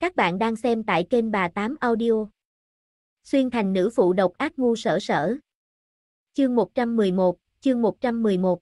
Các bạn đang xem tại kênh bà Tám Audio. Xuyên thành nữ phụ độc ác ngu sở sở. Chương 111, chương 111.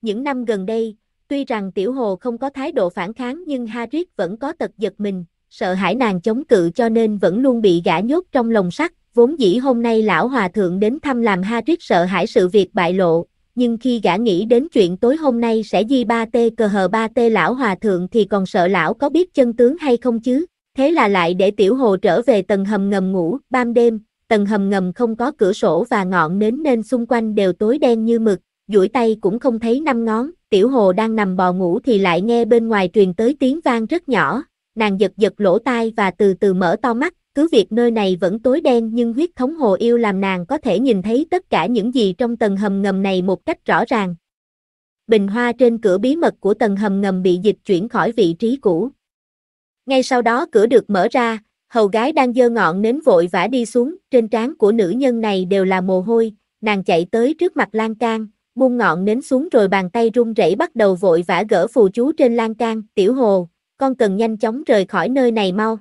Những năm gần đây, tuy rằng Tiểu Hồ không có thái độ phản kháng nhưng Harris vẫn có tật giật mình, sợ hãi nàng chống cự cho nên vẫn luôn bị gã nhốt trong lồng sắt. Vốn dĩ hôm nay lão hòa thượng đến thăm làm Harris sợ hãi sự việc bại lộ, nhưng khi gã nghĩ đến chuyện tối hôm nay sẽ di ba tê cờ hờ ba tê lão hòa thượng thì còn sợ lão có biết chân tướng hay không chứ, thế là lại để tiểu hồ trở về tầng hầm ngầm ngủ, ban đêm, tầng hầm ngầm không có cửa sổ và ngọn nến nên xung quanh đều tối đen như mực, duỗi tay cũng không thấy năm ngón, tiểu hồ đang nằm bò ngủ thì lại nghe bên ngoài truyền tới tiếng vang rất nhỏ, nàng giật giật lỗ tai và từ từ mở to mắt, cứ việc nơi này vẫn tối đen nhưng huyết thống hồ yêu làm nàng có thể nhìn thấy tất cả những gì trong tầng hầm ngầm này một cách rõ ràng. Bình hoa trên cửa bí mật của tầng hầm ngầm bị dịch chuyển khỏi vị trí cũ. Ngay sau đó cửa được mở ra, hầu gái đang dơ ngọn nến vội vã đi xuống, trên trán của nữ nhân này đều là mồ hôi, nàng chạy tới trước mặt lan can, buông ngọn nến xuống rồi bàn tay run rẩy bắt đầu vội vã gỡ phù chú trên lan can, tiểu hồ, con cần nhanh chóng rời khỏi nơi này mau.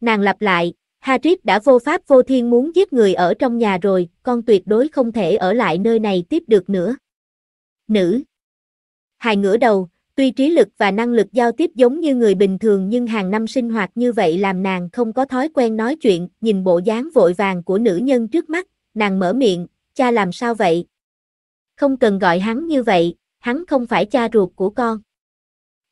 Nàng lặp lại, Harris đã vô pháp vô thiên muốn giết người ở trong nhà rồi, con tuyệt đối không thể ở lại nơi này tiếp được nữa. Nữ Hài ngửa đầu, tuy trí lực và năng lực giao tiếp giống như người bình thường nhưng hàng năm sinh hoạt như vậy làm nàng không có thói quen nói chuyện, nhìn bộ dáng vội vàng của nữ nhân trước mắt, nàng mở miệng, cha làm sao vậy? Không cần gọi hắn như vậy, hắn không phải cha ruột của con.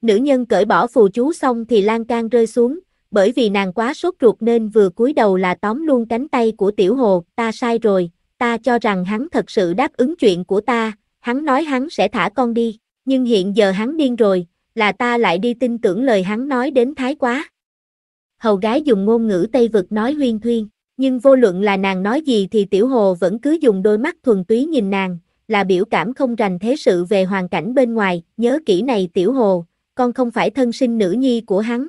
Nữ nhân cởi bỏ phù chú xong thì lan can rơi xuống, bởi vì nàng quá sốt ruột nên vừa cúi đầu là tóm luôn cánh tay của tiểu hồ, ta sai rồi, ta cho rằng hắn thật sự đáp ứng chuyện của ta, hắn nói hắn sẽ thả con đi, nhưng hiện giờ hắn điên rồi, là ta lại đi tin tưởng lời hắn nói đến thái quá. Hầu gái dùng ngôn ngữ Tây Vực nói huyên thuyên, nhưng vô luận là nàng nói gì thì tiểu hồ vẫn cứ dùng đôi mắt thuần túy nhìn nàng, là biểu cảm không rành thế sự về hoàn cảnh bên ngoài, nhớ kỹ này tiểu hồ, con không phải thân sinh nữ nhi của hắn,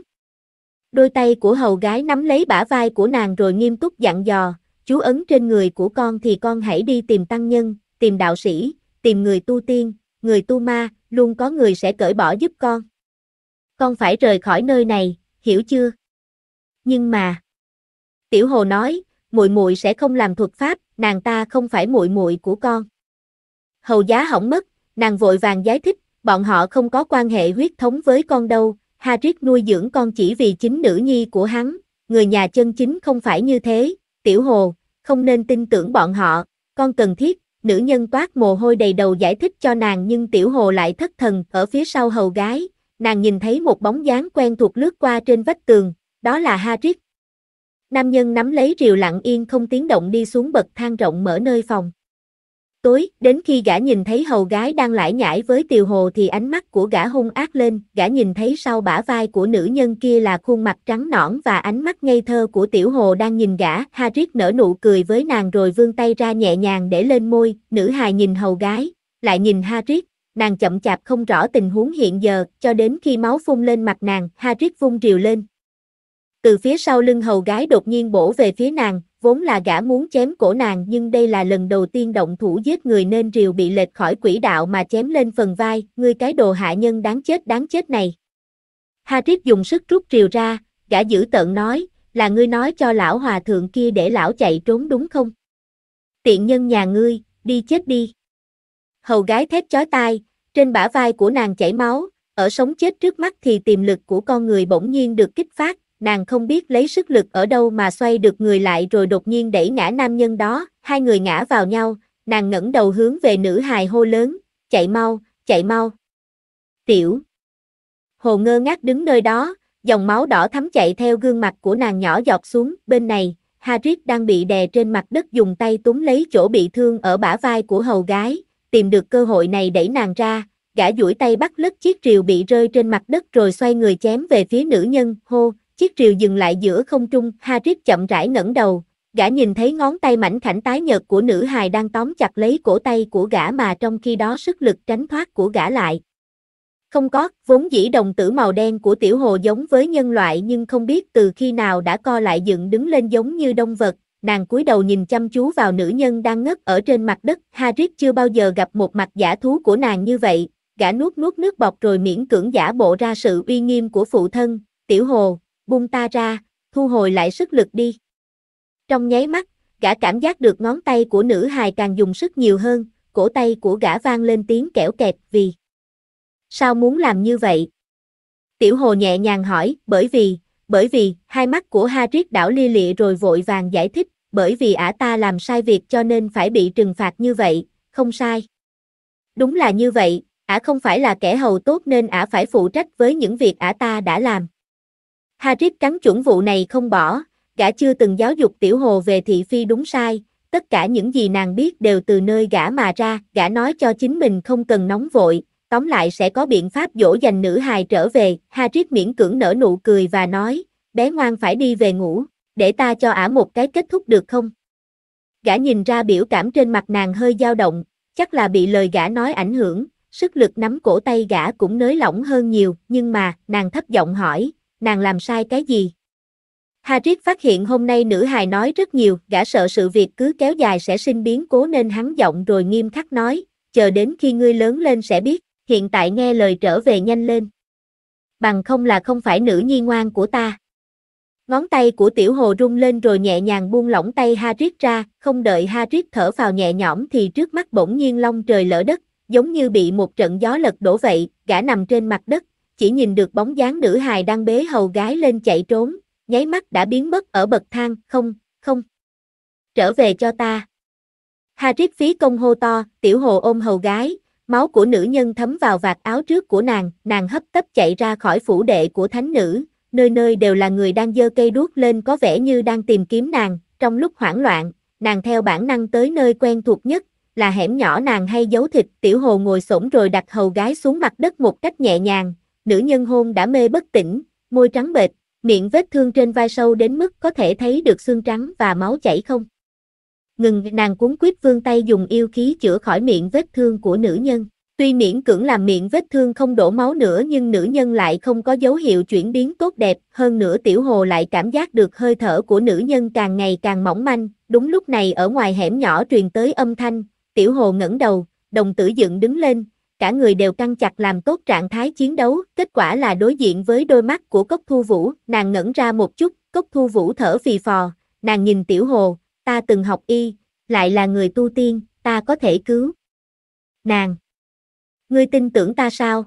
Đôi tay của hầu gái nắm lấy bả vai của nàng rồi nghiêm túc dặn dò, chú ấn trên người của con thì con hãy đi tìm tăng nhân, tìm đạo sĩ, tìm người tu tiên, người tu ma, luôn có người sẽ cởi bỏ giúp con. Con phải rời khỏi nơi này, hiểu chưa? Nhưng mà, Tiểu Hồ nói, muội muội sẽ không làm thuật pháp, nàng ta không phải muội muội của con. Hầu giá hỏng mất, nàng vội vàng giải thích, bọn họ không có quan hệ huyết thống với con đâu, Harris nuôi dưỡng con chỉ vì chính nữ nhi của hắn, người nhà chân chính không phải như thế, tiểu hồ, không nên tin tưởng bọn họ, con cần thiết, nữ nhân toát mồ hôi đầy đầu giải thích cho nàng nhưng tiểu hồ lại thất thần ở phía sau hầu gái, nàng nhìn thấy một bóng dáng quen thuộc lướt qua trên vách tường, đó là Harris. Nam nhân nắm lấy rìu lặng yên không tiếng động đi xuống bậc thang rộng mở nơi phòng tối, đến khi gã nhìn thấy hầu gái đang lải nhải với tiều hồ thì ánh mắt của gã hung ác lên, gã nhìn thấy sau bả vai của nữ nhân kia là khuôn mặt trắng nõn và ánh mắt ngây thơ của tiểu hồ đang nhìn gã, Harris nở nụ cười với nàng rồi vươn tay ra nhẹ nhàng để lên môi, nữ hài nhìn hầu gái, lại nhìn Harris, nàng chậm chạp không rõ tình huống hiện giờ, cho đến khi máu phun lên mặt nàng, Harris vung rìu lên. Từ phía sau lưng hầu gái đột nhiên bổ về phía nàng, vốn là gã muốn chém cổ nàng nhưng đây là lần đầu tiên động thủ giết người nên Rìu bị lệch khỏi quỹ đạo mà chém lên phần vai, ngươi cái đồ hạ nhân đáng chết đáng chết này. Harris dùng sức rút Rìu ra, gã giữ tợn nói, là ngươi nói cho lão hòa thượng kia để lão chạy trốn đúng không? Tiện nhân nhà ngươi, đi chết đi. Hầu gái thét chói tai, trên bả vai của nàng chảy máu, ở sống chết trước mắt thì tiềm lực của con người bỗng nhiên được kích phát, nàng không biết lấy sức lực ở đâu mà xoay được người lại rồi đột nhiên đẩy ngã nam nhân đó, hai người ngã vào nhau, nàng ngẩng đầu hướng về nữ hài hô lớn, chạy mau, chạy mau. Tiểu. Hồ ngơ ngác đứng nơi đó, dòng máu đỏ thắm chạy theo gương mặt của nàng nhỏ giọt xuống, bên này, Harris đang bị đè trên mặt đất dùng tay túm lấy chỗ bị thương ở bả vai của hầu gái, tìm được cơ hội này đẩy nàng ra, gã duỗi tay bắt lất chiếc rìu bị rơi trên mặt đất rồi xoay người chém về phía nữ nhân, hô, Chiếc rìu dừng lại giữa không trung, Harris chậm rãi ngẩng đầu, gã nhìn thấy ngón tay mảnh khảnh tái nhợt của nữ hài đang tóm chặt lấy cổ tay của gã mà trong khi đó sức lực tránh thoát của gã lại. Không có, vốn dĩ đồng tử màu đen của tiểu hồ giống với nhân loại nhưng không biết từ khi nào đã co lại dựng đứng lên giống như đông vật, nàng cúi đầu nhìn chăm chú vào nữ nhân đang ngất ở trên mặt đất, Harris chưa bao giờ gặp một mặt giả thú của nàng như vậy, gã nuốt nuốt nước bọt rồi miễn cưỡng giả bộ ra sự uy nghiêm của phụ thân, tiểu hồ, buông ta ra, thu hồi lại sức lực đi. Trong nháy mắt, gã cảm giác được ngón tay của nữ hài càng dùng sức nhiều hơn, cổ tay của gã vang lên tiếng kẽo kẹt vì. Sao muốn làm như vậy? Tiểu hồ nhẹ nhàng hỏi, bởi vì, bởi vì, hai mắt của Harris đảo lia lịa rồi vội vàng giải thích, bởi vì ả ta làm sai việc cho nên phải bị trừng phạt như vậy, không sai. Đúng là như vậy, ả không phải là kẻ hầu tốt nên ả phải phụ trách với những việc ả ta đã làm. Harris cắn chuẩn vụ này không bỏ, gã chưa từng giáo dục tiểu hồ về thị phi đúng sai, tất cả những gì nàng biết đều từ nơi gã mà ra, gã nói cho chính mình không cần nóng vội, tóm lại sẽ có biện pháp dỗ dành nữ hài trở về, Harris miễn cưỡng nở nụ cười và nói, bé ngoan phải đi về ngủ, để ta cho ả một cái kết thúc được không? Gã nhìn ra biểu cảm trên mặt nàng hơi dao động, chắc là bị lời gã nói ảnh hưởng, sức lực nắm cổ tay gã cũng nới lỏng hơn nhiều, nhưng mà, nàng thấp giọng hỏi, nàng làm sai cái gì? Harris phát hiện hôm nay nữ hài nói rất nhiều, gã sợ sự việc cứ kéo dài sẽ sinh biến cố nên hắn giọng rồi nghiêm khắc nói, chờ đến khi ngươi lớn lên sẽ biết, hiện tại nghe lời trở về nhanh lên. Bằng không là không phải nữ nhi ngoan của ta. Ngón tay của tiểu hồ rung lên rồi nhẹ nhàng buông lỏng tay Harris ra, không đợi Harris thở vào nhẹ nhõm thì trước mắt bỗng nhiên long trời lỡ đất, giống như bị một trận gió lật đổ vậy, gã nằm trên mặt đất, chỉ nhìn được bóng dáng nữ hài đang bế hầu gái lên chạy trốn, nháy mắt đã biến mất ở bậc thang, không, không. Trở về cho ta. Harris phí công hô to, tiểu hồ ôm hầu gái, máu của nữ nhân thấm vào vạt áo trước của nàng, nàng hấp tấp chạy ra khỏi phủ đệ của thánh nữ, nơi nơi đều là người đang dơ cây đuốc lên có vẻ như đang tìm kiếm nàng, trong lúc hoảng loạn, nàng theo bản năng tới nơi quen thuộc nhất, là hẻm nhỏ nàng hay giấu thịt, tiểu hồ ngồi xổm rồi đặt hầu gái xuống mặt đất một cách nhẹ nhàng, nữ nhân hôn đã mê bất tỉnh, môi trắng bệch, miệng vết thương trên vai sâu đến mức có thể thấy được xương trắng và máu chảy không. Ngừng nàng cuốn quýt vương tay dùng yêu khí chữa khỏi miệng vết thương của nữ nhân. Tuy miễn cưỡng làm miệng vết thương không đổ máu nữa nhưng nữ nhân lại không có dấu hiệu chuyển biến tốt đẹp, hơn nữa tiểu hồ lại cảm giác được hơi thở của nữ nhân càng ngày càng mỏng manh, đúng lúc này ở ngoài hẻm nhỏ truyền tới âm thanh, tiểu hồ ngẩng đầu, đồng tử dựng đứng lên, cả người đều căng chặt làm tốt trạng thái chiến đấu, kết quả là đối diện với đôi mắt của Cốc Thu Vũ, nàng ngẩn ra một chút, Cốc Thu Vũ thở phì phò, nàng nhìn Tiểu Hồ, ta từng học y, lại là người tu tiên, ta có thể cứu. Nàng! Ngươi tin tưởng ta sao?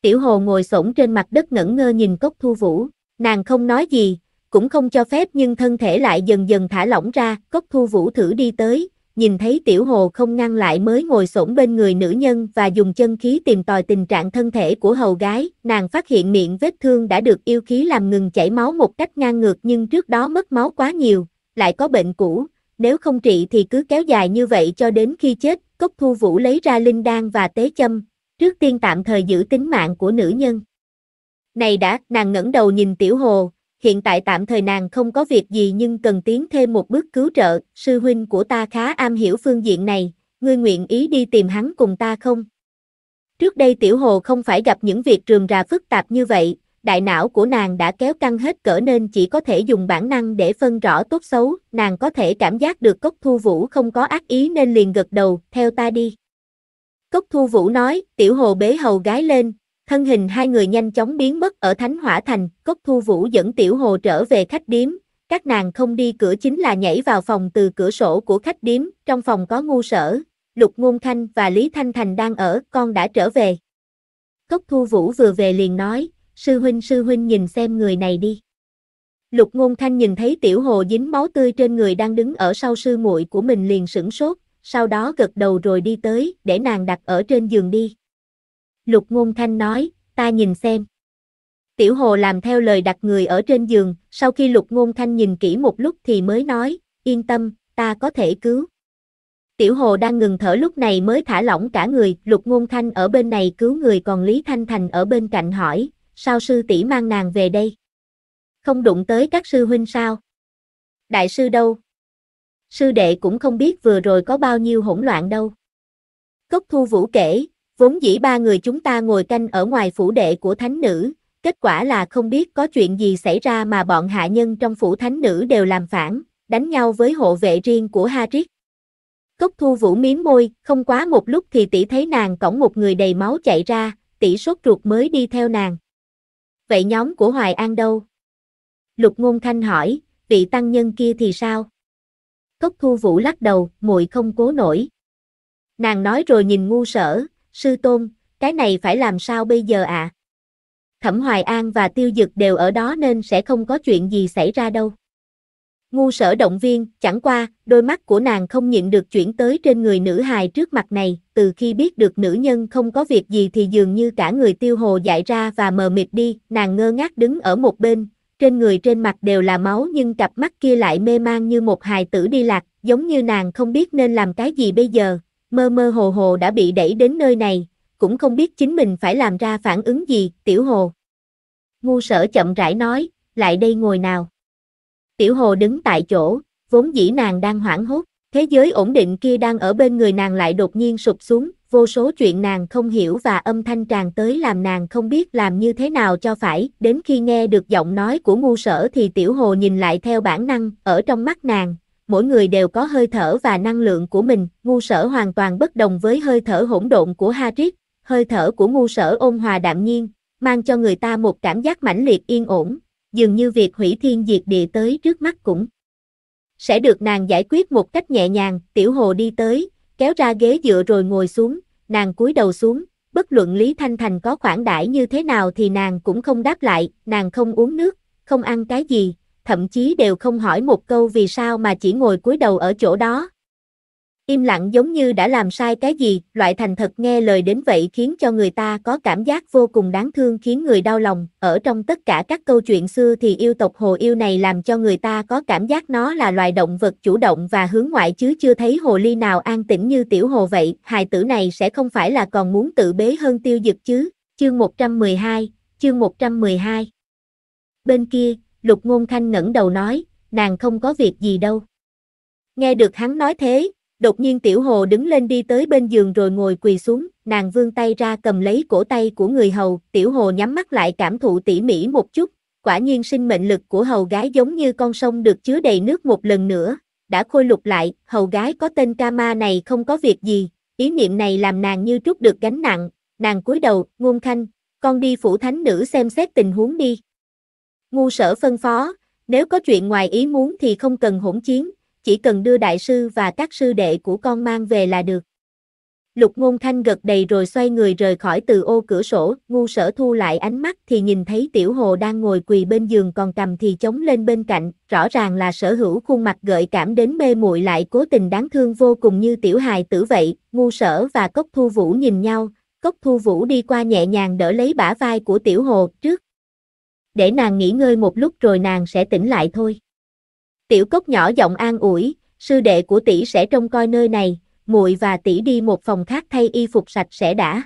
Tiểu Hồ ngồi xổm trên mặt đất ngẩn ngơ nhìn Cốc Thu Vũ, nàng không nói gì, cũng không cho phép nhưng thân thể lại dần dần thả lỏng ra, Cốc Thu Vũ thử đi tới, nhìn thấy tiểu hồ không ngăn lại mới ngồi xổm bên người nữ nhân và dùng chân khí tìm tòi tình trạng thân thể của hầu gái, nàng phát hiện miệng vết thương đã được yêu khí làm ngừng chảy máu một cách ngang ngược nhưng trước đó mất máu quá nhiều, lại có bệnh cũ, nếu không trị thì cứ kéo dài như vậy cho đến khi chết, cốc thu vũ lấy ra linh đan và tế châm, trước tiên tạm thời giữ tính mạng của nữ nhân. Này đã, nàng ngẩng đầu nhìn tiểu hồ, hiện tại tạm thời nàng không có việc gì nhưng cần tiến thêm một bước cứu trợ, sư huynh của ta khá am hiểu phương diện này, ngươi nguyện ý đi tìm hắn cùng ta không? Trước đây tiểu hồ không phải gặp những việc trường ra phức tạp như vậy, đại não của nàng đã kéo căng hết cỡ nên chỉ có thể dùng bản năng để phân rõ tốt xấu, nàng có thể cảm giác được cốc thu vũ không có ác ý nên liền gật đầu, theo ta đi. Cốc thu vũ nói, tiểu hồ bế hầu gái lên, Thân hình hai người nhanh chóng biến mất ở Thánh Hỏa Thành, Cốc Thu Vũ dẫn Tiểu Hồ trở về khách điếm, các nàng không đi cửa chính là nhảy vào phòng từ cửa sổ của khách điếm, trong phòng có ngu sở, Lục Ngôn Khanh và Lý Thanh Thành đang ở, con đã trở về. Cốc Thu Vũ vừa về liền nói, sư huynh sư huynh nhìn xem người này đi. Lục Ngôn Khanh nhìn thấy Tiểu Hồ dính máu tươi trên người đang đứng ở sau sư muội của mình liền sửng sốt, sau đó gật đầu rồi đi tới, để nàng đặt ở trên giường đi. Lục Ngôn Thanh nói, ta nhìn xem. Tiểu Hồ làm theo lời đặt người ở trên giường, sau khi Lục Ngôn Thanh nhìn kỹ một lúc thì mới nói, yên tâm, ta có thể cứu. Tiểu Hồ đang ngừng thở lúc này mới thả lỏng cả người, Lục Ngôn Thanh ở bên này cứu người còn Lý Thanh Thành ở bên cạnh hỏi, sao sư tỷ mang nàng về đây? Không đụng tới các sư huynh sao? Đại sư đâu? Sư đệ cũng không biết vừa rồi có bao nhiêu hỗn loạn đâu. Cốc thu vũ kể, vốn dĩ ba người chúng ta ngồi canh ở ngoài phủ đệ của thánh nữ, kết quả là không biết có chuyện gì xảy ra mà bọn hạ nhân trong phủ thánh nữ đều làm phản, đánh nhau với hộ vệ riêng của Harit. Cốc thu vũ miếm môi, không quá một lúc thì tỷ thấy nàng cổng một người đầy máu chạy ra, tỷ sốt ruột mới đi theo nàng. Vậy nhóm của Hoài An đâu? Lục Ngôn Thanh hỏi, vị tăng nhân kia thì sao? Cốc thu vũ lắc đầu, muội không cố nổi. Nàng nói rồi nhìn ngu sở, sư tôn, cái này phải làm sao bây giờ ạ? Thẩm Hoài An và Tiêu Dực đều ở đó nên sẽ không có chuyện gì xảy ra đâu. Ngu sở động viên, chẳng qua, đôi mắt của nàng không nhịn được chuyển tới trên người nữ hài trước mặt này, từ khi biết được nữ nhân không có việc gì thì dường như cả người tiêu hồ dại ra và mờ mịt đi, nàng ngơ ngác đứng ở một bên, trên người trên mặt đều là máu nhưng cặp mắt kia lại mê mang như một hài tử đi lạc, giống như nàng không biết nên làm cái gì bây giờ, mơ mơ hồ hồ đã bị đẩy đến nơi này, cũng không biết chính mình phải làm ra phản ứng gì, tiểu hồ. Ngu sở chậm rãi nói, lại đây ngồi nào. Tiểu hồ đứng tại chỗ, vốn dĩ nàng đang hoảng hốt, thế giới ổn định kia đang ở bên người nàng lại đột nhiên sụp xuống, vô số chuyện nàng không hiểu và âm thanh tràn tới làm nàng không biết làm như thế nào cho phải, đến khi nghe được giọng nói của ngu sở thì tiểu hồ nhìn lại theo bản năng, ở trong mắt nàng, mỗi người đều có hơi thở và năng lượng của mình, ngu sở hoàn toàn bất đồng với hơi thở hỗn độn của Harris, hơi thở của ngu sở ôn hòa đạm nhiên, mang cho người ta một cảm giác mãnh liệt yên ổn, dường như việc hủy thiên diệt địa tới trước mắt cũng sẽ được nàng giải quyết một cách nhẹ nhàng, tiểu hồ đi tới, kéo ra ghế dựa rồi ngồi xuống, nàng cúi đầu xuống, bất luận Lý Thanh Thành có khoản đãi như thế nào thì nàng cũng không đáp lại, nàng không uống nước, không ăn cái gì, thậm chí đều không hỏi một câu vì sao mà chỉ ngồi cúi đầu ở chỗ đó. Im lặng giống như đã làm sai cái gì, loại thành thật nghe lời đến vậy khiến cho người ta có cảm giác vô cùng đáng thương khiến người đau lòng. Ở trong tất cả các câu chuyện xưa thì yêu tộc hồ yêu này làm cho người ta có cảm giác nó là loài động vật chủ động và hướng ngoại chứ chưa thấy hồ ly nào an tĩnh như tiểu hồ vậy. Hài tử này sẽ không phải là còn muốn tự bế hơn tiêu dực chứ. Chương 112, chương 112 Bên kia, lục ngôn thanh ngẩng đầu nói, nàng không có việc gì đâu. Nghe được hắn nói thế, đột nhiên tiểu hồ đứng lên đi tới bên giường rồi ngồi quỳ xuống, nàng vươn tay ra cầm lấy cổ tay của người hầu, tiểu hồ nhắm mắt lại cảm thụ tỉ mỉ một chút, quả nhiên sinh mệnh lực của hầu gái giống như con sông được chứa đầy nước một lần nữa, đã khôi lục lại, hầu gái có tên Kama này không có việc gì, ý niệm này làm nàng như trút được gánh nặng, nàng cúi đầu, ngôn khanh, con đi phủ thánh nữ xem xét tình huống đi. Ngu sở phân phó, nếu có chuyện ngoài ý muốn thì không cần hỗn chiến, chỉ cần đưa đại sư và các sư đệ của con mang về là được. Lục ngôn thanh gật đầy rồi xoay người rời khỏi từ ô cửa sổ, ngu sở thu lại ánh mắt thì nhìn thấy tiểu hồ đang ngồi quỳ bên giường còn cầm thì chống lên bên cạnh, rõ ràng là sở hữu khuôn mặt gợi cảm đến mê muội lại cố tình đáng thương vô cùng như tiểu hài tử vậy, ngu sở và cốc thu vũ nhìn nhau, cốc thu vũ đi qua nhẹ nhàng đỡ lấy bả vai của tiểu hồ trước, để nàng nghỉ ngơi một lúc rồi nàng sẽ tỉnh lại thôi. Tiểu cốc nhỏ giọng an ủi, sư đệ của tỷ sẽ trông coi nơi này, muội và tỷ đi một phòng khác thay y phục sạch sẽ đã.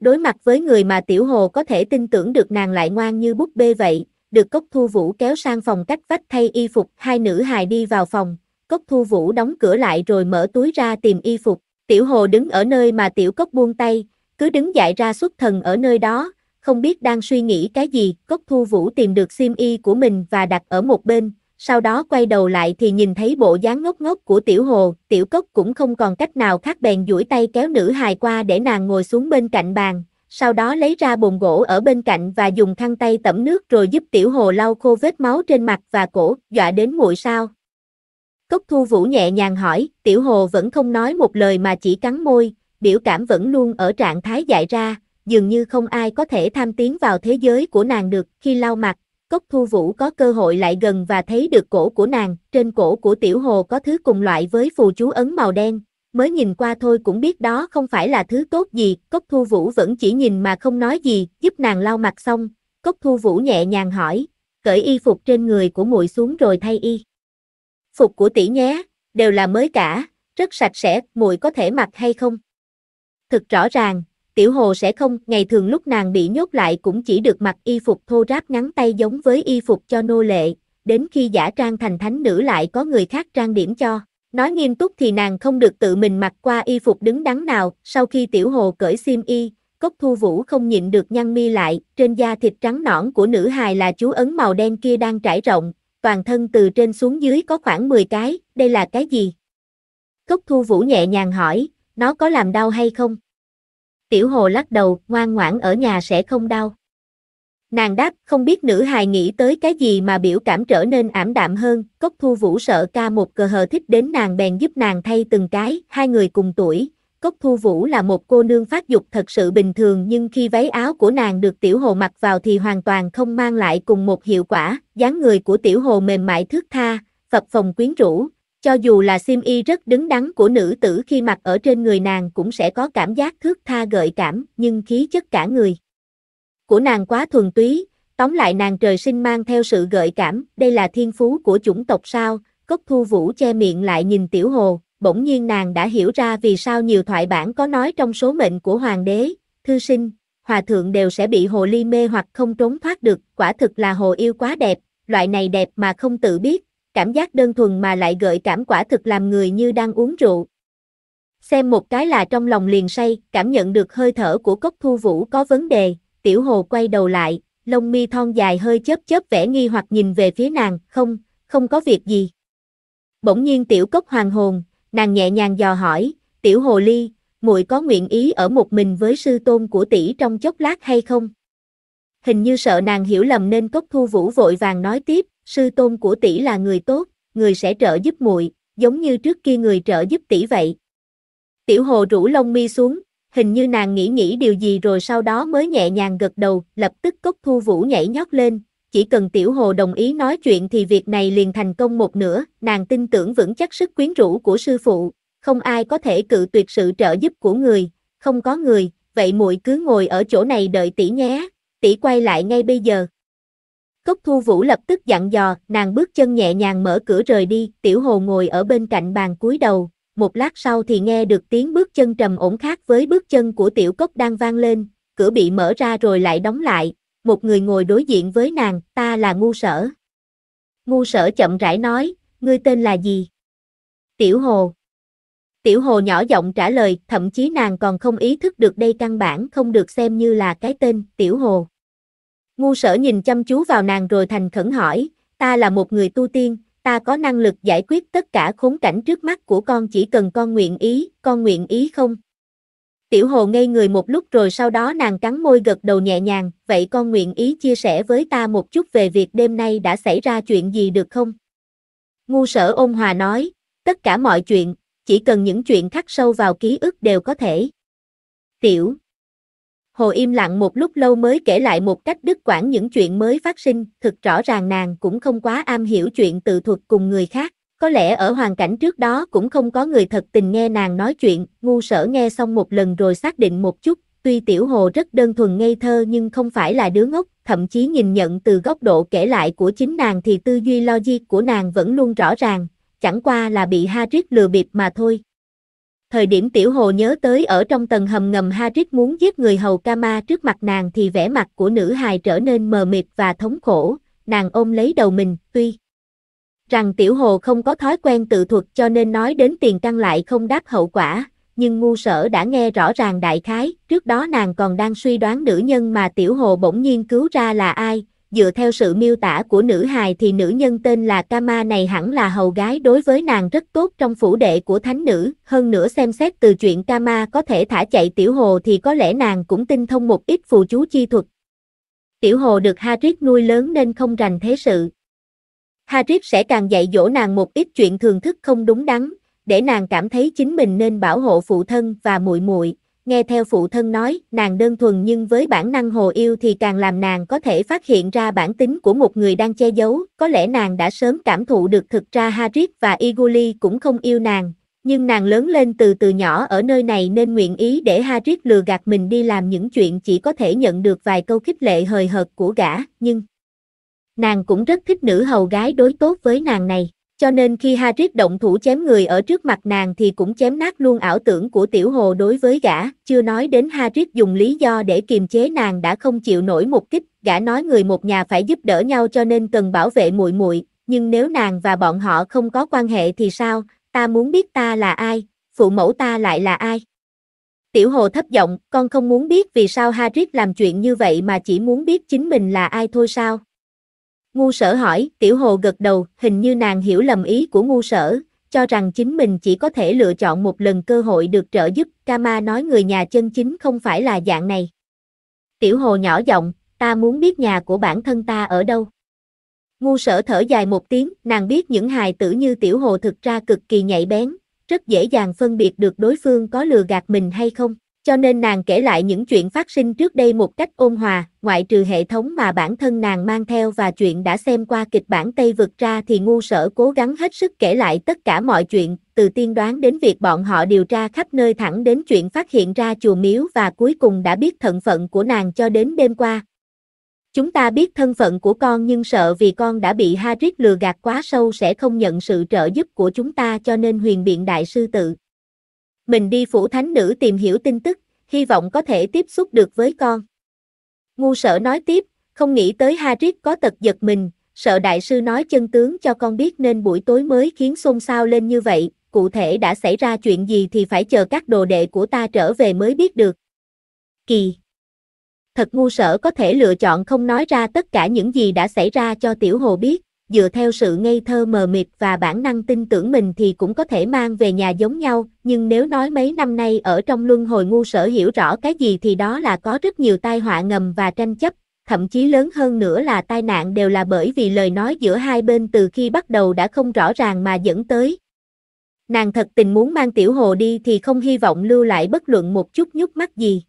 Đối mặt với người mà tiểu hồ có thể tin tưởng được nàng lại ngoan như búp bê vậy, được cốc thu vũ kéo sang phòng cách vách thay y phục, hai nữ hài đi vào phòng, cốc thu vũ đóng cửa lại rồi mở túi ra tìm y phục, tiểu hồ đứng ở nơi mà tiểu cốc buông tay, cứ đứng dại ra xuất thần ở nơi đó, không biết đang suy nghĩ cái gì, cốc thu vũ tìm được sim y của mình và đặt ở một bên, sau đó quay đầu lại thì nhìn thấy bộ dáng ngốc ngốc của tiểu hồ, tiểu cốc cũng không còn cách nào khác bèn duỗi tay kéo nữ hài qua để nàng ngồi xuống bên cạnh bàn, sau đó lấy ra bồn gỗ ở bên cạnh và dùng khăn tay tẩm nước rồi giúp tiểu hồ lau khô vết máu trên mặt và cổ, dọa đến muội sao. Cốc thu vũ nhẹ nhàng hỏi, tiểu hồ vẫn không nói một lời mà chỉ cắn môi, biểu cảm vẫn luôn ở trạng thái dại ra, dường như không ai có thể tham tiến vào thế giới của nàng được. Khi lau mặt, Cốc Thu Vũ có cơ hội lại gần và thấy được cổ của nàng, trên cổ của tiểu hồ có thứ cùng loại với phù chú ấn màu đen, mới nhìn qua thôi cũng biết đó không phải là thứ tốt gì, Cốc Thu Vũ vẫn chỉ nhìn mà không nói gì, giúp nàng lau mặt xong, Cốc Thu Vũ nhẹ nhàng hỏi, cởi y phục trên người của muội xuống rồi thay y. Phục của tỷ nhé, đều là mới cả, rất sạch sẽ, muội có thể mặc hay không? Thực rõ ràng, tiểu hồ sẽ không, ngày thường lúc nàng bị nhốt lại cũng chỉ được mặc y phục thô ráp ngắn tay giống với y phục cho nô lệ, đến khi giả trang thành thánh nữ lại có người khác trang điểm cho. Nói nghiêm túc thì nàng không được tự mình mặc qua y phục đứng đắn nào, sau khi tiểu hồ cởi sim y, cốc thu vũ không nhịn được nhăn mi lại, trên da thịt trắng nõn của nữ hài là chú ấn màu đen kia đang trải rộng, toàn thân từ trên xuống dưới có khoảng 10 cái, đây là cái gì? Cốc thu vũ nhẹ nhàng hỏi, nó có làm đau hay không? Tiểu hồ lắc đầu, ngoan ngoãn ở nhà sẽ không đau. Nàng đáp, không biết nữ hài nghĩ tới cái gì mà biểu cảm trở nên ảm đạm hơn, cốc thu vũ sợ ca một cờ hờ thích đến nàng bèn giúp nàng thay từng cái, hai người cùng tuổi. Cốc thu vũ là một cô nương phát dục thật sự bình thường nhưng khi váy áo của nàng được tiểu hồ mặc vào thì hoàn toàn không mang lại cùng một hiệu quả, dáng người của tiểu hồ mềm mại thước tha, phập phòng quyến rũ, cho dù là sim y rất đứng đắn của nữ tử khi mặc ở trên người nàng cũng sẽ có cảm giác thước tha gợi cảm, nhưng khí chất cả người. Của nàng quá thuần túy, tóm lại nàng trời sinh mang theo sự gợi cảm, đây là thiên phú của chủng tộc sao, cốc thu vũ che miệng lại nhìn tiểu hồ, bỗng nhiên nàng đã hiểu ra vì sao nhiều thoại bản có nói trong số mệnh của hoàng đế, thư sinh, hòa thượng đều sẽ bị hồ ly mê hoặc không trốn thoát được, quả thực là hồ yêu quá đẹp, loại này đẹp mà không tự biết, cảm giác đơn thuần mà lại gợi cảm quả thực làm người như đang uống rượu. Xem một cái là trong lòng liền say, cảm nhận được hơi thở của cốc thu vũ có vấn đề, tiểu hồ quay đầu lại, lông mi thon dài hơi chớp chớp vẻ nghi hoặc nhìn về phía nàng, không, không có việc gì. Bỗng nhiên tiểu cốc hoàng hồn, nàng nhẹ nhàng dò hỏi, tiểu hồ ly, muội có nguyện ý ở một mình với sư tôn của tỷ trong chốc lát hay không? Hình như sợ nàng hiểu lầm nên cốc thu vũ vội vàng nói tiếp, sư tôn của tỷ là người tốt, người sẽ trợ giúp muội, giống như trước kia người trợ giúp tỷ vậy. Tiểu hồ rủ lông mi xuống, hình như nàng nghĩ nghĩ điều gì rồi sau đó mới nhẹ nhàng gật đầu, lập tức cốc thu vũ nhảy nhót lên, chỉ cần tiểu hồ đồng ý nói chuyện thì việc này liền thành công một nửa, nàng tin tưởng vững chắc sức quyến rũ của sư phụ, không ai có thể cự tuyệt sự trợ giúp của người, không có người, vậy muội cứ ngồi ở chỗ này đợi tỷ nhé, tỷ quay lại ngay bây giờ. Cốc thu vũ lập tức dặn dò, nàng bước chân nhẹ nhàng mở cửa rời đi, tiểu hồ ngồi ở bên cạnh bàn cúi đầu, một lát sau thì nghe được tiếng bước chân trầm ổn khác với bước chân của tiểu cốc đang vang lên, cửa bị mở ra rồi lại đóng lại, một người ngồi đối diện với nàng, ta là ngu sở. Ngu sở chậm rãi nói, ngươi tên là gì? Tiểu hồ. Tiểu hồ nhỏ giọng trả lời, thậm chí nàng còn không ý thức được đây căn bản không được xem như là cái tên, tiểu hồ. Ngu sở nhìn chăm chú vào nàng rồi thành khẩn hỏi, ta là một người tu tiên, ta có năng lực giải quyết tất cả khốn cảnh trước mắt của con chỉ cần con nguyện ý, con nguyện ý không? Tiểu hồ ngây người một lúc rồi sau đó nàng cắn môi gật đầu nhẹ nhàng, vậy con nguyện ý chia sẻ với ta một chút về việc đêm nay đã xảy ra chuyện gì được không? Ngu sở ôn hòa nói, tất cả mọi chuyện, chỉ cần những chuyện khắc sâu vào ký ức đều có thể. Tiểu Hồ im lặng một lúc lâu mới kể lại một cách đứt quãng những chuyện mới phát sinh, thực rõ ràng nàng cũng không quá am hiểu chuyện tự thuật cùng người khác. Có lẽ ở hoàn cảnh trước đó cũng không có người thật tình nghe nàng nói chuyện, ngu sở nghe xong một lần rồi xác định một chút, tuy tiểu hồ rất đơn thuần ngây thơ nhưng không phải là đứa ngốc, thậm chí nhìn nhận từ góc độ kể lại của chính nàng thì tư duy logic của nàng vẫn luôn rõ ràng, chẳng qua là bị Harris lừa bịp mà thôi thời điểm tiểu hồ nhớ tới ở trong tầng hầm ngầm Harris muốn giết người hầu Kama trước mặt nàng thì vẻ mặt của nữ hài trở nên mờ mịt và thống khổ, nàng ôm lấy đầu mình, tuy rằng tiểu hồ không có thói quen tự thuật cho nên nói đến tiền căn lại không đáp hậu quả, nhưng ngu sở đã nghe rõ ràng đại khái, trước đó nàng còn đang suy đoán nữ nhân mà tiểu hồ bỗng nhiên cứu ra là ai, dựa theo sự miêu tả của nữ hài thì nữ nhân tên là Kama này hẳn là hầu gái đối với nàng rất tốt trong phủ đệ của thánh nữ, hơn nữa xem xét từ chuyện Kama có thể thả chạy tiểu hồ thì có lẽ nàng cũng tinh thông một ít phù chú chi thuật. Tiểu hồ được Harris nuôi lớn nên không rành thế sự. Harris sẽ càng dạy dỗ nàng một ít chuyện thường thức không đúng đắn, để nàng cảm thấy chính mình nên bảo hộ phụ thân và muội muội, nghe theo phụ thân nói, nàng đơn thuần nhưng với bản năng hồ yêu thì càng làm nàng có thể phát hiện ra bản tính của một người đang che giấu, có lẽ nàng đã sớm cảm thụ được thực ra Harit và Iguli cũng không yêu nàng, nhưng nàng lớn lên từ từ nhỏ ở nơi này nên nguyện ý để Harit lừa gạt mình đi làm những chuyện chỉ có thể nhận được vài câu khích lệ hời hợt của gã, nhưng nàng cũng rất thích nữ hầu gái đối tốt với nàng này cho nên khi Harris động thủ chém người ở trước mặt nàng thì cũng chém nát luôn ảo tưởng của tiểu hồ đối với gã, chưa nói đến Harris dùng lý do để kiềm chế nàng đã không chịu nổi một kích, gã nói người một nhà phải giúp đỡ nhau cho nên cần bảo vệ muội muội, nhưng nếu nàng và bọn họ không có quan hệ thì sao, ta muốn biết ta là ai, phụ mẫu ta lại là ai. Tiểu hồ thấp giọng, con không muốn biết vì sao Harris làm chuyện như vậy mà chỉ muốn biết chính mình là ai thôi sao. Ngu sở hỏi, tiểu hồ gật đầu, hình như nàng hiểu lầm ý của ngu sở, cho rằng chính mình chỉ có thể lựa chọn một lần cơ hội được trợ giúp, Kama nói người nhà chân chính không phải là dạng này. Tiểu hồ nhỏ giọng, ta muốn biết nhà của bản thân ta ở đâu. Ngu sở thở dài một tiếng, nàng biết những hài tử như tiểu hồ thực ra cực kỳ nhạy bén, rất dễ dàng phân biệt được đối phương có lừa gạt mình hay không cho nên nàng kể lại những chuyện phát sinh trước đây một cách ôn hòa, ngoại trừ hệ thống mà bản thân nàng mang theo và chuyện đã xem qua kịch bản Tây vực ra thì ngu sở cố gắng hết sức kể lại tất cả mọi chuyện, từ tiên đoán đến việc bọn họ điều tra khắp nơi thẳng đến chuyện phát hiện ra chùa miếu và cuối cùng đã biết thân phận của nàng cho đến đêm qua. Chúng ta biết thân phận của con nhưng sợ vì con đã bị Harris lừa gạt quá sâu sẽ không nhận sự trợ giúp của chúng ta cho nên huyền biện đại sư tự. Mình đi phủ thánh nữ tìm hiểu tin tức, hy vọng có thể tiếp xúc được với con. Ngu sở nói tiếp, không nghĩ tới Harris có tật giật mình, sợ đại sư nói chân tướng cho con biết nên buổi tối mới khiến xôn xao lên như vậy, cụ thể đã xảy ra chuyện gì thì phải chờ các đồ đệ của ta trở về mới biết được. Kỳ Thật ngu sở có thể lựa chọn không nói ra tất cả những gì đã xảy ra cho tiểu hồ biết dựa theo sự ngây thơ mờ mịt và bản năng tin tưởng mình thì cũng có thể mang về nhà giống nhau, nhưng nếu nói mấy năm nay ở trong luân hồi ngu sở hiểu rõ cái gì thì đó là có rất nhiều tai họa ngầm và tranh chấp, thậm chí lớn hơn nữa là tai nạn đều là bởi vì lời nói giữa hai bên từ khi bắt đầu đã không rõ ràng mà dẫn tới. Nàng thật tình muốn mang tiểu hồ đi thì không hy vọng lưu lại bất luận một chút nhút mắt gì.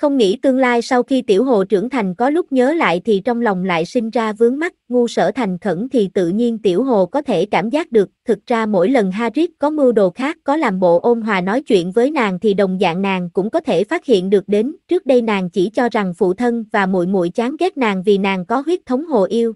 Không nghĩ tương lai sau khi tiểu hồ trưởng thành có lúc nhớ lại thì trong lòng lại sinh ra vướng mắt, ngu sở thành khẩn thì tự nhiên tiểu hồ có thể cảm giác được, thực ra mỗi lần Harris có mưu đồ khác có làm bộ ôn hòa nói chuyện với nàng thì đồng dạng nàng cũng có thể phát hiện được đến, trước đây nàng chỉ cho rằng phụ thân và muội muội chán ghét nàng vì nàng có huyết thống hồ yêu.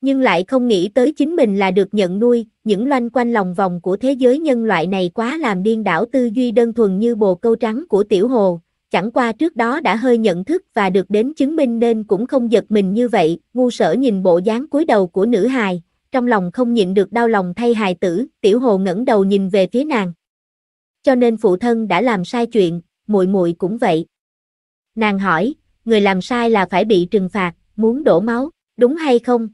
Nhưng lại không nghĩ tới chính mình là được nhận nuôi, những loanh quanh lòng vòng của thế giới nhân loại này quá làm điên đảo tư duy đơn thuần như bồ câu trắng của tiểu hồ, chẳng qua trước đó đã hơi nhận thức và được đến chứng minh nên cũng không giật mình như vậy, ngu sở nhìn bộ dáng cúi đầu của nữ hài, trong lòng không nhịn được đau lòng thay hài tử, tiểu hồ ngẩng đầu nhìn về phía nàng. Cho nên phụ thân đã làm sai chuyện, muội muội cũng vậy. Nàng hỏi, người làm sai là phải bị trừng phạt, muốn đổ máu, đúng hay không?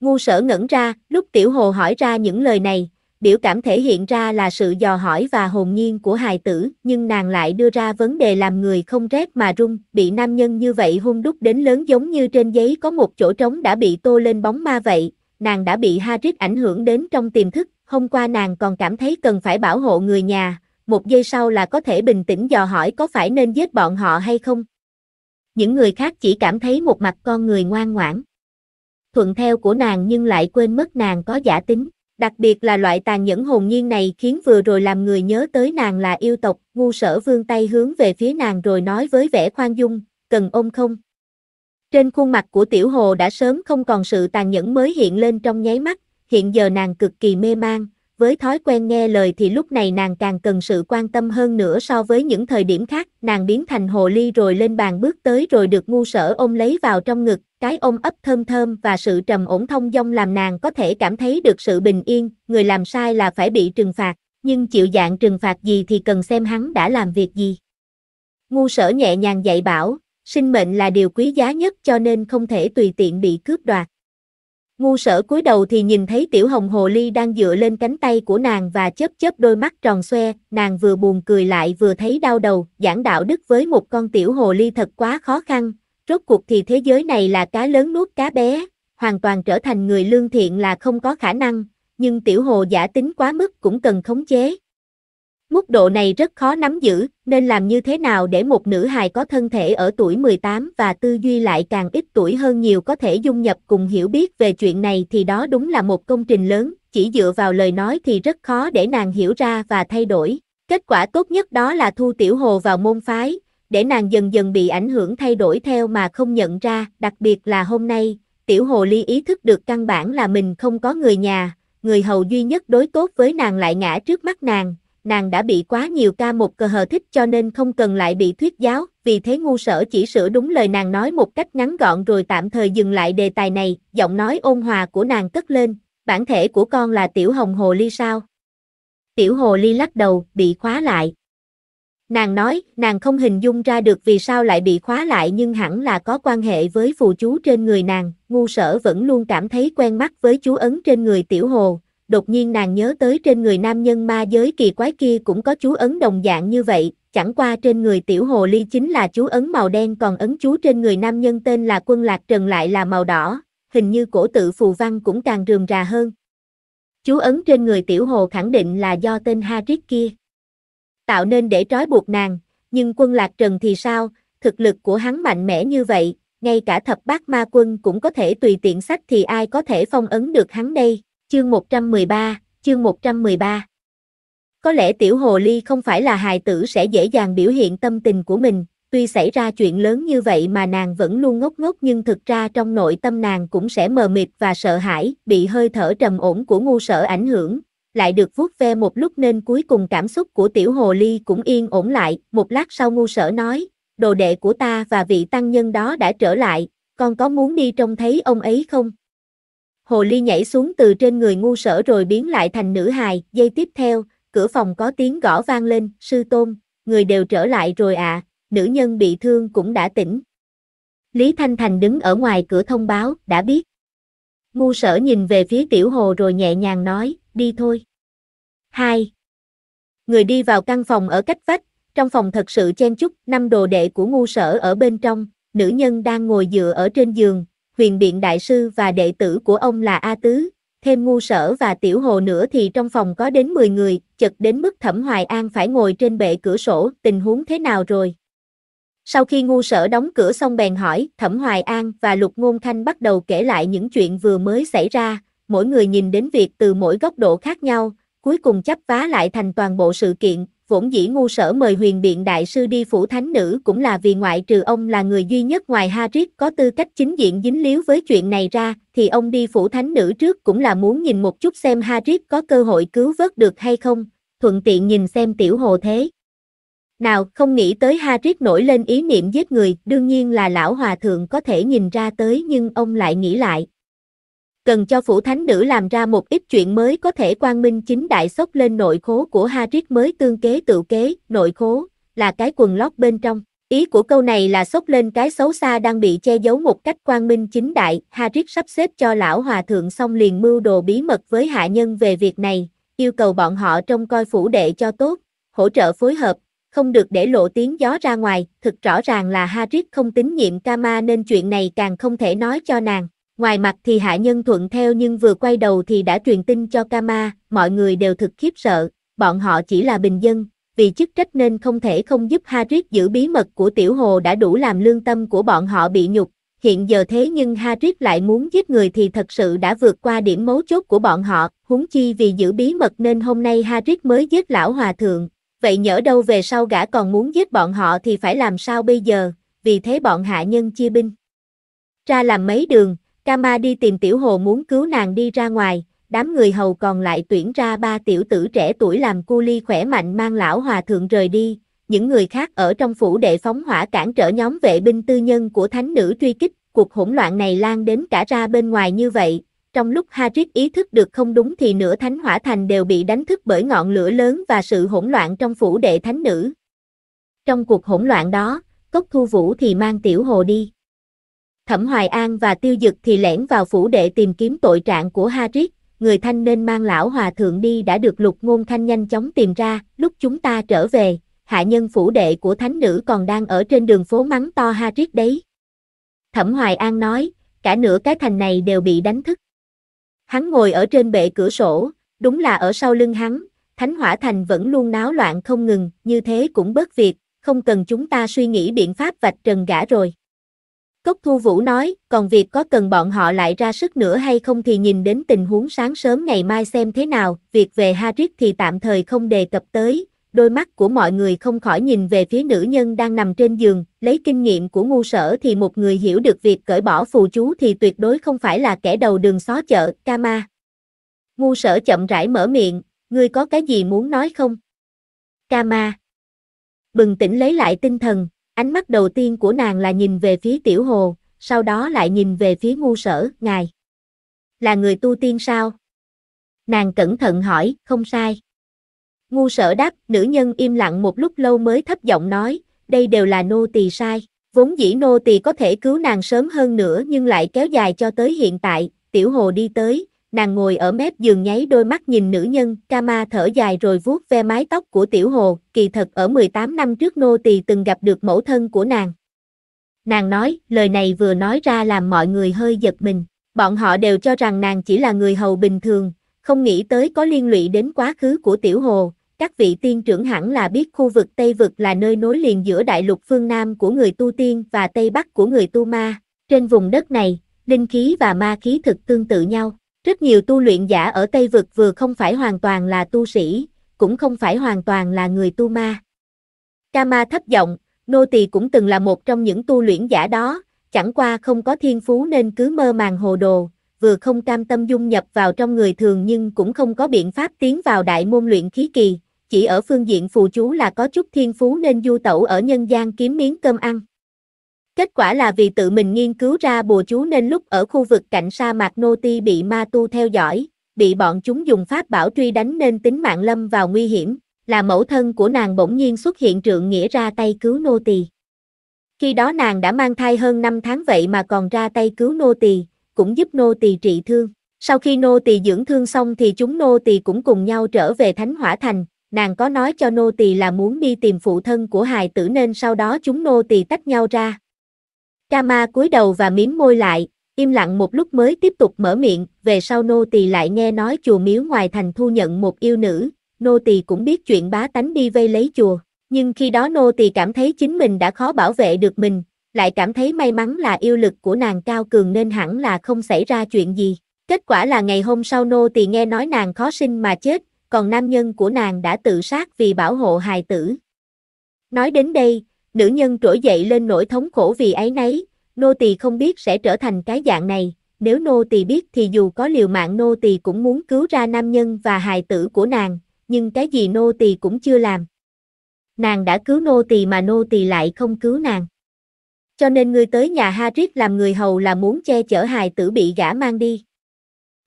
Ngu sở ngẩn ra, lúc tiểu hồ hỏi ra những lời này, biểu cảm thể hiện ra là sự dò hỏi và hồn nhiên của hài tử, nhưng nàng lại đưa ra vấn đề làm người không rét mà run, bị nam nhân như vậy hung đúc đến lớn giống như trên giấy có một chỗ trống đã bị tô lên bóng ma vậy, nàng đã bị Harris ảnh hưởng đến trong tiềm thức, hôm qua nàng còn cảm thấy cần phải bảo hộ người nhà, một giây sau là có thể bình tĩnh dò hỏi có phải nên giết bọn họ hay không. Những người khác chỉ cảm thấy một mặt con người ngoan ngoãn. Thuận theo của nàng nhưng lại quên mất nàng có giả tính. Đặc biệt là loại tàn nhẫn hồn nhiên này khiến vừa rồi làm người nhớ tới nàng là yêu tộc, ngu sở vương tay hướng về phía nàng rồi nói với vẻ khoan dung, cần ôm không? Trên khuôn mặt của tiểu hồ đã sớm không còn sự tàn nhẫn mới hiện lên trong nháy mắt, hiện giờ nàng cực kỳ mê mang, với thói quen nghe lời thì lúc này nàng càng cần sự quan tâm hơn nữa so với những thời điểm khác, nàng biến thành hồ ly rồi lên bàn bước tới rồi được ngu sở ôm lấy vào trong ngực, cái ôm ấp thơm thơm và sự trầm ổn thông dong làm nàng có thể cảm thấy được sự bình yên, người làm sai là phải bị trừng phạt, nhưng chịu dạng trừng phạt gì thì cần xem hắn đã làm việc gì. Ngu sở nhẹ nhàng dạy bảo, sinh mệnh là điều quý giá nhất cho nên không thể tùy tiện bị cướp đoạt. Ngu sở cúi đầu thì nhìn thấy tiểu hồng hồ ly đang dựa lên cánh tay của nàng và chớp chớp đôi mắt tròn xoe, nàng vừa buồn cười lại vừa thấy đau đầu, giảng đạo đức với một con tiểu hồ ly thật quá khó khăn, Rốt cuộc thì thế giới này là cá lớn nuốt cá bé, hoàn toàn trở thành người lương thiện là không có khả năng, nhưng tiểu hồ giả tính quá mức cũng cần khống chế. Mức độ này rất khó nắm giữ, nên làm như thế nào để một nữ hài có thân thể ở tuổi 18 và tư duy lại càng ít tuổi hơn nhiều có thể dung nhập cùng hiểu biết về chuyện này thì đó đúng là một công trình lớn, chỉ dựa vào lời nói thì rất khó để nàng hiểu ra và thay đổi. Kết quả tốt nhất đó là thu tiểu hồ vào môn phái, để nàng dần dần bị ảnh hưởng thay đổi theo mà không nhận ra, đặc biệt là hôm nay, tiểu hồ ly ý thức được căn bản là mình không có người nhà, người hầu duy nhất đối tốt với nàng lại ngã trước mắt nàng, nàng đã bị quá nhiều ca một cờ hờ thích cho nên không cần lại bị thuyết giáo, vì thế ngu sở chỉ sửa đúng lời nàng nói một cách ngắn gọn rồi tạm thời dừng lại đề tài này, giọng nói ôn hòa của nàng cất lên, bản thể của con là tiểu hồng hồ ly sao? Tiểu hồ ly lắc đầu, bị khóa lại. Nàng nói, nàng không hình dung ra được vì sao lại bị khóa lại nhưng hẳn là có quan hệ với phù chú trên người nàng, ngu sở vẫn luôn cảm thấy quen mắt với chú ấn trên người tiểu hồ, đột nhiên nàng nhớ tới trên người nam nhân ma giới kỳ quái kia cũng có chú ấn đồng dạng như vậy, chẳng qua trên người tiểu hồ ly chính là chú ấn màu đen còn ấn chú trên người nam nhân tên là quân lạc trần lại là màu đỏ, hình như cổ tự phù văn cũng càng rườm rà hơn. Chú ấn trên người tiểu hồ khẳng định là do tên Harit kia tạo nên để trói buộc nàng, nhưng quân Lạc Trần thì sao, thực lực của hắn mạnh mẽ như vậy, ngay cả thập bát ma quân cũng có thể tùy tiện sách thì ai có thể phong ấn được hắn đây, chương 113, chương 113. Có lẽ tiểu hồ ly không phải là hài tử sẽ dễ dàng biểu hiện tâm tình của mình, tuy xảy ra chuyện lớn như vậy mà nàng vẫn luôn ngốc ngốc nhưng thực ra trong nội tâm nàng cũng sẽ mờ mịt và sợ hãi, bị hơi thở trầm ổn của ngu sở ảnh hưởng, lại được vuốt ve một lúc nên cuối cùng cảm xúc của tiểu hồ ly cũng yên ổn lại, một lát sau ngu sở nói, đồ đệ của ta và vị tăng nhân đó đã trở lại, con có muốn đi trông thấy ông ấy không? Hồ ly nhảy xuống từ trên người ngu sở rồi biến lại thành nữ hài, giây tiếp theo, cửa phòng có tiếng gõ vang lên, sư tôn, người đều trở lại rồi à, nữ nhân bị thương cũng đã tỉnh. Lý Thanh Thành đứng ở ngoài cửa thông báo, đã biết. Ngu sở nhìn về phía tiểu hồ rồi nhẹ nhàng nói, đi thôi. 2. Người đi vào căn phòng ở cách vách, trong phòng thật sự chen chúc, năm đồ đệ của ngu sở ở bên trong, nữ nhân đang ngồi dựa ở trên giường, huyền biện đại sư và đệ tử của ông là A Tứ, thêm ngu sở và tiểu hồ nữa thì trong phòng có đến 10 người, chật đến mức thẩm hoài an phải ngồi trên bệ cửa sổ, tình huống thế nào rồi? Sau khi ngu sở đóng cửa xong bèn hỏi, Thẩm Hoài An và Lục Ngôn Khanh bắt đầu kể lại những chuyện vừa mới xảy ra, mỗi người nhìn đến việc từ mỗi góc độ khác nhau, cuối cùng chấp vá lại thành toàn bộ sự kiện, vốn dĩ ngu sở mời huyền biện đại sư đi phủ thánh nữ cũng là vì ngoại trừ ông là người duy nhất ngoài Harris có tư cách chính diện dính líu với chuyện này ra, thì ông đi phủ thánh nữ trước cũng là muốn nhìn một chút xem Harris có cơ hội cứu vớt được hay không, thuận tiện nhìn xem tiểu hồ thế. Nào, không nghĩ tới Harris nổi lên ý niệm giết người, đương nhiên là lão hòa thượng có thể nhìn ra tới nhưng ông lại nghĩ lại, cần cho phủ thánh nữ làm ra một ít chuyện mới có thể quang minh chính đại xốc lên nội khố của Harris mới tương kế tự kế, nội khố, là cái quần lót bên trong. Ý của câu này là xốc lên cái xấu xa đang bị che giấu một cách quang minh chính đại, Harris sắp xếp cho lão hòa thượng xong liền mưu đồ bí mật với hạ nhân về việc này, yêu cầu bọn họ trông coi phủ đệ cho tốt, hỗ trợ phối hợp, không được để lộ tiếng gió ra ngoài, thực rõ ràng là Harris không tín nhiệm Kama nên chuyện này càng không thể nói cho nàng. Ngoài mặt thì hạ nhân thuận theo nhưng vừa quay đầu thì đã truyền tin cho Kama, mọi người đều thực khiếp sợ, bọn họ chỉ là bình dân, vì chức trách nên không thể không giúp Harris giữ bí mật của tiểu hồ đã đủ làm lương tâm của bọn họ bị nhục. Hiện giờ thế nhưng Harris lại muốn giết người thì thật sự đã vượt qua điểm mấu chốt của bọn họ, huống chi vì giữ bí mật nên hôm nay Harris mới giết lão hòa thượng. Vậy nhỡ đâu về sau gã còn muốn giết bọn họ thì phải làm sao bây giờ, vì thế bọn hạ nhân chia binh. Ra làm mấy đường, Kama đi tìm tiểu hồ muốn cứu nàng đi ra ngoài, đám người hầu còn lại tuyển ra ba tiểu tử trẻ tuổi làm cu ly khỏe mạnh mang lão hòa thượng rời đi, những người khác ở trong phủ đệ phóng hỏa cản trở nhóm vệ binh tư nhân của thánh nữ truy kích, cuộc hỗn loạn này lan đến cả ra bên ngoài như vậy, trong lúc Harit ý thức được không đúng thì nửa thánh hỏa thành đều bị đánh thức bởi ngọn lửa lớn và sự hỗn loạn trong phủ đệ thánh nữ. Trong cuộc hỗn loạn đó, Cốc Thu Vũ thì mang tiểu hồ đi. Thẩm Hoài An và Tiêu Dực thì lẻn vào phủ đệ tìm kiếm tội trạng của Harit, người thanh nên mang lão hòa thượng đi đã được lục ngôn thanh nhanh chóng tìm ra, lúc chúng ta trở về, hạ nhân phủ đệ của thánh nữ còn đang ở trên đường phố mắng to Harit đấy. Thẩm Hoài An nói, cả nửa cái thành này đều bị đánh thức. Hắn ngồi ở trên bệ cửa sổ, đúng là ở sau lưng hắn, thánh hỏa thành vẫn luôn náo loạn không ngừng, như thế cũng bớt việc, không cần chúng ta suy nghĩ biện pháp vạch trần gã rồi. Cốc Thu Vũ nói, còn việc có cần bọn họ lại ra sức nữa hay không thì nhìn đến tình huống sáng sớm ngày mai xem thế nào, việc về Harris thì tạm thời không đề cập tới, đôi mắt của mọi người không khỏi nhìn về phía nữ nhân đang nằm trên giường, lấy kinh nghiệm của ngu sở thì một người hiểu được việc cởi bỏ phù chú thì tuyệt đối không phải là kẻ đầu đường xó chợ, Kama. Ngu sở chậm rãi mở miệng, ngươi có cái gì muốn nói không? Kama. Bừng tỉnh lấy lại tinh thần, Ánh mắt đầu tiên của nàng là nhìn về phía tiểu hồ, sau đó lại nhìn về phía ngu sở, ngài. Là người tu tiên sao? Nàng cẩn thận hỏi, không sai. Ngu sở đáp, nữ nhân im lặng một lúc lâu mới thấp giọng nói, đây đều là nô tỳ sai. Vốn dĩ nô tỳ có thể cứu nàng sớm hơn nữa nhưng lại kéo dài cho tới hiện tại, tiểu hồ đi tới, nàng ngồi ở mép giường nháy đôi mắt nhìn nữ nhân, Kama thở dài rồi vuốt ve mái tóc của tiểu hồ, kỳ thật ở 18 năm trước nô tỳ từng gặp được mẫu thân của nàng. Nàng nói, lời này vừa nói ra làm mọi người hơi giật mình, bọn họ đều cho rằng nàng chỉ là người hầu bình thường, không nghĩ tới có liên lụy đến quá khứ của tiểu hồ. Các vị tiên trưởng hẳn là biết khu vực Tây Vực là nơi nối liền giữa đại lục phương Nam của người tu tiên và Tây Bắc của người tu ma. Trên vùng đất này, linh khí và ma khí thực tương tự nhau. Rất nhiều tu luyện giả ở Tây Vực vừa không phải hoàn toàn là tu sĩ, cũng không phải hoàn toàn là người tu ma. Kama thấp giọng, nô tỳ cũng từng là một trong những tu luyện giả đó, chẳng qua không có thiên phú nên cứ mơ màng hồ đồ, vừa không cam tâm dung nhập vào trong người thường nhưng cũng không có biện pháp tiến vào đại môn luyện khí kỳ, chỉ ở phương diện phù chú là có chút thiên phú nên du tẩu ở nhân gian kiếm miếng cơm ăn. Kết quả là vì tự mình nghiên cứu ra bùa chú nên lúc ở khu vực cạnh sa mạc Nô Ti bị ma tu theo dõi, bị bọn chúng dùng pháp bảo truy đánh nên tính mạng lâm vào nguy hiểm, là mẫu thân của nàng bỗng nhiên xuất hiện trượng nghĩa ra tay cứu Nô Tì. Khi đó nàng đã mang thai hơn 5 tháng vậy mà còn ra tay cứu Nô Tì, cũng giúp Nô Tì trị thương. Sau khi Nô Tì dưỡng thương xong thì chúng Nô Tì cũng cùng nhau trở về Thánh Hỏa Thành, nàng có nói cho Nô Tì là muốn đi tìm phụ thân của hài tử nên sau đó chúng Nô Tì tách nhau ra Kama cúi đầu và mím môi lại, im lặng một lúc mới tiếp tục mở miệng, về sau nô tỳ lại nghe nói chùa miếu ngoài thành thu nhận một yêu nữ, nô tỳ cũng biết chuyện bá tánh đi vây lấy chùa, nhưng khi đó nô tỳ cảm thấy chính mình đã khó bảo vệ được mình, lại cảm thấy may mắn là yêu lực của nàng cao cường nên hẳn là không xảy ra chuyện gì. Kết quả là ngày hôm sau nô tỳ nghe nói nàng khó sinh mà chết, còn nam nhân của nàng đã tự sát vì bảo hộ hài tử. Nói đến đây, nữ nhân trỗi dậy lên nỗi thống khổ vì ấy nấy, nô tỳ không biết sẽ trở thành cái dạng này, nếu nô tỳ biết thì dù có liều mạng nô tỳ cũng muốn cứu ra nam nhân và hài tử của nàng, nhưng cái gì nô tỳ cũng chưa làm. Nàng đã cứu nô tỳ mà nô tỳ lại không cứu nàng. Cho nên ngươi tới nhà Harris làm người hầu là muốn che chở hài tử bị gã mang đi.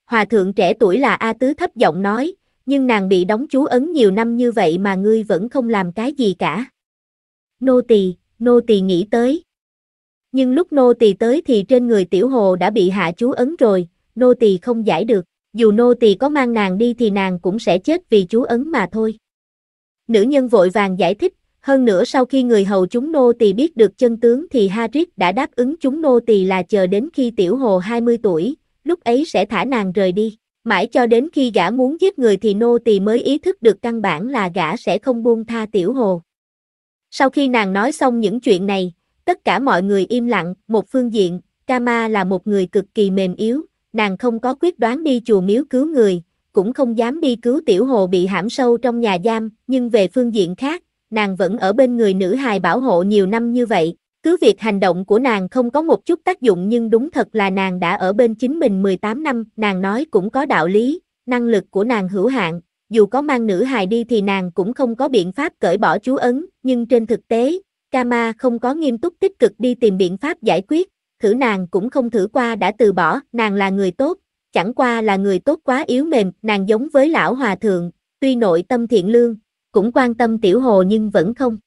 Hòa thượng trẻ tuổi là A Tứ thấp giọng nói, nhưng nàng bị đóng chú ấn nhiều năm như vậy mà ngươi vẫn không làm cái gì cả nô tỳ, nô tỳ nghĩ tới. Nhưng lúc nô tỳ tới thì trên người tiểu hồ đã bị hạ chú ấn rồi, nô tỳ không giải được, dù nô tỳ có mang nàng đi thì nàng cũng sẽ chết vì chú ấn mà thôi. Nữ nhân vội vàng giải thích, hơn nữa sau khi người hầu chúng nô tỳ biết được chân tướng thì Harris đã đáp ứng chúng nô tỳ là chờ đến khi tiểu hồ 20 tuổi, lúc ấy sẽ thả nàng rời đi. Mãi cho đến khi gã muốn giết người thì nô tỳ mới ý thức được căn bản là gã sẽ không buông tha tiểu hồ. Sau khi nàng nói xong những chuyện này, tất cả mọi người im lặng, một phương diện, Kama là một người cực kỳ mềm yếu, nàng không có quyết đoán đi chùa miếu cứu người, cũng không dám đi cứu tiểu hồ bị hãm sâu trong nhà giam, nhưng về phương diện khác, nàng vẫn ở bên người nữ hài bảo hộ nhiều năm như vậy. Cứ việc hành động của nàng không có một chút tác dụng nhưng đúng thật là nàng đã ở bên chính mình 18 năm, nàng nói cũng có đạo lý, năng lực của nàng hữu hạn, dù có mang nữ hài đi thì nàng cũng không có biện pháp cởi bỏ chú ấn, nhưng trên thực tế, Kama không có nghiêm túc tích cực đi tìm biện pháp giải quyết, thử nàng cũng không thử qua đã từ bỏ, nàng là người tốt, chẳng qua là người tốt quá yếu mềm, nàng giống với lão hòa thượng, tuy nội tâm thiện lương, cũng quan tâm tiểu hồ nhưng vẫn không.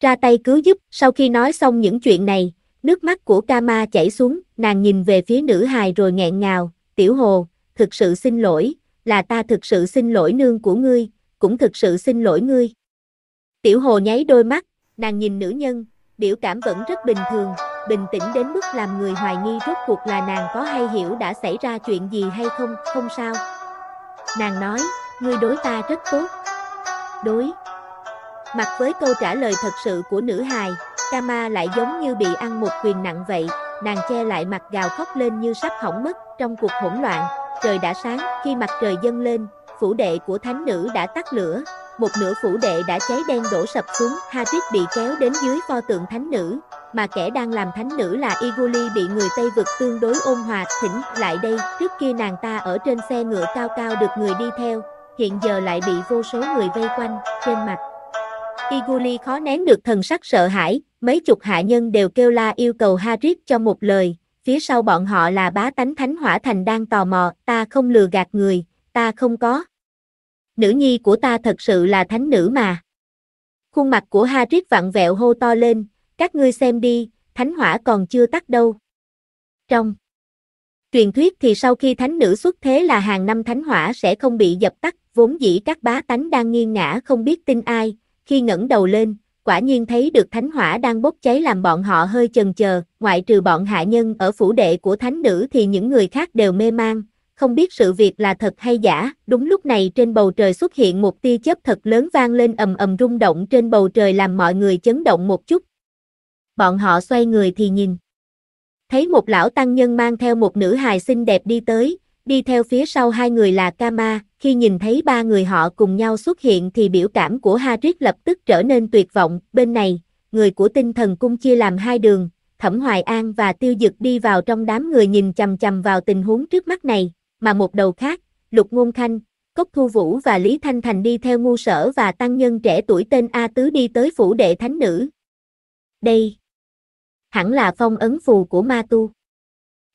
Ra tay cứu giúp, sau khi nói xong những chuyện này, nước mắt của Kama chảy xuống, nàng nhìn về phía nữ hài rồi nghẹn ngào, tiểu hồ, thực sự xin lỗi, là ta thực sự xin lỗi nương của ngươi, cũng thực sự xin lỗi ngươi. Tiểu hồ nháy đôi mắt, nàng nhìn nữ nhân, biểu cảm vẫn rất bình thường, bình tĩnh đến mức làm người hoài nghi rốt cuộc là nàng có hay hiểu đã xảy ra chuyện gì hay không, không sao. Nàng nói, ngươi đối ta rất tốt. Đối. Mặt với câu trả lời thật sự của nữ hài, Kama lại giống như bị ăn một quyền nặng vậy, nàng che lại mặt gào khóc lên như sắp hỏng mất trong cuộc hỗn loạn, trời đã sáng, khi mặt trời dâng lên, phủ đệ của thánh nữ đã tắt lửa, một nửa phủ đệ đã cháy đen đổ sập xuống, Harris bị kéo đến dưới pho tượng thánh nữ, mà kẻ đang làm thánh nữ là Iguli bị người Tây vực tương đối ôn hòa, thỉnh lại đây, trước kia nàng ta ở trên xe ngựa cao cao được người đi theo, hiện giờ lại bị vô số người vây quanh, trên mặt. Iguli khó nén được thần sắc sợ hãi, mấy chục hạ nhân đều kêu la yêu cầu Harris cho một lời, phía sau bọn họ là bá tánh thánh hỏa thành đang tò mò, ta không lừa gạt người, ta không có. Nữ nhi của ta thật sự là thánh nữ mà. Khuôn mặt của Harris vặn vẹo hô to lên, các ngươi xem đi, thánh hỏa còn chưa tắt đâu. Trong truyền thuyết thì sau khi thánh nữ xuất thế là hàng năm thánh hỏa sẽ không bị dập tắt, vốn dĩ các bá tánh đang nghiêng ngã không biết tin ai, khi ngẩng đầu lên, quả nhiên thấy được thánh hỏa đang bốc cháy làm bọn họ hơi chần chờ, ngoại trừ bọn hạ nhân ở phủ đệ của thánh nữ thì những người khác đều mê mang, không biết sự việc là thật hay giả, đúng lúc này trên bầu trời xuất hiện một tia chớp thật lớn vang lên ầm ầm rung động trên bầu trời làm mọi người chấn động một chút. Bọn họ xoay người thì nhìn. Thấy một lão tăng nhân mang theo một nữ hài xinh đẹp đi tới, đi theo phía sau hai người là Kama, khi nhìn thấy ba người họ cùng nhau xuất hiện thì biểu cảm của Harris lập tức trở nên tuyệt vọng. Bên này, người của tinh thần cung chia làm hai đường, Thẩm Hoài An và Tiêu Dực đi vào trong đám người nhìn chầm chầm vào tình huống trước mắt này, mà một đầu khác, Lục Ngôn Khanh, Cốc Thu Vũ và Lý Thanh Thành đi theo ngu sở và tăng nhân trẻ tuổi tên A Tứ đi tới phủ đệ thánh nữ. Đây, hẳn là phong ấn phù của ma tu.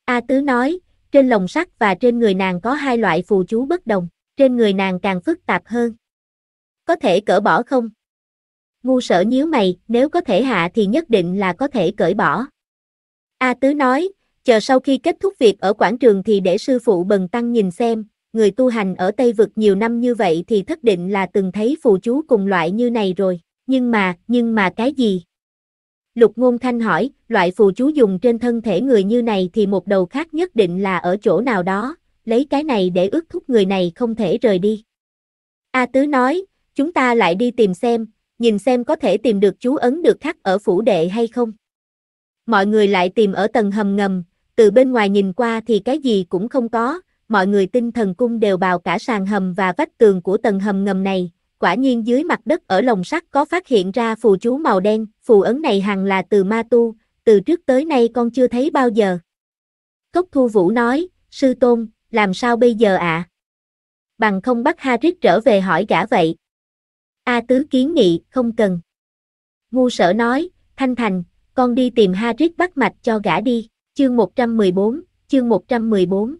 A Tứ nói, trên lồng sắt và trên người nàng có hai loại phù chú bất đồng trên người nàng càng phức tạp hơn. Có thể cởi bỏ không? Ngu sở nhíu mày, nếu có thể hạ thì nhất định là có thể cởi bỏ. A Tứ nói, chờ sau khi kết thúc việc ở quảng trường thì để sư phụ bần tăng nhìn xem, người tu hành ở Tây Vực nhiều năm như vậy thì thất định là từng thấy phù chú cùng loại như này rồi, nhưng mà, nhưng mà cái gì? Lục Ngôn Thanh hỏi, loại phù chú dùng trên thân thể người như này thì một đầu khác nhất định là ở chỗ nào đó, lấy cái này để ước thúc người này không thể rời đi. A Tứ nói, chúng ta lại đi tìm xem, nhìn xem có thể tìm được chú ấn được khắc ở phủ đệ hay không. Mọi người lại tìm ở tầng hầm ngầm, từ bên ngoài nhìn qua thì cái gì cũng không có, mọi người tinh thần cung đều bào cả sàn hầm và vách tường của tầng hầm ngầm này, quả nhiên dưới mặt đất ở lồng sắt có phát hiện ra phù chú màu đen, phù ấn này hằng là từ ma tu, từ trước tới nay con chưa thấy bao giờ. Cốc Thu Vũ nói, sư tôn, làm sao bây giờ ạ? Bằng không bắt Harris trở về hỏi gã vậy. A Tứ kiến nghị, không cần. Ngu sở nói, Thanh Thành, con đi tìm Harris bắt mạch cho gã đi, chương 114, chương 114.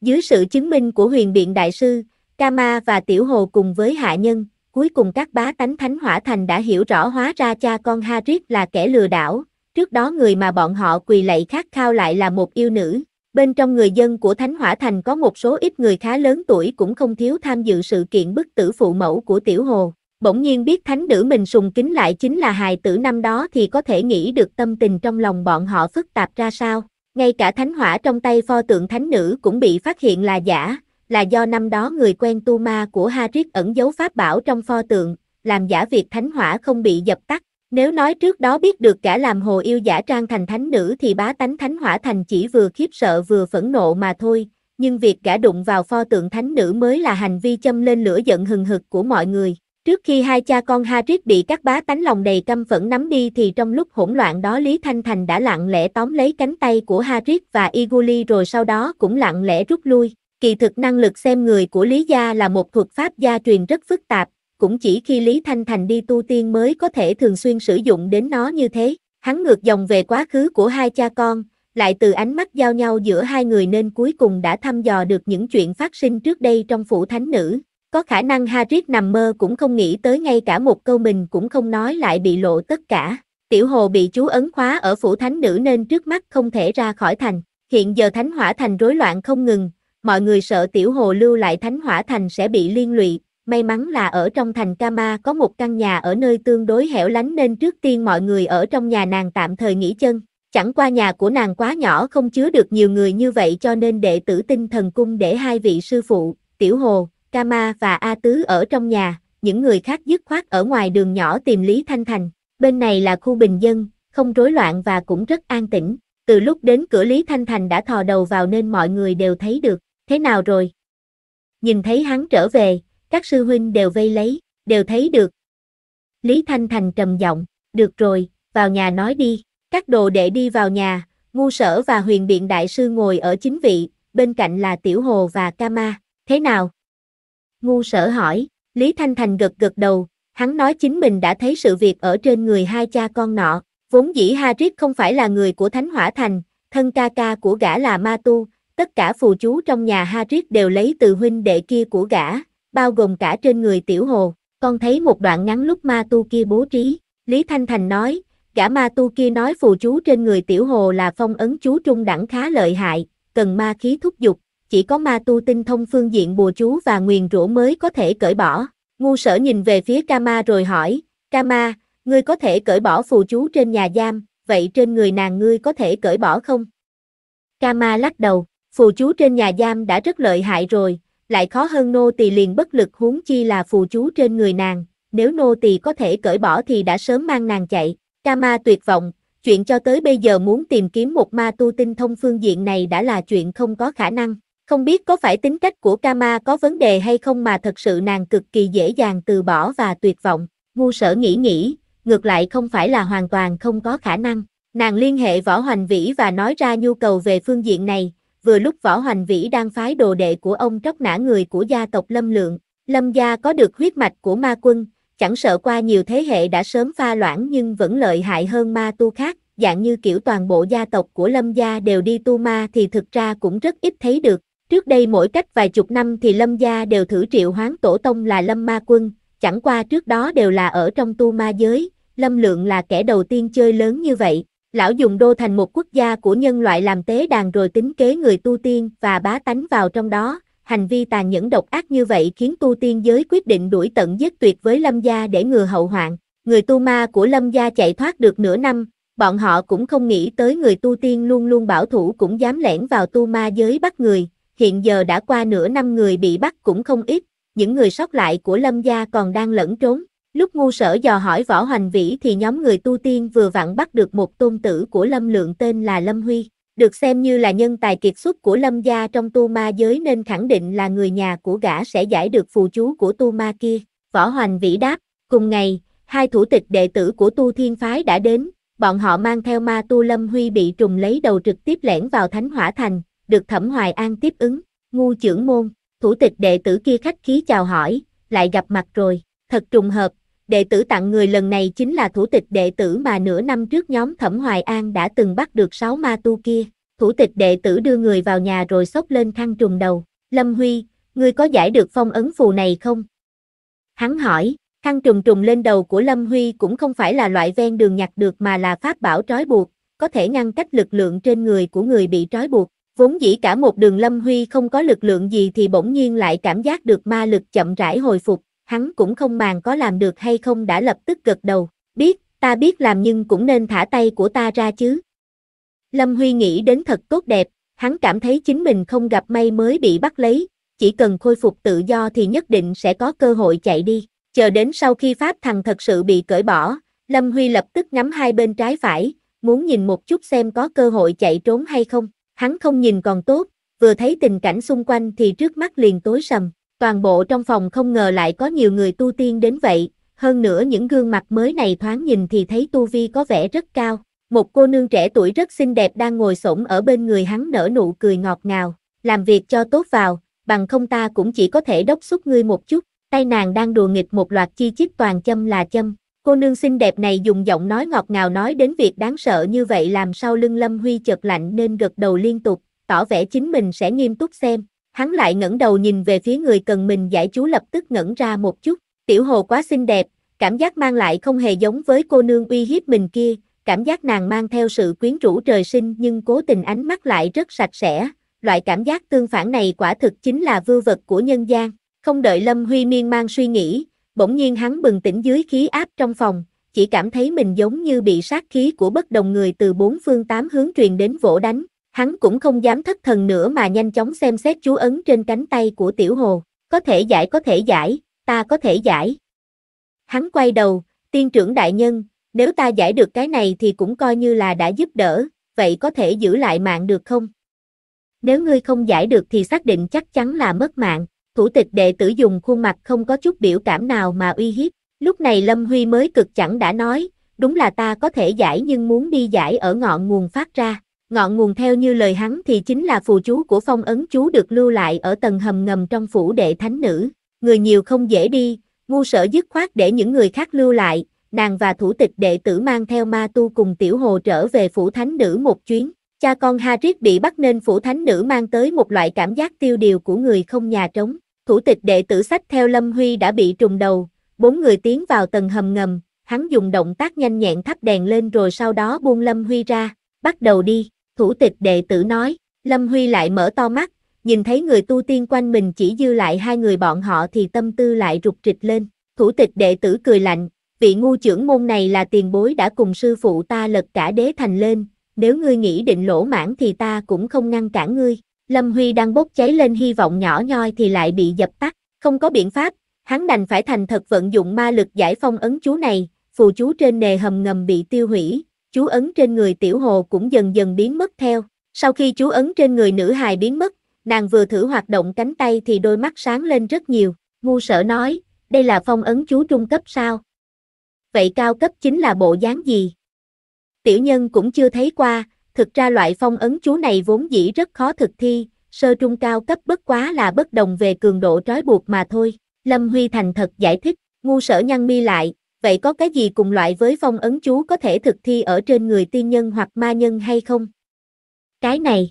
Dưới sự chứng minh của huyền biện đại sư, Kama và Tiểu Hồ cùng với hạ nhân, cuối cùng các bá tánh Thánh Hỏa Thành đã hiểu rõ hóa ra cha con Harris là kẻ lừa đảo, trước đó người mà bọn họ quỳ lạy khát khao lại là một yêu nữ, bên trong người dân của Thánh Hỏa Thành có một số ít người khá lớn tuổi cũng không thiếu tham dự sự kiện bức tử phụ mẫu của Tiểu Hồ. Bỗng nhiên biết thánh nữ mình sùng kính lại chính là hài tử năm đó thì có thể nghĩ được tâm tình trong lòng bọn họ phức tạp ra sao. Ngay cả thánh hỏa trong tay pho tượng thánh nữ cũng bị phát hiện là giả, là do năm đó người quen tu ma của Harit ẩn giấu pháp bảo trong pho tượng, làm giả việc thánh hỏa không bị dập tắt, nếu nói trước đó biết được cả làm hồ yêu giả trang thành thánh nữ thì bá tánh thánh hỏa thành chỉ vừa khiếp sợ vừa phẫn nộ mà thôi, nhưng việc cả đụng vào pho tượng thánh nữ mới là hành vi châm lên lửa giận hừng hực của mọi người. Trước khi hai cha con Harris bị các bá tánh lòng đầy căm phẫn nắm đi thì trong lúc hỗn loạn đó Lý Thanh Thành đã lặng lẽ tóm lấy cánh tay của Harris và Iguli rồi sau đó cũng lặng lẽ rút lui. Kỳ thực năng lực xem người của Lý Gia là một thuật pháp gia truyền rất phức tạp, cũng chỉ khi Lý Thanh Thành đi tu tiên mới có thể thường xuyên sử dụng đến nó như thế. Hắn ngược dòng về quá khứ của hai cha con, lại từ ánh mắt giao nhau giữa hai người nên cuối cùng đã thăm dò được những chuyện phát sinh trước đây trong phủ thánh nữ. Có khả năng Harris nằm mơ cũng không nghĩ tới ngay cả một câu mình cũng không nói lại bị lộ tất cả. Tiểu hồ bị chú ấn khóa ở phủ thánh nữ nên trước mắt không thể ra khỏi thành. Hiện giờ thánh hỏa thành rối loạn không ngừng, mọi người sợ tiểu hồ lưu lại thánh hỏa thành sẽ bị liên lụy, may mắn là ở trong thành Kama có một căn nhà ở nơi tương đối hẻo lánh nên trước tiên mọi người ở trong nhà nàng tạm thời nghỉ chân. Chẳng qua nhà của nàng quá nhỏ không chứa được nhiều người như vậy cho nên đệ tử tinh thần cung để hai vị sư phụ, Tiểu Hồ, Kama và A Tứ ở trong nhà, những người khác dứt khoát ở ngoài đường nhỏ tìm Lý Thanh Thành. Bên này là khu bình dân, không rối loạn và cũng rất an tĩnh. Từ lúc đến cửa Lý Thanh Thành đã thò đầu vào nên mọi người đều thấy được. Thế nào rồi? Nhìn thấy hắn trở về, các sư huynh đều vây lấy, đều thấy được. Lý Thanh Thành trầm giọng, được rồi, vào nhà nói đi, các đồ đệ đi vào nhà, ngu sở và huyền biện đại sư ngồi ở chính vị, bên cạnh là Tiểu Hồ và Kama, thế nào? Ngu sở hỏi, Lý Thanh Thành gật gật đầu, hắn nói chính mình đã thấy sự việc ở trên người hai cha con nọ, vốn dĩ ha triết không phải là người của Thánh Hỏa Thành, thân ca ca của gã là Ma Tu, tất cả phù chú trong nhà ha triết đều lấy từ huynh đệ kia của gã, bao gồm cả trên người tiểu hồ. Con thấy một đoạn ngắn lúc ma tu kia bố trí, Lý Thanh Thành nói, gã ma tu kia nói phù chú trên người tiểu hồ là phong ấn chú trung đẳng khá lợi hại, cần ma khí thúc dục, chỉ có ma tu tinh thông phương diện bùa chú và nguyền rũ mới có thể cởi bỏ. Ngu sở nhìn về phía Kama rồi hỏi, Kama, ngươi có thể cởi bỏ phù chú trên nhà giam, vậy trên người nàng ngươi có thể cởi bỏ không? Kama lắc đầu, phù chú trên nhà giam đã rất lợi hại rồi, lại khó hơn nô tỳ liền bất lực huống chi là phù chú trên người nàng, nếu nô tỳ có thể cởi bỏ thì đã sớm mang nàng chạy, Kama tuyệt vọng, chuyện cho tới bây giờ muốn tìm kiếm một ma tu tinh thông phương diện này đã là chuyện không có khả năng, không biết có phải tính cách của Kama có vấn đề hay không mà thật sự nàng cực kỳ dễ dàng từ bỏ và tuyệt vọng, ngu sở nghĩ nghĩ, ngược lại không phải là hoàn toàn không có khả năng. Nàng liên hệ võ hoành vĩ và nói ra nhu cầu về phương diện này, vừa lúc Võ Hoành Vĩ đang phái đồ đệ của ông tróc nã người của gia tộc Lâm Lượng, Lâm gia có được huyết mạch của ma quân, chẳng sợ qua nhiều thế hệ đã sớm pha loãng nhưng vẫn lợi hại hơn ma tu khác, dạng như kiểu toàn bộ gia tộc của Lâm gia đều đi tu ma thì thực ra cũng rất ít thấy được. Trước đây mỗi cách vài chục năm thì Lâm gia đều thử triệu hoán tổ tông là Lâm ma quân, chẳng qua trước đó đều là ở trong tu ma giới, Lâm lượng là kẻ đầu tiên chơi lớn như vậy lão dùng đô thành một quốc gia của nhân loại làm tế đàn rồi tính kế người tu tiên và bá tánh vào trong đó, hành vi tàn nhẫn độc ác như vậy khiến tu tiên giới quyết định đuổi tận giết tuyệt với lâm gia để ngừa hậu hoạn, người tu ma của lâm gia chạy thoát được nửa năm, bọn họ cũng không nghĩ tới người tu tiên luôn luôn bảo thủ cũng dám lẻn vào tu ma giới bắt người, hiện giờ đã qua nửa năm người bị bắt cũng không ít, những người sót lại của lâm gia còn đang lẫn trốn. Lúc ngu sở dò hỏi võ hoành vĩ thì nhóm người tu tiên vừa vặn bắt được một tôn tử của Lâm Lượng tên là Lâm Huy, được xem như là nhân tài kiệt xuất của Lâm gia trong tu ma giới nên khẳng định là người nhà của gã sẽ giải được phù chú của tu ma kia. Võ hoành vĩ đáp, cùng ngày, hai thủ tịch đệ tử của tu thiên phái đã đến, bọn họ mang theo ma tu Lâm Huy bị trùng lấy đầu trực tiếp lẻn vào Thánh Hỏa Thành, được Thẩm Hoài An tiếp ứng, ngu trưởng môn, thủ tịch đệ tử kia khách khí chào hỏi, lại gặp mặt rồi, thật trùng hợp, đệ tử tặng người lần này chính là thủ tịch đệ tử mà nửa năm trước nhóm Thẩm Hoài An đã từng bắt được sáu ma tu kia. Thủ tịch đệ tử đưa người vào nhà rồi xốc lên khăn trùng đầu. Lâm Huy, ngươi có giải được phong ấn phù này không? Hắn hỏi, khăn trùng trùng lên đầu của Lâm Huy cũng không phải là loại ven đường nhặt được mà là pháp bảo trói buộc, có thể ngăn cách lực lượng trên người của người bị trói buộc. Vốn dĩ cả một đường Lâm Huy không có lực lượng gì thì bỗng nhiên lại cảm giác được ma lực chậm rãi hồi phục, hắn cũng không màng có làm được hay không đã lập tức gật đầu, biết, ta biết làm nhưng cũng nên thả tay của ta ra chứ. Lâm Huy nghĩ đến thật tốt đẹp, hắn cảm thấy chính mình không gặp may mới bị bắt lấy, chỉ cần khôi phục tự do thì nhất định sẽ có cơ hội chạy đi. Chờ đến sau khi Pháp thằng thật sự bị cởi bỏ, Lâm Huy lập tức ngắm hai bên trái phải, muốn nhìn một chút xem có cơ hội chạy trốn hay không. Hắn không nhìn còn tốt, vừa thấy tình cảnh xung quanh thì trước mắt liền tối sầm. Toàn bộ trong phòng không ngờ lại có nhiều người tu tiên đến vậy, hơn nữa những gương mặt mới này thoáng nhìn thì thấy tu vi có vẻ rất cao. Một cô nương trẻ tuổi rất xinh đẹp đang ngồi xổm ở bên người hắn nở nụ cười ngọt ngào, làm việc cho tốt vào, bằng không ta cũng chỉ có thể đốc xúc ngươi một chút. Tay nàng đang đùa nghịch một loạt chi chít toàn châm là châm. Cô nương xinh đẹp này dùng giọng nói ngọt ngào nói đến việc đáng sợ như vậy làm sao lưng Lâm Huy chợt lạnh nên gật đầu liên tục, tỏ vẻ chính mình sẽ nghiêm túc xem hắn lại ngẩng đầu nhìn về phía người cần mình giải chú lập tức ngẩn ra một chút, tiểu hồ quá xinh đẹp, cảm giác mang lại không hề giống với cô nương uy hiếp mình kia, cảm giác nàng mang theo sự quyến rũ trời sinh nhưng cố tình ánh mắt lại rất sạch sẽ, loại cảm giác tương phản này quả thực chính là vưu vật của nhân gian, không đợi Lâm Huy miên mang suy nghĩ, bỗng nhiên hắn bừng tỉnh dưới khí áp trong phòng, chỉ cảm thấy mình giống như bị sát khí của bất đồng người từ bốn phương tám hướng truyền đến vỗ đánh, hắn cũng không dám thất thần nữa mà nhanh chóng xem xét chú ấn trên cánh tay của tiểu hồ, có thể giải có thể giải, ta có thể giải. Hắn quay đầu, tiên trưởng đại nhân, nếu ta giải được cái này thì cũng coi như là đã giúp đỡ, vậy có thể giữ lại mạng được không? Nếu ngươi không giải được thì xác định chắc chắn là mất mạng, thủ tịch đệ tử dùng khuôn mặt không có chút biểu cảm nào mà uy hiếp, lúc này Lâm Huy mới cực chẳng đã nói, đúng là ta có thể giải nhưng muốn đi giải ở ngọn nguồn phát ra. Ngọn nguồn theo như lời hắn thì chính là phù chú của phong ấn chú được lưu lại ở tầng hầm ngầm trong phủ đệ thánh nữ. Người nhiều không dễ đi, ngu sở dứt khoát để những người khác lưu lại, nàng và thủ tịch đệ tử mang theo ma tu cùng tiểu hồ trở về phủ thánh nữ một chuyến. Cha con Harris bị bắt nên phủ thánh nữ mang tới một loại cảm giác tiêu điều của người không nhà trống. Thủ tịch đệ tử sách theo Lâm Huy đã bị trùng đầu, bốn người tiến vào tầng hầm ngầm, hắn dùng động tác nhanh nhẹn thắp đèn lên rồi sau đó buông Lâm Huy ra bắt đầu đi, thủ tịch đệ tử nói, Lâm Huy lại mở to mắt, nhìn thấy người tu tiên quanh mình chỉ dư lại hai người bọn họ thì tâm tư lại rụt trịch lên, thủ tịch đệ tử cười lạnh, vị ngu trưởng môn này là tiền bối đã cùng sư phụ ta lật cả đế thành lên, nếu ngươi nghĩ định lỗ mãn thì ta cũng không ngăn cản ngươi, Lâm Huy đang bốc cháy lên hy vọng nhỏ nhoi thì lại bị dập tắt, không có biện pháp, hắn đành phải thành thật vận dụng ma lực giải phong ấn chú này, phù chú trên nề hầm ngầm bị tiêu hủy, chú ấn trên người tiểu hồ cũng dần dần biến mất theo. Sau khi chú ấn trên người nữ hài biến mất, nàng vừa thử hoạt động cánh tay thì đôi mắt sáng lên rất nhiều. Ngu sở nói, đây là phong ấn chú trung cấp sao? Vậy cao cấp chính là bộ dáng gì? Tiểu nhân cũng chưa thấy qua, thực ra loại phong ấn chú này vốn dĩ rất khó thực thi, sơ trung cao cấp bất quá là bất đồng về cường độ trói buộc mà thôi. Lâm Huy Thành thật giải thích, ngu sở nhăn mi lại, vậy có cái gì cùng loại với phong ấn chú có thể thực thi ở trên người tiên nhân hoặc ma nhân hay không? Cái này,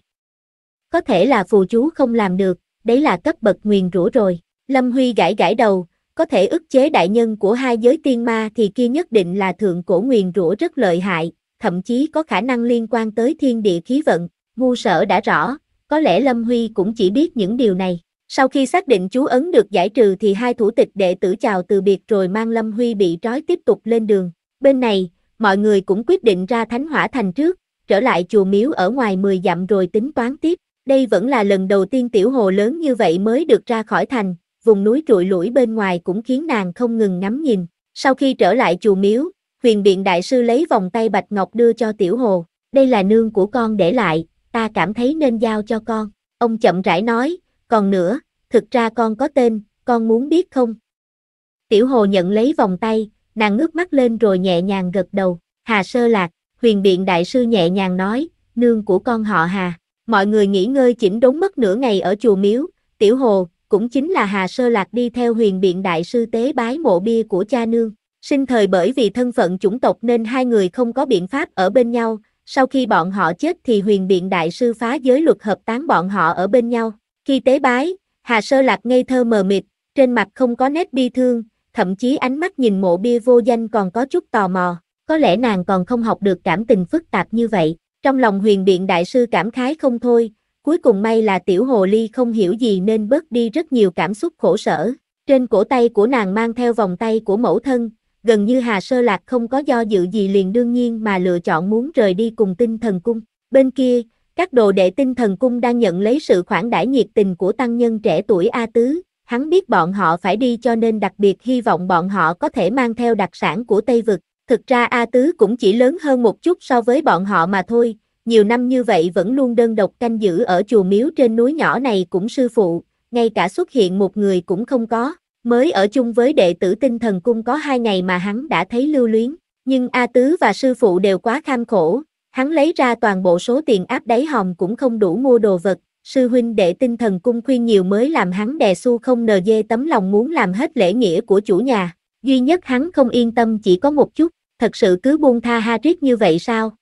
có thể là phù chú không làm được, đấy là cấp bậc nguyền rủa rồi. Lâm Huy gãi gãi đầu, có thể ức chế đại nhân của hai giới tiên ma thì kia nhất định là thượng cổ nguyền rủa rất lợi hại, thậm chí có khả năng liên quan tới thiên địa khí vận. Ngu sở đã rõ, có lẽ Lâm Huy cũng chỉ biết những điều này. Sau khi xác định chú ấn được giải trừ thì hai thủ tịch đệ tử chào từ biệt rồi mang Lâm Huy bị trói tiếp tục lên đường. Bên này, mọi người cũng quyết định ra Thánh Hỏa Thành trước, trở lại chùa miếu ở ngoài 10 dặm rồi tính toán tiếp. Đây vẫn là lần đầu tiên tiểu hồ lớn như vậy mới được ra khỏi thành, vùng núi trụi lũi bên ngoài cũng khiến nàng không ngừng ngắm nhìn. Sau khi trở lại chùa miếu, huyền biện đại sư lấy vòng tay bạch ngọc đưa cho tiểu hồ. Đây là nương của con để lại, ta cảm thấy nên giao cho con. Ông chậm rãi nói, còn nữa, thực ra con có tên, con muốn biết không? Tiểu hồ nhận lấy vòng tay, nàng ngước mắt lên rồi nhẹ nhàng gật đầu. Hà Sơ Lạc, huyền biện đại sư nhẹ nhàng nói, nương của con họ Hà. Mọi người nghỉ ngơi chỉnh đốn mất nửa ngày ở chùa miếu, tiểu hồ, cũng chính là Hà Sơ Lạc đi theo huyền biện đại sư tế bái mộ bia của cha nương. Sinh thời bởi vì thân phận chủng tộc nên hai người không có biện pháp ở bên nhau, sau khi bọn họ chết thì huyền biện đại sư phá giới luật hợp tán bọn họ ở bên nhau. Khi tế bái, Hà Sơ Lạc ngây thơ mờ mịt, trên mặt không có nét bi thương, thậm chí ánh mắt nhìn mộ bia vô danh còn có chút tò mò, có lẽ nàng còn không học được cảm tình phức tạp như vậy. Trong lòng huyền biện đại sư cảm khái không thôi, cuối cùng may là tiểu hồ ly không hiểu gì nên bớt đi rất nhiều cảm xúc khổ sở. Trên cổ tay của nàng mang theo vòng tay của mẫu thân, gần như Hà Sơ Lạc không có do dự gì liền đương nhiên mà lựa chọn muốn rời đi cùng tinh thần cung. Bên kia, các đồ đệ tinh thần cung đang nhận lấy sự khoản đãi nhiệt tình của tăng nhân trẻ tuổi A Tứ, hắn biết bọn họ phải đi cho nên đặc biệt hy vọng bọn họ có thể mang theo đặc sản của Tây Vực. Thực ra A Tứ cũng chỉ lớn hơn một chút so với bọn họ mà thôi, nhiều năm như vậy vẫn luôn đơn độc canh giữ ở chùa miếu trên núi nhỏ này cũng sư phụ, ngay cả xuất hiện một người cũng không có, mới ở chung với đệ tử tinh thần cung có hai ngày mà hắn đã thấy lưu luyến, nhưng A Tứ và sư phụ đều quá kham khổ, Hắn lấy ra toàn bộ số tiền áp đáy hòm cũng không đủ mua đồ vật, sư huynh để tinh thần cung khuyên nhiều mới làm hắn đè xu không nờ dê tấm lòng muốn làm hết lễ nghĩa của chủ nhà. Duy nhất hắn không yên tâm chỉ có một chút, thật sự cứ buông tha ha Harris như vậy sao?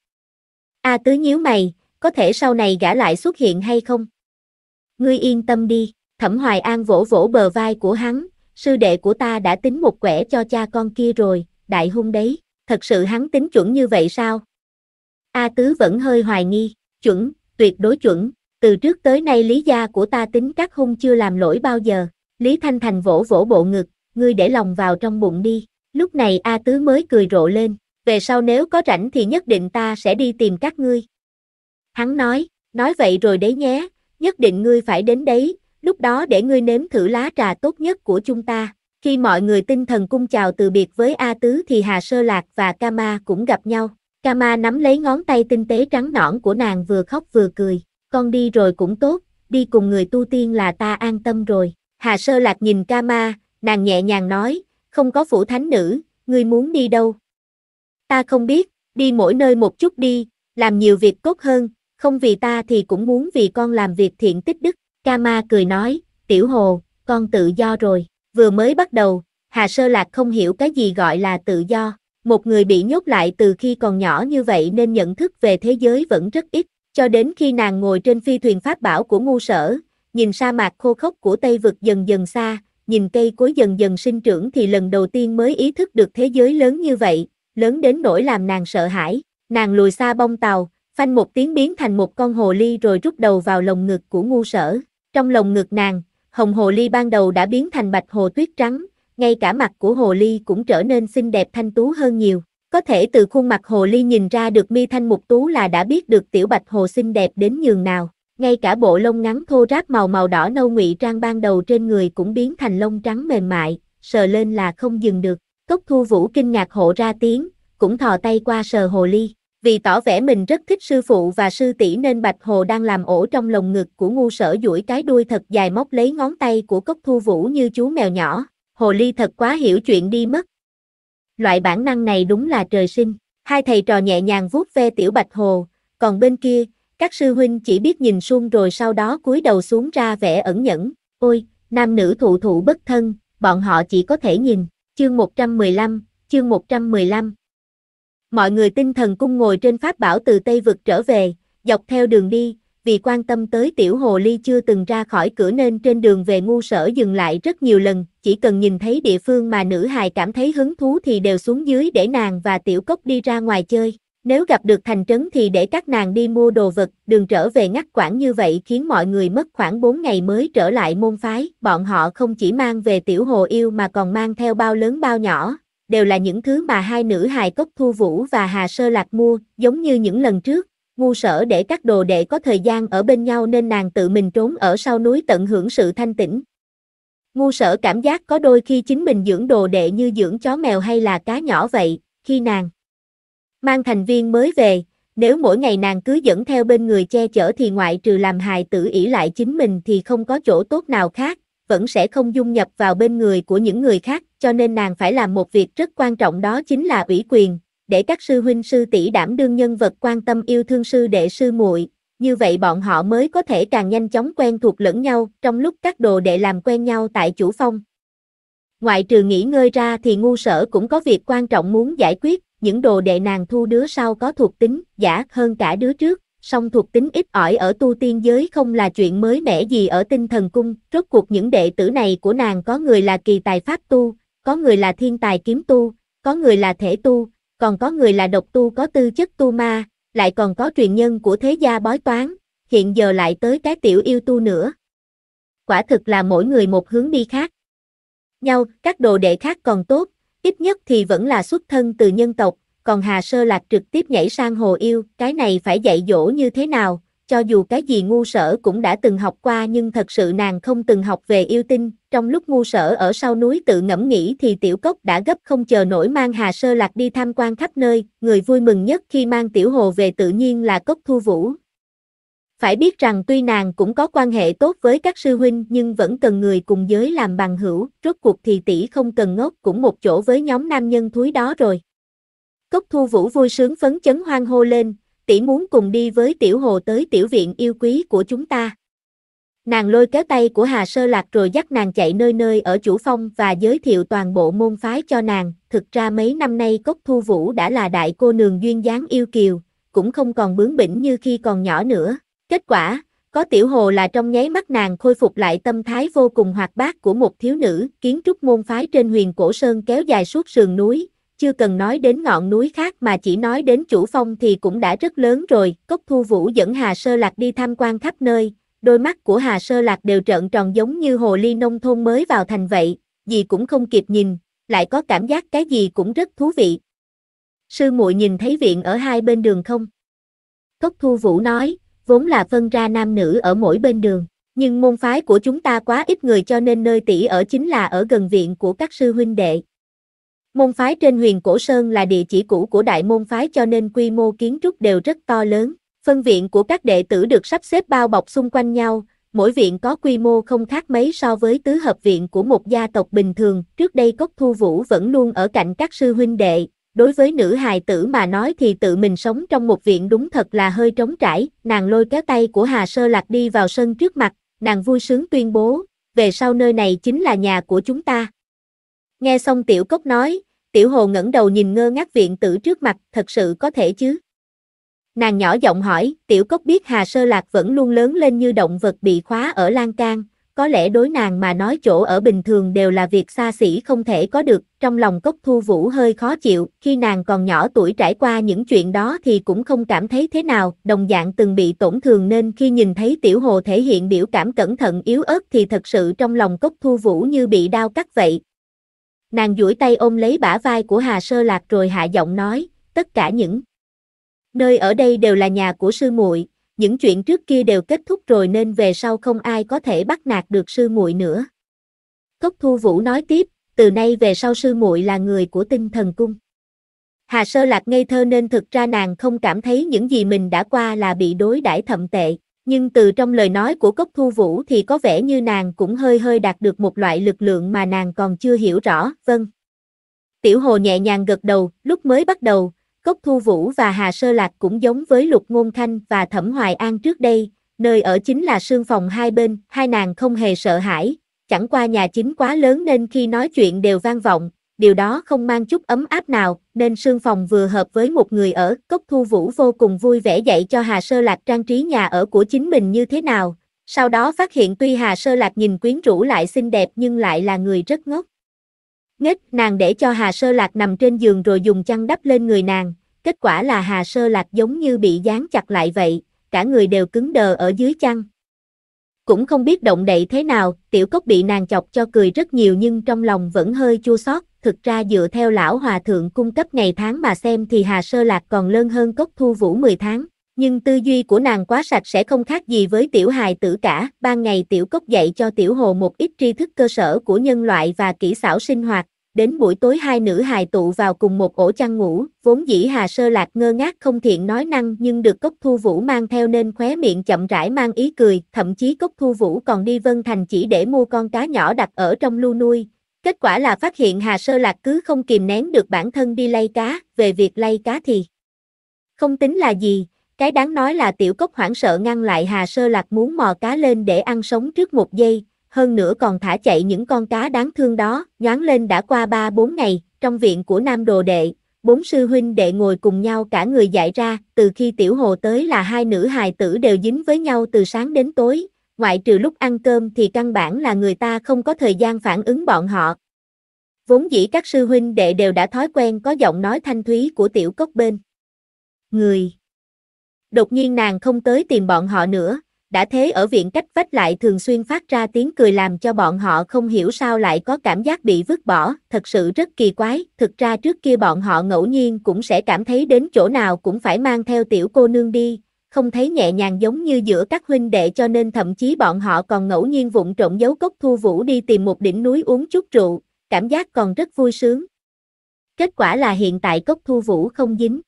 A tứ nhíu mày, có thể sau này gã lại xuất hiện hay không? Ngươi yên tâm đi, thẩm hoài an vỗ vỗ bờ vai của hắn, sư đệ của ta đã tính một quẻ cho cha con kia rồi, đại hung đấy, thật sự hắn tính chuẩn như vậy sao? A Tứ vẫn hơi hoài nghi, chuẩn, tuyệt đối chuẩn, từ trước tới nay lý gia của ta tính các hung chưa làm lỗi bao giờ, Lý Thanh Thành vỗ vỗ bộ ngực, ngươi để lòng vào trong bụng đi, lúc này A Tứ mới cười rộ lên, về sau nếu có rảnh thì nhất định ta sẽ đi tìm các ngươi. Hắn nói, nói vậy rồi đấy nhé, nhất định ngươi phải đến đấy, lúc đó để ngươi nếm thử lá trà tốt nhất của chúng ta. Khi mọi người tinh thần cung chào từ biệt với A Tứ thì Hà Sơ Lạc và Kama cũng gặp nhau. Kama nắm lấy ngón tay tinh tế trắng nõn của nàng vừa khóc vừa cười, con đi rồi cũng tốt, đi cùng người tu tiên là ta an tâm rồi. Hà Sơ Lạc nhìn Kama, nàng nhẹ nhàng nói, không có phủ thánh nữ, ngươi muốn đi đâu? Ta không biết, đi mỗi nơi một chút đi, làm nhiều việc tốt hơn, không vì ta thì cũng muốn vì con làm việc thiện tích đức. Kama cười nói, tiểu hồ, con tự do rồi, vừa mới bắt đầu, Hà Sơ Lạc không hiểu cái gì gọi là tự do, một người bị nhốt lại từ khi còn nhỏ như vậy nên nhận thức về thế giới vẫn rất ít, cho đến khi nàng ngồi trên phi thuyền pháp bảo của ngu sở, nhìn sa mạc khô khốc của Tây vực dần dần xa, nhìn cây cối dần dần sinh trưởng thì lần đầu tiên mới ý thức được thế giới lớn như vậy, lớn đến nỗi làm nàng sợ hãi, nàng lùi xa bông tàu, phanh một tiếng biến thành một con hồ ly rồi rút đầu vào lồng ngực của ngu sở, trong lồng ngực nàng, hồng hồ ly ban đầu đã biến thành bạch hồ tuyết trắng, ngay cả mặt của hồ ly cũng trở nên xinh đẹp thanh tú hơn nhiều. Có thể từ khuôn mặt hồ ly nhìn ra được mi thanh mục tú là đã biết được tiểu bạch hồ xinh đẹp đến nhường nào. Ngay cả bộ lông ngắn thô ráp màu màu đỏ nâu ngụy trang ban đầu trên người cũng biến thành lông trắng mềm mại, sờ lên là không dừng được. Cốc thu vũ kinh ngạc hộ ra tiếng, cũng thò tay qua sờ hồ ly. Vì tỏ vẻ mình rất thích sư phụ và sư tỷ nên Bạch Hồ đang làm ổ trong lồng ngực của ngu sở duỗi cái đuôi thật dài móc lấy ngón tay của cốc thu vũ như chú mèo nhỏ, hồ ly thật quá hiểu chuyện đi mất. Loại bản năng này đúng là trời sinh, hai thầy trò nhẹ nhàng vuốt ve tiểu bạch hồ, còn bên kia, các sư huynh chỉ biết nhìn xuông rồi sau đó cúi đầu xuống ra vẻ ẩn nhẫn, ôi, nam nữ thụ thụ bất thân, bọn họ chỉ có thể nhìn, chương 115, chương 115. Mọi người tinh thần cung ngồi trên pháp bảo từ Tây vực trở về, dọc theo đường đi, vì quan tâm tới tiểu hồ ly chưa từng ra khỏi cửa nên trên đường về ngu sở dừng lại rất nhiều lần, chỉ cần nhìn thấy địa phương mà nữ hài cảm thấy hứng thú thì đều xuống dưới để nàng và tiểu cốc đi ra ngoài chơi. Nếu gặp được thành trấn thì để các nàng đi mua đồ vật, đường trở về ngắt quãng như vậy khiến mọi người mất khoảng 4 ngày mới trở lại môn phái, bọn họ không chỉ mang về tiểu hồ yêu mà còn mang theo bao lớn bao nhỏ, đều là những thứ mà hai nữ hài cốc thu vũ và hà sơ lạc mua, giống như những lần trước, ngu sở để các đồ đệ có thời gian ở bên nhau nên nàng tự mình trốn ở sau núi tận hưởng sự thanh tĩnh. Ngu sở cảm giác có đôi khi chính mình dưỡng đồ đệ như dưỡng chó mèo hay là cá nhỏ vậy, khi nàng mang thành viên mới về, nếu mỗi ngày nàng cứ dẫn theo bên người che chở thì ngoại trừ làm hài tử ỷ lại chính mình thì không có chỗ tốt nào khác, vẫn sẽ không dung nhập vào bên người của những người khác, cho nên nàng phải làm một việc rất quan trọng đó chính là ủy quyền, để các sư huynh sư tỷ đảm đương nhân vật quan tâm yêu thương sư đệ sư muội, như vậy bọn họ mới có thể càng nhanh chóng quen thuộc lẫn nhau trong lúc các đồ đệ làm quen nhau tại chủ phong. Ngoại trừ nghỉ ngơi ra thì ngu sở cũng có việc quan trọng muốn giải quyết, những đồ đệ nàng thu đứa sau có thuộc tính, giả hơn cả đứa trước, song thuộc tính ít ỏi ở tu tiên giới không là chuyện mới mẻ gì ở tinh thần cung, rốt cuộc những đệ tử này của nàng có người là kỳ tài pháp tu, có người là thiên tài kiếm tu, có người là thể tu, còn có người là độc tu có tư chất tu ma, lại còn có truyền nhân của thế gia bói toán, hiện giờ lại tới cái tiểu yêu tu nữa. Quả thực là mỗi người một hướng đi khác. Nhau, các đồ đệ khác còn tốt, ít nhất thì vẫn là xuất thân từ nhân tộc, còn Hà Sơ Lạc trực tiếp nhảy sang hồ yêu, cái này phải dạy dỗ như thế nào, cho dù cái gì ngu sở cũng đã từng học qua nhưng thật sự nàng không từng học về yêu tinh, trong lúc ngu sở ở sau núi tự ngẫm nghĩ thì tiểu cốc đã gấp không chờ nổi mang hà sơ lạc đi tham quan khắp nơi, người vui mừng nhất khi mang tiểu hồ về tự nhiên là cốc thu vũ. Phải biết rằng tuy nàng cũng có quan hệ tốt với các sư huynh nhưng vẫn cần người cùng giới làm bằng hữu, rốt cuộc thì tỷ không cần ngốc cũng một chỗ với nhóm nam nhân thúi đó rồi. Cốc thu vũ vui sướng phấn chấn hoang hô lên, tỷ muốn cùng đi với tiểu hồ tới tiểu viện yêu quý của chúng ta. Nàng lôi kéo tay của Hà Sơ Lạc rồi dắt nàng chạy nơi nơi ở chủ phong và giới thiệu toàn bộ môn phái cho nàng. Thực ra mấy năm nay Cốc Thu Vũ đã là đại cô nương duyên dáng yêu kiều, cũng không còn bướng bỉnh như khi còn nhỏ nữa. Kết quả, có tiểu hồ là trong nháy mắt nàng khôi phục lại tâm thái vô cùng hoạt bát của một thiếu nữ, kiến trúc môn phái trên huyền cổ sơn kéo dài suốt sườn núi, chưa cần nói đến ngọn núi khác mà chỉ nói đến chủ phong thì cũng đã rất lớn rồi, Cốc Thu Vũ dẫn Hà Sơ Lạc đi tham quan khắp nơi, đôi mắt của Hà Sơ Lạc đều trợn tròn giống như hồ ly nông thôn mới vào thành vậy, gì cũng không kịp nhìn, lại có cảm giác cái gì cũng rất thú vị. Sư muội nhìn thấy viện ở hai bên đường không? Cốc Thu Vũ nói, vốn là phân ra nam nữ ở mỗi bên đường, nhưng môn phái của chúng ta quá ít người cho nên nơi tỷ ở chính là ở gần viện của các sư huynh đệ. Môn phái trên huyền cổ sơn là địa chỉ cũ của đại môn phái cho nên quy mô kiến trúc đều rất to lớn. Phân viện của các đệ tử được sắp xếp bao bọc xung quanh nhau, mỗi viện có quy mô không khác mấy so với tứ hợp viện của một gia tộc bình thường. Trước đây Cốc Thu Vũ vẫn luôn ở cạnh các sư huynh đệ, đối với nữ hài tử mà nói thì tự mình sống trong một viện đúng thật là hơi trống trải. Nàng lôi kéo tay của Hà Sơ Lạc đi vào sân trước mặt, nàng vui sướng tuyên bố, về sau nơi này chính là nhà của chúng ta. Nghe xong tiểu cốc nói, tiểu hồ ngẩng đầu nhìn ngơ ngác viện tử trước mặt, thật sự có thể chứ? Nàng nhỏ giọng hỏi, tiểu cốc biết Hà Sơ Lạc vẫn luôn lớn lên như động vật bị khóa ở lan can, có lẽ đối nàng mà nói chỗ ở bình thường đều là việc xa xỉ không thể có được, trong lòng cốc thu vũ hơi khó chịu, khi nàng còn nhỏ tuổi trải qua những chuyện đó thì cũng không cảm thấy thế nào, đồng dạng từng bị tổn thương nên khi nhìn thấy tiểu hồ thể hiện biểu cảm cẩn thận yếu ớt thì thật sự trong lòng cốc thu vũ như bị đau cắt vậy, Nàng duỗi tay ôm lấy bả vai của Hà Sơ Lạc rồi hạ giọng nói, tất cả những nơi ở đây đều là nhà của sư muội, những chuyện trước kia đều kết thúc rồi nên về sau không ai có thể bắt nạt được sư muội nữa. Cốc Thu Vũ nói tiếp, từ nay về sau sư muội là người của tinh thần cung. Hà Sơ Lạc ngây thơ nên thực ra nàng không cảm thấy những gì mình đã qua là bị đối đãi thậm tệ. Nhưng từ trong lời nói của Cốc Thu Vũ thì có vẻ như nàng cũng hơi hơi đạt được một loại lực lượng mà nàng còn chưa hiểu rõ, vâng. Tiểu Hồ nhẹ nhàng gật đầu, lúc mới bắt đầu, Cốc Thu Vũ và Hà Sơ Lạc cũng giống với Lục Ngôn Thanh và Thẩm Hoài An trước đây, nơi ở chính là sương phòng hai bên, hai nàng không hề sợ hãi, chẳng qua nhà chính quá lớn nên khi nói chuyện đều vang vọng, điều đó không mang chút ấm áp nào, nên sương phòng vừa hợp với một người ở. Cốc Thu Vũ vô cùng vui vẻ dạy cho Hà Sơ Lạc trang trí nhà ở của chính mình như thế nào. Sau đó phát hiện tuy Hà Sơ Lạc nhìn quyến rũ lại xinh đẹp nhưng lại là người rất ngốc. Ngết, nàng để cho Hà Sơ Lạc nằm trên giường rồi dùng chăn đắp lên người nàng. Kết quả là Hà Sơ Lạc giống như bị dán chặt lại vậy, cả người đều cứng đờ ở dưới chăn. Cũng không biết động đậy thế nào, tiểu cốc bị nàng chọc cho cười rất nhiều nhưng trong lòng vẫn hơi chua xót thực ra dựa theo lão hòa thượng cung cấp ngày tháng mà xem thì Hà Sơ Lạc còn lớn hơn cốc thu vũ 10 tháng. Nhưng tư duy của nàng quá sạch sẽ không khác gì với tiểu hài tử cả, ban ngày tiểu cốc dạy cho tiểu hồ một ít tri thức cơ sở của nhân loại và kỹ xảo sinh hoạt, đến buổi tối hai nữ hài tụ vào cùng một ổ chăn ngủ, vốn dĩ Hà Sơ Lạc ngơ ngác không thiện nói năng nhưng được Cốc Thu Vũ mang theo nên khóe miệng chậm rãi mang ý cười, thậm chí Cốc Thu Vũ còn đi Vân Thành chỉ để mua con cá nhỏ đặt ở trong lưu nuôi, Kết quả là phát hiện Hà Sơ Lạc cứ không kìm nén được bản thân đi lay cá, về việc lay cá thì không tính là gì, cái đáng nói là tiểu cốc hoảng sợ ngăn lại Hà Sơ Lạc muốn mò cá lên để ăn sống trước một giây, hơn nữa còn thả chạy những con cá đáng thương đó, nhoáng lên đã qua 3-4 ngày, trong viện của Nam Đồ Đệ, bốn sư huynh đệ ngồi cùng nhau cả người dạy ra, từ khi tiểu hồ tới là hai nữ hài tử đều dính với nhau từ sáng đến tối, ngoại trừ lúc ăn cơm thì căn bản là người ta không có thời gian phản ứng bọn họ. Vốn dĩ các sư huynh đệ đều đã thói quen có giọng nói thanh thúy của tiểu cốc bên. Người. Đột nhiên nàng không tới tìm bọn họ nữa, đã thế ở viện cách vách lại thường xuyên phát ra tiếng cười làm cho bọn họ không hiểu sao lại có cảm giác bị vứt bỏ, thật sự rất kỳ quái, thực ra trước kia bọn họ ngẫu nhiên cũng sẽ cảm thấy đến chỗ nào cũng phải mang theo tiểu cô nương đi, không thấy nhẹ nhàng giống như giữa các huynh đệ cho nên thậm chí bọn họ còn ngẫu nhiên vụn trộn giấu cốc thu vũ đi tìm một đỉnh núi uống chút rượu, cảm giác còn rất vui sướng. Kết quả là hiện tại cốc thu vũ không dính.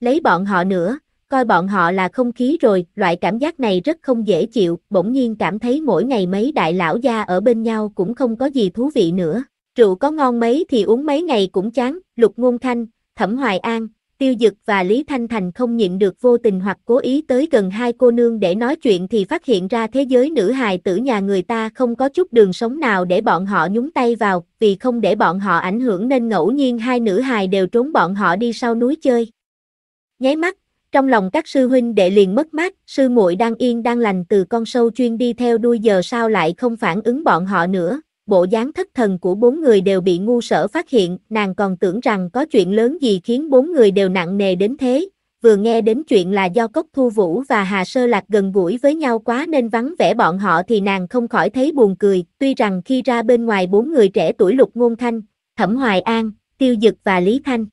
Lấy bọn họ nữa, coi bọn họ là không khí rồi, loại cảm giác này rất không dễ chịu, bỗng nhiên cảm thấy mỗi ngày mấy đại lão gia ở bên nhau cũng không có gì thú vị nữa. Rượu có ngon mấy thì uống mấy ngày cũng chán, lục ngôn thanh, thẩm hoài an, Tiêu Dực và Lý Thanh Thành không nhịn được vô tình hoặc cố ý tới gần hai cô nương để nói chuyện thì phát hiện ra thế giới nữ hài tử nhà người ta không có chút đường sống nào để bọn họ nhúng tay vào, vì không để bọn họ ảnh hưởng nên ngẫu nhiên hai nữ hài đều trốn bọn họ đi sau núi chơi. Nháy mắt, trong lòng các sư huynh đệ liền mất mát, sư muội đang yên đang lành từ con sâu chuyên đi theo đuôi giờ sao lại không phản ứng bọn họ nữa bộ dáng thất thần của bốn người đều bị ngu sở phát hiện, nàng còn tưởng rằng có chuyện lớn gì khiến bốn người đều nặng nề đến thế, vừa nghe đến chuyện là do Cốc Thu Vũ và Hà Sơ Lạc gần gũi với nhau quá nên vắng vẻ bọn họ thì nàng không khỏi thấy buồn cười, tuy rằng khi ra bên ngoài bốn người trẻ tuổi Lục Ngôn Thanh, Thẩm Hoài An, Tiêu Dực và Lý Thanh.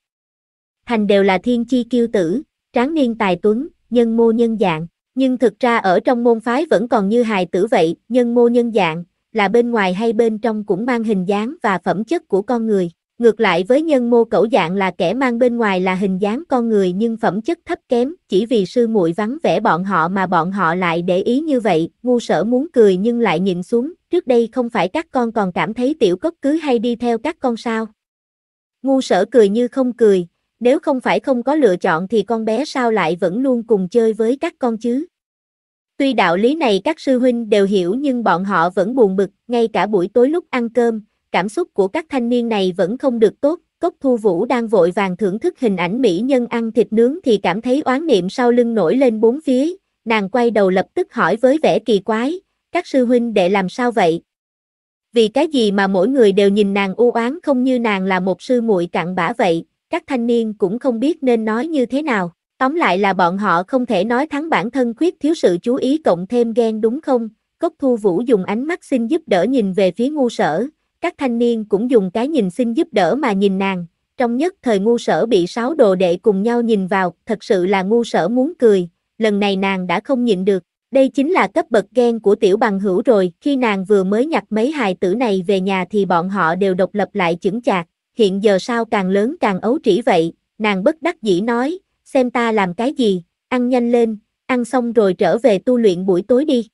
Thành đều là thiên chi kiêu tử, tráng niên tài tuấn, nhân mô nhân dạng, nhưng thực ra ở trong môn phái vẫn còn như hài tử vậy, nhân mô nhân dạng, là bên ngoài hay bên trong cũng mang hình dáng và phẩm chất của con người. Ngược lại với nhân mô cẩu dạng là kẻ mang bên ngoài là hình dáng con người nhưng phẩm chất thấp kém, chỉ vì sư muội vắng vẻ bọn họ mà bọn họ lại để ý như vậy, ngu sở muốn cười nhưng lại nhìn xuống, trước đây không phải các con còn cảm thấy tiểu cốc cứ hay đi theo các con sao. Ngu sở cười như không cười, nếu không phải không có lựa chọn thì con bé sao lại vẫn luôn cùng chơi với các con chứ. Tuy đạo lý này các sư huynh đều hiểu nhưng bọn họ vẫn buồn bực, ngay cả buổi tối lúc ăn cơm, cảm xúc của các thanh niên này vẫn không được tốt. Cốc Thu Vũ đang vội vàng thưởng thức hình ảnh mỹ nhân ăn thịt nướng thì cảm thấy oán niệm sau lưng nổi lên bốn phía, nàng quay đầu lập tức hỏi với vẻ kỳ quái, các sư huynh đệ làm sao vậy? Vì cái gì mà mỗi người đều nhìn nàng u oán không như nàng là một sư muội cặn bã vậy, các thanh niên cũng không biết nên nói như thế nào. Tóm lại là bọn họ không thể nói thắng bản thân khuyết thiếu sự chú ý cộng thêm ghen đúng không? Cốc thu vũ dùng ánh mắt xin giúp đỡ nhìn về phía ngu sở, các thanh niên cũng dùng cái nhìn xin giúp đỡ mà nhìn nàng, trong nhất thời ngu sở bị sáu đồ đệ cùng nhau nhìn vào, thật sự là ngu sở muốn cười, lần này nàng đã không nhịn được, đây chính là cấp bậc ghen của tiểu bằng hữu rồi, khi nàng vừa mới nhặt mấy hài tử này về nhà thì bọn họ đều độc lập lại chững chạc, hiện giờ sao càng lớn càng ấu trĩ vậy, nàng bất đắc dĩ nói, xem ta làm cái gì, ăn nhanh lên, ăn xong rồi trở về tu luyện buổi tối đi.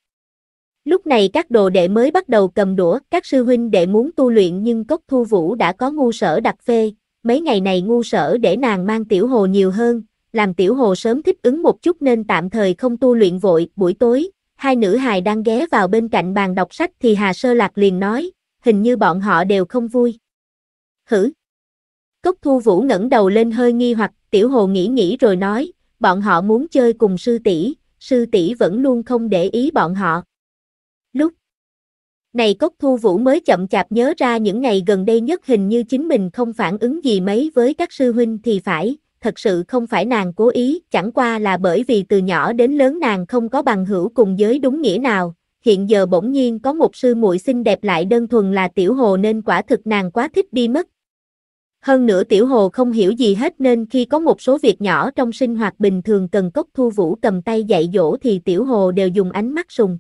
Lúc này các đồ đệ mới bắt đầu cầm đũa, các sư huynh đệ muốn tu luyện nhưng cốc thu vũ đã có ngu sở đặt phê, mấy ngày này ngu sở để nàng mang tiểu hồ nhiều hơn, làm tiểu hồ sớm thích ứng một chút nên tạm thời không tu luyện vội, buổi tối, hai nữ hài đang ghé vào bên cạnh bàn đọc sách thì Hà Sơ Lạc liền nói, hình như bọn họ đều không vui. Hử, Cốc thu vũ ngẩng đầu lên hơi nghi hoặc, tiểu hồ nghĩ nghĩ rồi nói, bọn họ muốn chơi cùng sư tỷ, sư tỷ vẫn luôn không để ý bọn họ. Lúc này cốc thu vũ mới chậm chạp nhớ ra những ngày gần đây nhất hình như chính mình không phản ứng gì mấy với các sư huynh thì phải, thật sự không phải nàng cố ý, chẳng qua là bởi vì từ nhỏ đến lớn nàng không có bằng hữu cùng giới đúng nghĩa nào, hiện giờ bỗng nhiên có một sư muội xinh đẹp lại đơn thuần là tiểu hồ nên quả thực nàng quá thích đi mất, hơn nữa Tiểu Hồ không hiểu gì hết nên khi có một số việc nhỏ trong sinh hoạt bình thường cần Cốc Thu Vũ cầm tay dạy dỗ thì Tiểu Hồ đều dùng ánh mắt sùng.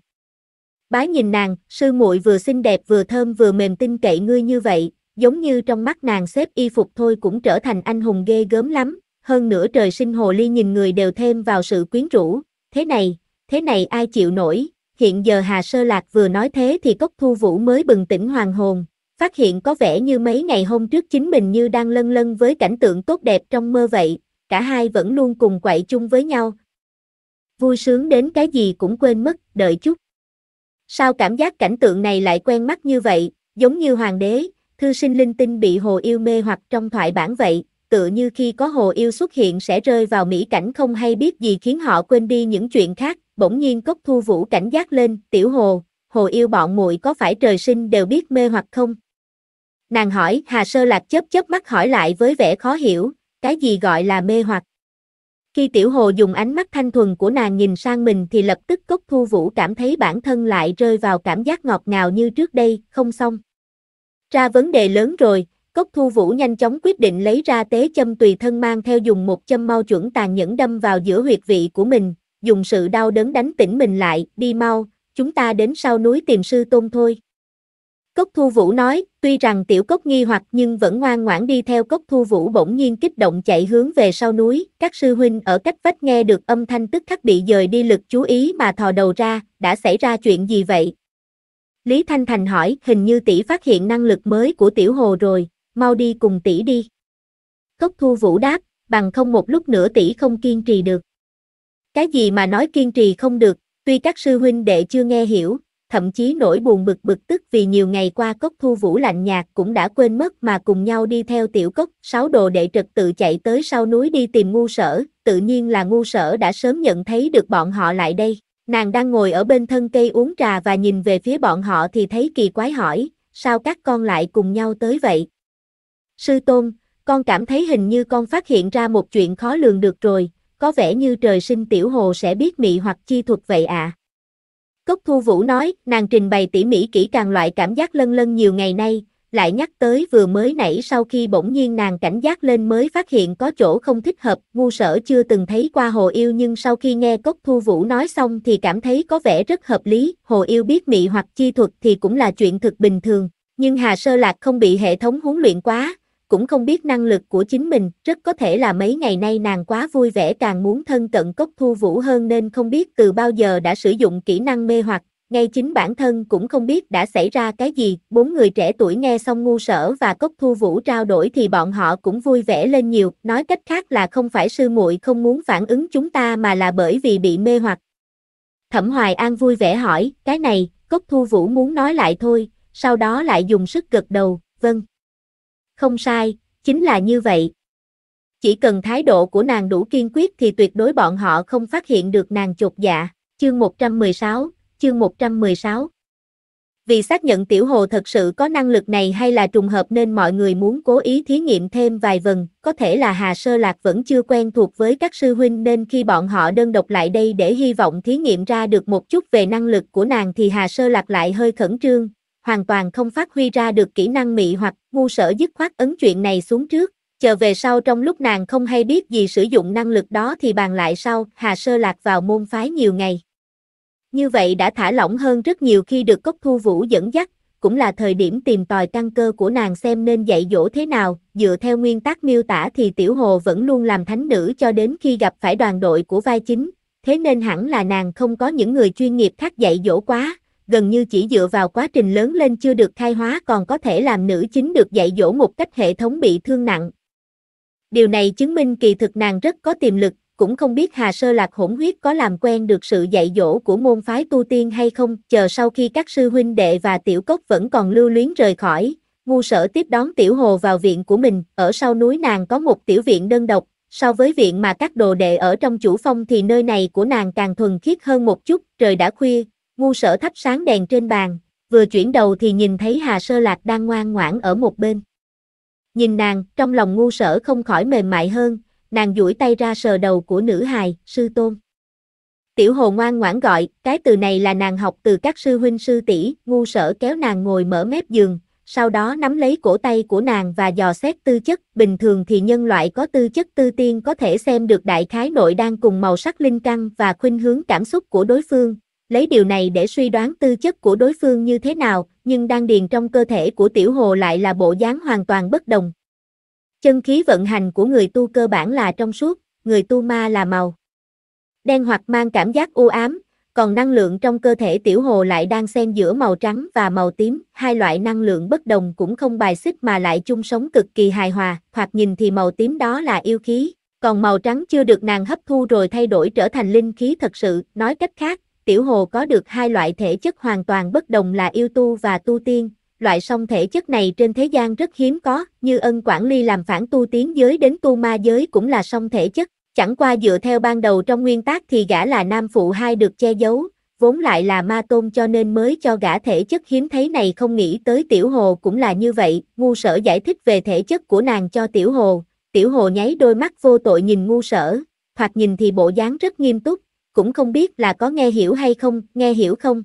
bái nhìn nàng, sư muội vừa xinh đẹp vừa thơm vừa mềm tin cậy ngươi như vậy, giống như trong mắt nàng xếp y phục thôi cũng trở thành anh hùng ghê gớm lắm, hơn nữa trời sinh hồ ly nhìn người đều thêm vào sự quyến rũ, thế này, thế này ai chịu nổi, hiện giờ Hà Sơ Lạc vừa nói thế thì Cốc Thu Vũ mới bừng tỉnh hoàng hồn, phát hiện có vẻ như mấy ngày hôm trước chính mình như đang lân lân với cảnh tượng tốt đẹp trong mơ vậy, cả hai vẫn luôn cùng quậy chung với nhau. Vui sướng đến cái gì cũng quên mất, đợi chút. Sao cảm giác cảnh tượng này lại quen mắt như vậy, giống như hoàng đế, thư sinh linh tinh bị hồ yêu mê hoặc trong thoại bản vậy, tựa như khi có hồ yêu xuất hiện sẽ rơi vào mỹ cảnh không hay biết gì khiến họ quên đi những chuyện khác, bỗng nhiên cốc thu vũ cảnh giác lên, tiểu hồ, hồ yêu bọn muội có phải trời sinh đều biết mê hoặc không? Nàng hỏi, Hà Sơ Lạc chớp chớp mắt hỏi lại với vẻ khó hiểu, cái gì gọi là mê hoặc. Khi Tiểu Hồ dùng ánh mắt thanh thuần của nàng nhìn sang mình thì lập tức Cốc Thu Vũ cảm thấy bản thân lại rơi vào cảm giác ngọt ngào như trước đây, không xong. Ra vấn đề lớn rồi, Cốc Thu Vũ nhanh chóng quyết định lấy ra tế châm tùy thân mang theo dùng một châm mau chuẩn tàn nhẫn đâm vào giữa huyệt vị của mình, dùng sự đau đớn đánh tỉnh mình lại, đi mau, chúng ta đến sau núi tìm sư tôn thôi. Cốc Thu Vũ nói, tuy rằng tiểu cốc nghi hoặc nhưng vẫn ngoan ngoãn đi theo Cốc Thu Vũ bỗng nhiên kích động chạy hướng về sau núi, các sư huynh ở cách vách nghe được âm thanh tức khắc bị dời đi lực chú ý mà thò đầu ra, đã xảy ra chuyện gì vậy? Lý Thanh Thành hỏi, hình như tỷ phát hiện năng lực mới của tiểu hồ rồi, mau đi cùng tỷ đi. Cốc Thu Vũ đáp, bằng không một lúc nữa tỷ không kiên trì được. Cái gì mà nói kiên trì không được, tuy các sư huynh đệ chưa nghe hiểu, thậm chí nỗi buồn bực bực tức vì nhiều ngày qua cốc thu vũ lạnh nhạt cũng đã quên mất mà cùng nhau đi theo tiểu cốc, sáu đồ đệ trực tự chạy tới sau núi đi tìm ngu sở, tự nhiên là ngu sở đã sớm nhận thấy được bọn họ lại đây. Nàng đang ngồi ở bên thân cây uống trà và nhìn về phía bọn họ thì thấy kỳ quái hỏi, sao các con lại cùng nhau tới vậy? Sư Tôn, con cảm thấy hình như con phát hiện ra một chuyện khó lường được rồi, có vẻ như trời sinh tiểu hồ sẽ biết mị hoặc chi thuật vậy ạ. À. Cốc Thu Vũ nói, nàng trình bày tỉ mỉ kỹ càng loại cảm giác lân lân nhiều ngày nay, lại nhắc tới vừa mới nãy sau khi bỗng nhiên nàng cảnh giác lên mới phát hiện có chỗ không thích hợp, ngu sở chưa từng thấy qua hồ yêu nhưng sau khi nghe Cốc Thu Vũ nói xong thì cảm thấy có vẻ rất hợp lý, hồ yêu biết mị hoặc chi thuật thì cũng là chuyện thực bình thường, nhưng Hà Sơ Lạc không bị hệ thống huấn luyện quá, cũng không biết năng lực của chính mình, rất có thể là mấy ngày nay nàng quá vui vẻ càng muốn thân cận cốc thu vũ hơn nên không biết từ bao giờ đã sử dụng kỹ năng mê hoặc, ngay chính bản thân cũng không biết đã xảy ra cái gì, bốn người trẻ tuổi nghe xong ngu sở và cốc thu vũ trao đổi thì bọn họ cũng vui vẻ lên nhiều, nói cách khác là không phải sư muội không muốn phản ứng chúng ta mà là bởi vì bị mê hoặc. Thẩm Hoài An vui vẻ hỏi, cái này, cốc thu vũ muốn nói lại thôi, sau đó lại dùng sức gật đầu, vâng. Không sai, chính là như vậy. Chỉ cần thái độ của nàng đủ kiên quyết thì tuyệt đối bọn họ không phát hiện được nàng chột dạ. Chương 116, chương 116. Vì xác nhận tiểu hồ thật sự có năng lực này hay là trùng hợp nên mọi người muốn cố ý thí nghiệm thêm vài vần, có thể là Hà Sơ Lạc vẫn chưa quen thuộc với các sư huynh nên khi bọn họ đơn độc lại đây để hy vọng thí nghiệm ra được một chút về năng lực của nàng thì Hà Sơ Lạc lại hơi khẩn trương, hoàn toàn không phát huy ra được kỹ năng mị hoặc ngu sở dứt khoát ấn chuyện này xuống trước, chờ về sau trong lúc nàng không hay biết gì sử dụng năng lực đó thì bàn lại sau, Hà Sơ lạc vào môn phái nhiều ngày. Như vậy đã thả lỏng hơn rất nhiều khi được Cốc Thu Vũ dẫn dắt, cũng là thời điểm tìm tòi căn cơ của nàng xem nên dạy dỗ thế nào, dựa theo nguyên tắc miêu tả thì Tiểu Hồ vẫn luôn làm thánh nữ cho đến khi gặp phải đoàn đội của vai chính, thế nên hẳn là nàng không có những người chuyên nghiệp khác dạy dỗ quá, gần như chỉ dựa vào quá trình lớn lên chưa được khai hóa còn có thể làm nữ chính được dạy dỗ một cách hệ thống bị thương nặng. Điều này chứng minh kỳ thực nàng rất có tiềm lực, cũng không biết Hà Sơ Lạc hỗn huyết có làm quen được sự dạy dỗ của môn phái tu tiên hay không, chờ sau khi các sư huynh đệ và tiểu cốc vẫn còn lưu luyến rời khỏi, ngu sở tiếp đón tiểu hồ vào viện của mình, ở sau núi nàng có một tiểu viện đơn độc, so với viện mà các đồ đệ ở trong chủ phong thì nơi này của nàng càng thuần khiết hơn một chút, trời đã khuya, ngu sở thắp sáng đèn trên bàn, vừa chuyển đầu thì nhìn thấy Hà Sơ Lạc đang ngoan ngoãn ở một bên. Nhìn nàng, trong lòng ngu sở không khỏi mềm mại hơn, nàng duỗi tay ra sờ đầu của nữ hài, sư tôn. Tiểu hồ ngoan ngoãn gọi, cái từ này là nàng học từ các sư huynh sư tỷ, ngu sở kéo nàng ngồi mở mép giường, sau đó nắm lấy cổ tay của nàng và dò xét tư chất, bình thường thì nhân loại có tư chất tư tiên có thể xem được đại khái nội đang cùng màu sắc linh căn và khuynh hướng cảm xúc của đối phương, lấy điều này để suy đoán tư chất của đối phương như thế nào, nhưng đang điền trong cơ thể của tiểu hồ lại là bộ dáng hoàn toàn bất đồng. Chân khí vận hành của người tu cơ bản là trong suốt, người tu ma là màu đen hoặc mang cảm giác u ám, còn năng lượng trong cơ thể tiểu hồ lại đang xen giữa màu trắng và màu tím, hai loại năng lượng bất đồng cũng không bài xích mà lại chung sống cực kỳ hài hòa, hoặc nhìn thì màu tím đó là yêu khí, còn màu trắng chưa được nàng hấp thu rồi thay đổi trở thành linh khí thật sự, nói cách khác, tiểu hồ có được hai loại thể chất hoàn toàn bất đồng là yêu tu và tu tiên, loại song thể chất này trên thế gian rất hiếm có, như ân quản ly làm phản tu tiến giới đến tu ma giới cũng là song thể chất, chẳng qua dựa theo ban đầu trong nguyên tác thì gã là nam phụ hai được che giấu, vốn lại là ma tôn cho nên mới cho gã thể chất hiếm thấy này không nghĩ tới tiểu hồ cũng là như vậy, ngu sở giải thích về thể chất của nàng cho tiểu hồ, tiểu hồ nháy đôi mắt vô tội nhìn ngu sở, thoạt nhìn thì bộ dáng rất nghiêm túc, cũng không biết là có nghe hiểu hay không, nghe hiểu không?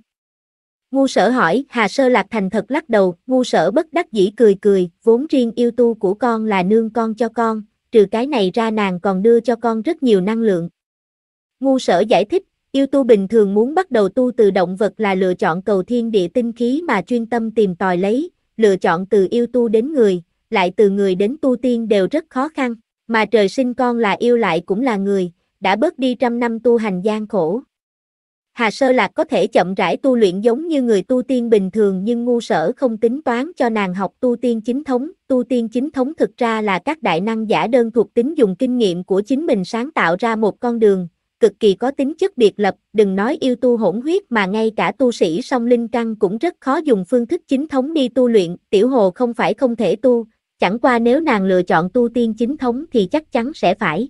Ngu sở hỏi, Hà Sơ Lạc Thành thật lắc đầu, ngu sở bất đắc dĩ cười cười, vốn riêng yêu tu của con là nương con cho con, trừ cái này ra nàng còn đưa cho con rất nhiều năng lượng. Ngu sở giải thích, yêu tu bình thường muốn bắt đầu tu từ động vật là lựa chọn cầu thiên địa tinh khí mà chuyên tâm tìm tòi lấy, lựa chọn từ yêu tu đến người, lại từ người đến tu tiên đều rất khó khăn, mà trời sinh con là yêu lại cũng là người, đã bớt đi trăm năm tu hành gian khổ. Hà Sơ Lạc có thể chậm rãi tu luyện giống như người tu tiên bình thường nhưng ngu sở không tính toán cho nàng học tu tiên chính thống. Tu tiên chính thống thực ra là các đại năng giả đơn thuộc tính dùng kinh nghiệm của chính mình sáng tạo ra một con đường, cực kỳ có tính chất biệt lập, đừng nói yêu tu hỗn huyết mà ngay cả tu sĩ song linh căn cũng rất khó dùng phương thức chính thống đi tu luyện, tiểu hồ không phải không thể tu, chẳng qua nếu nàng lựa chọn tu tiên chính thống thì chắc chắn sẽ phải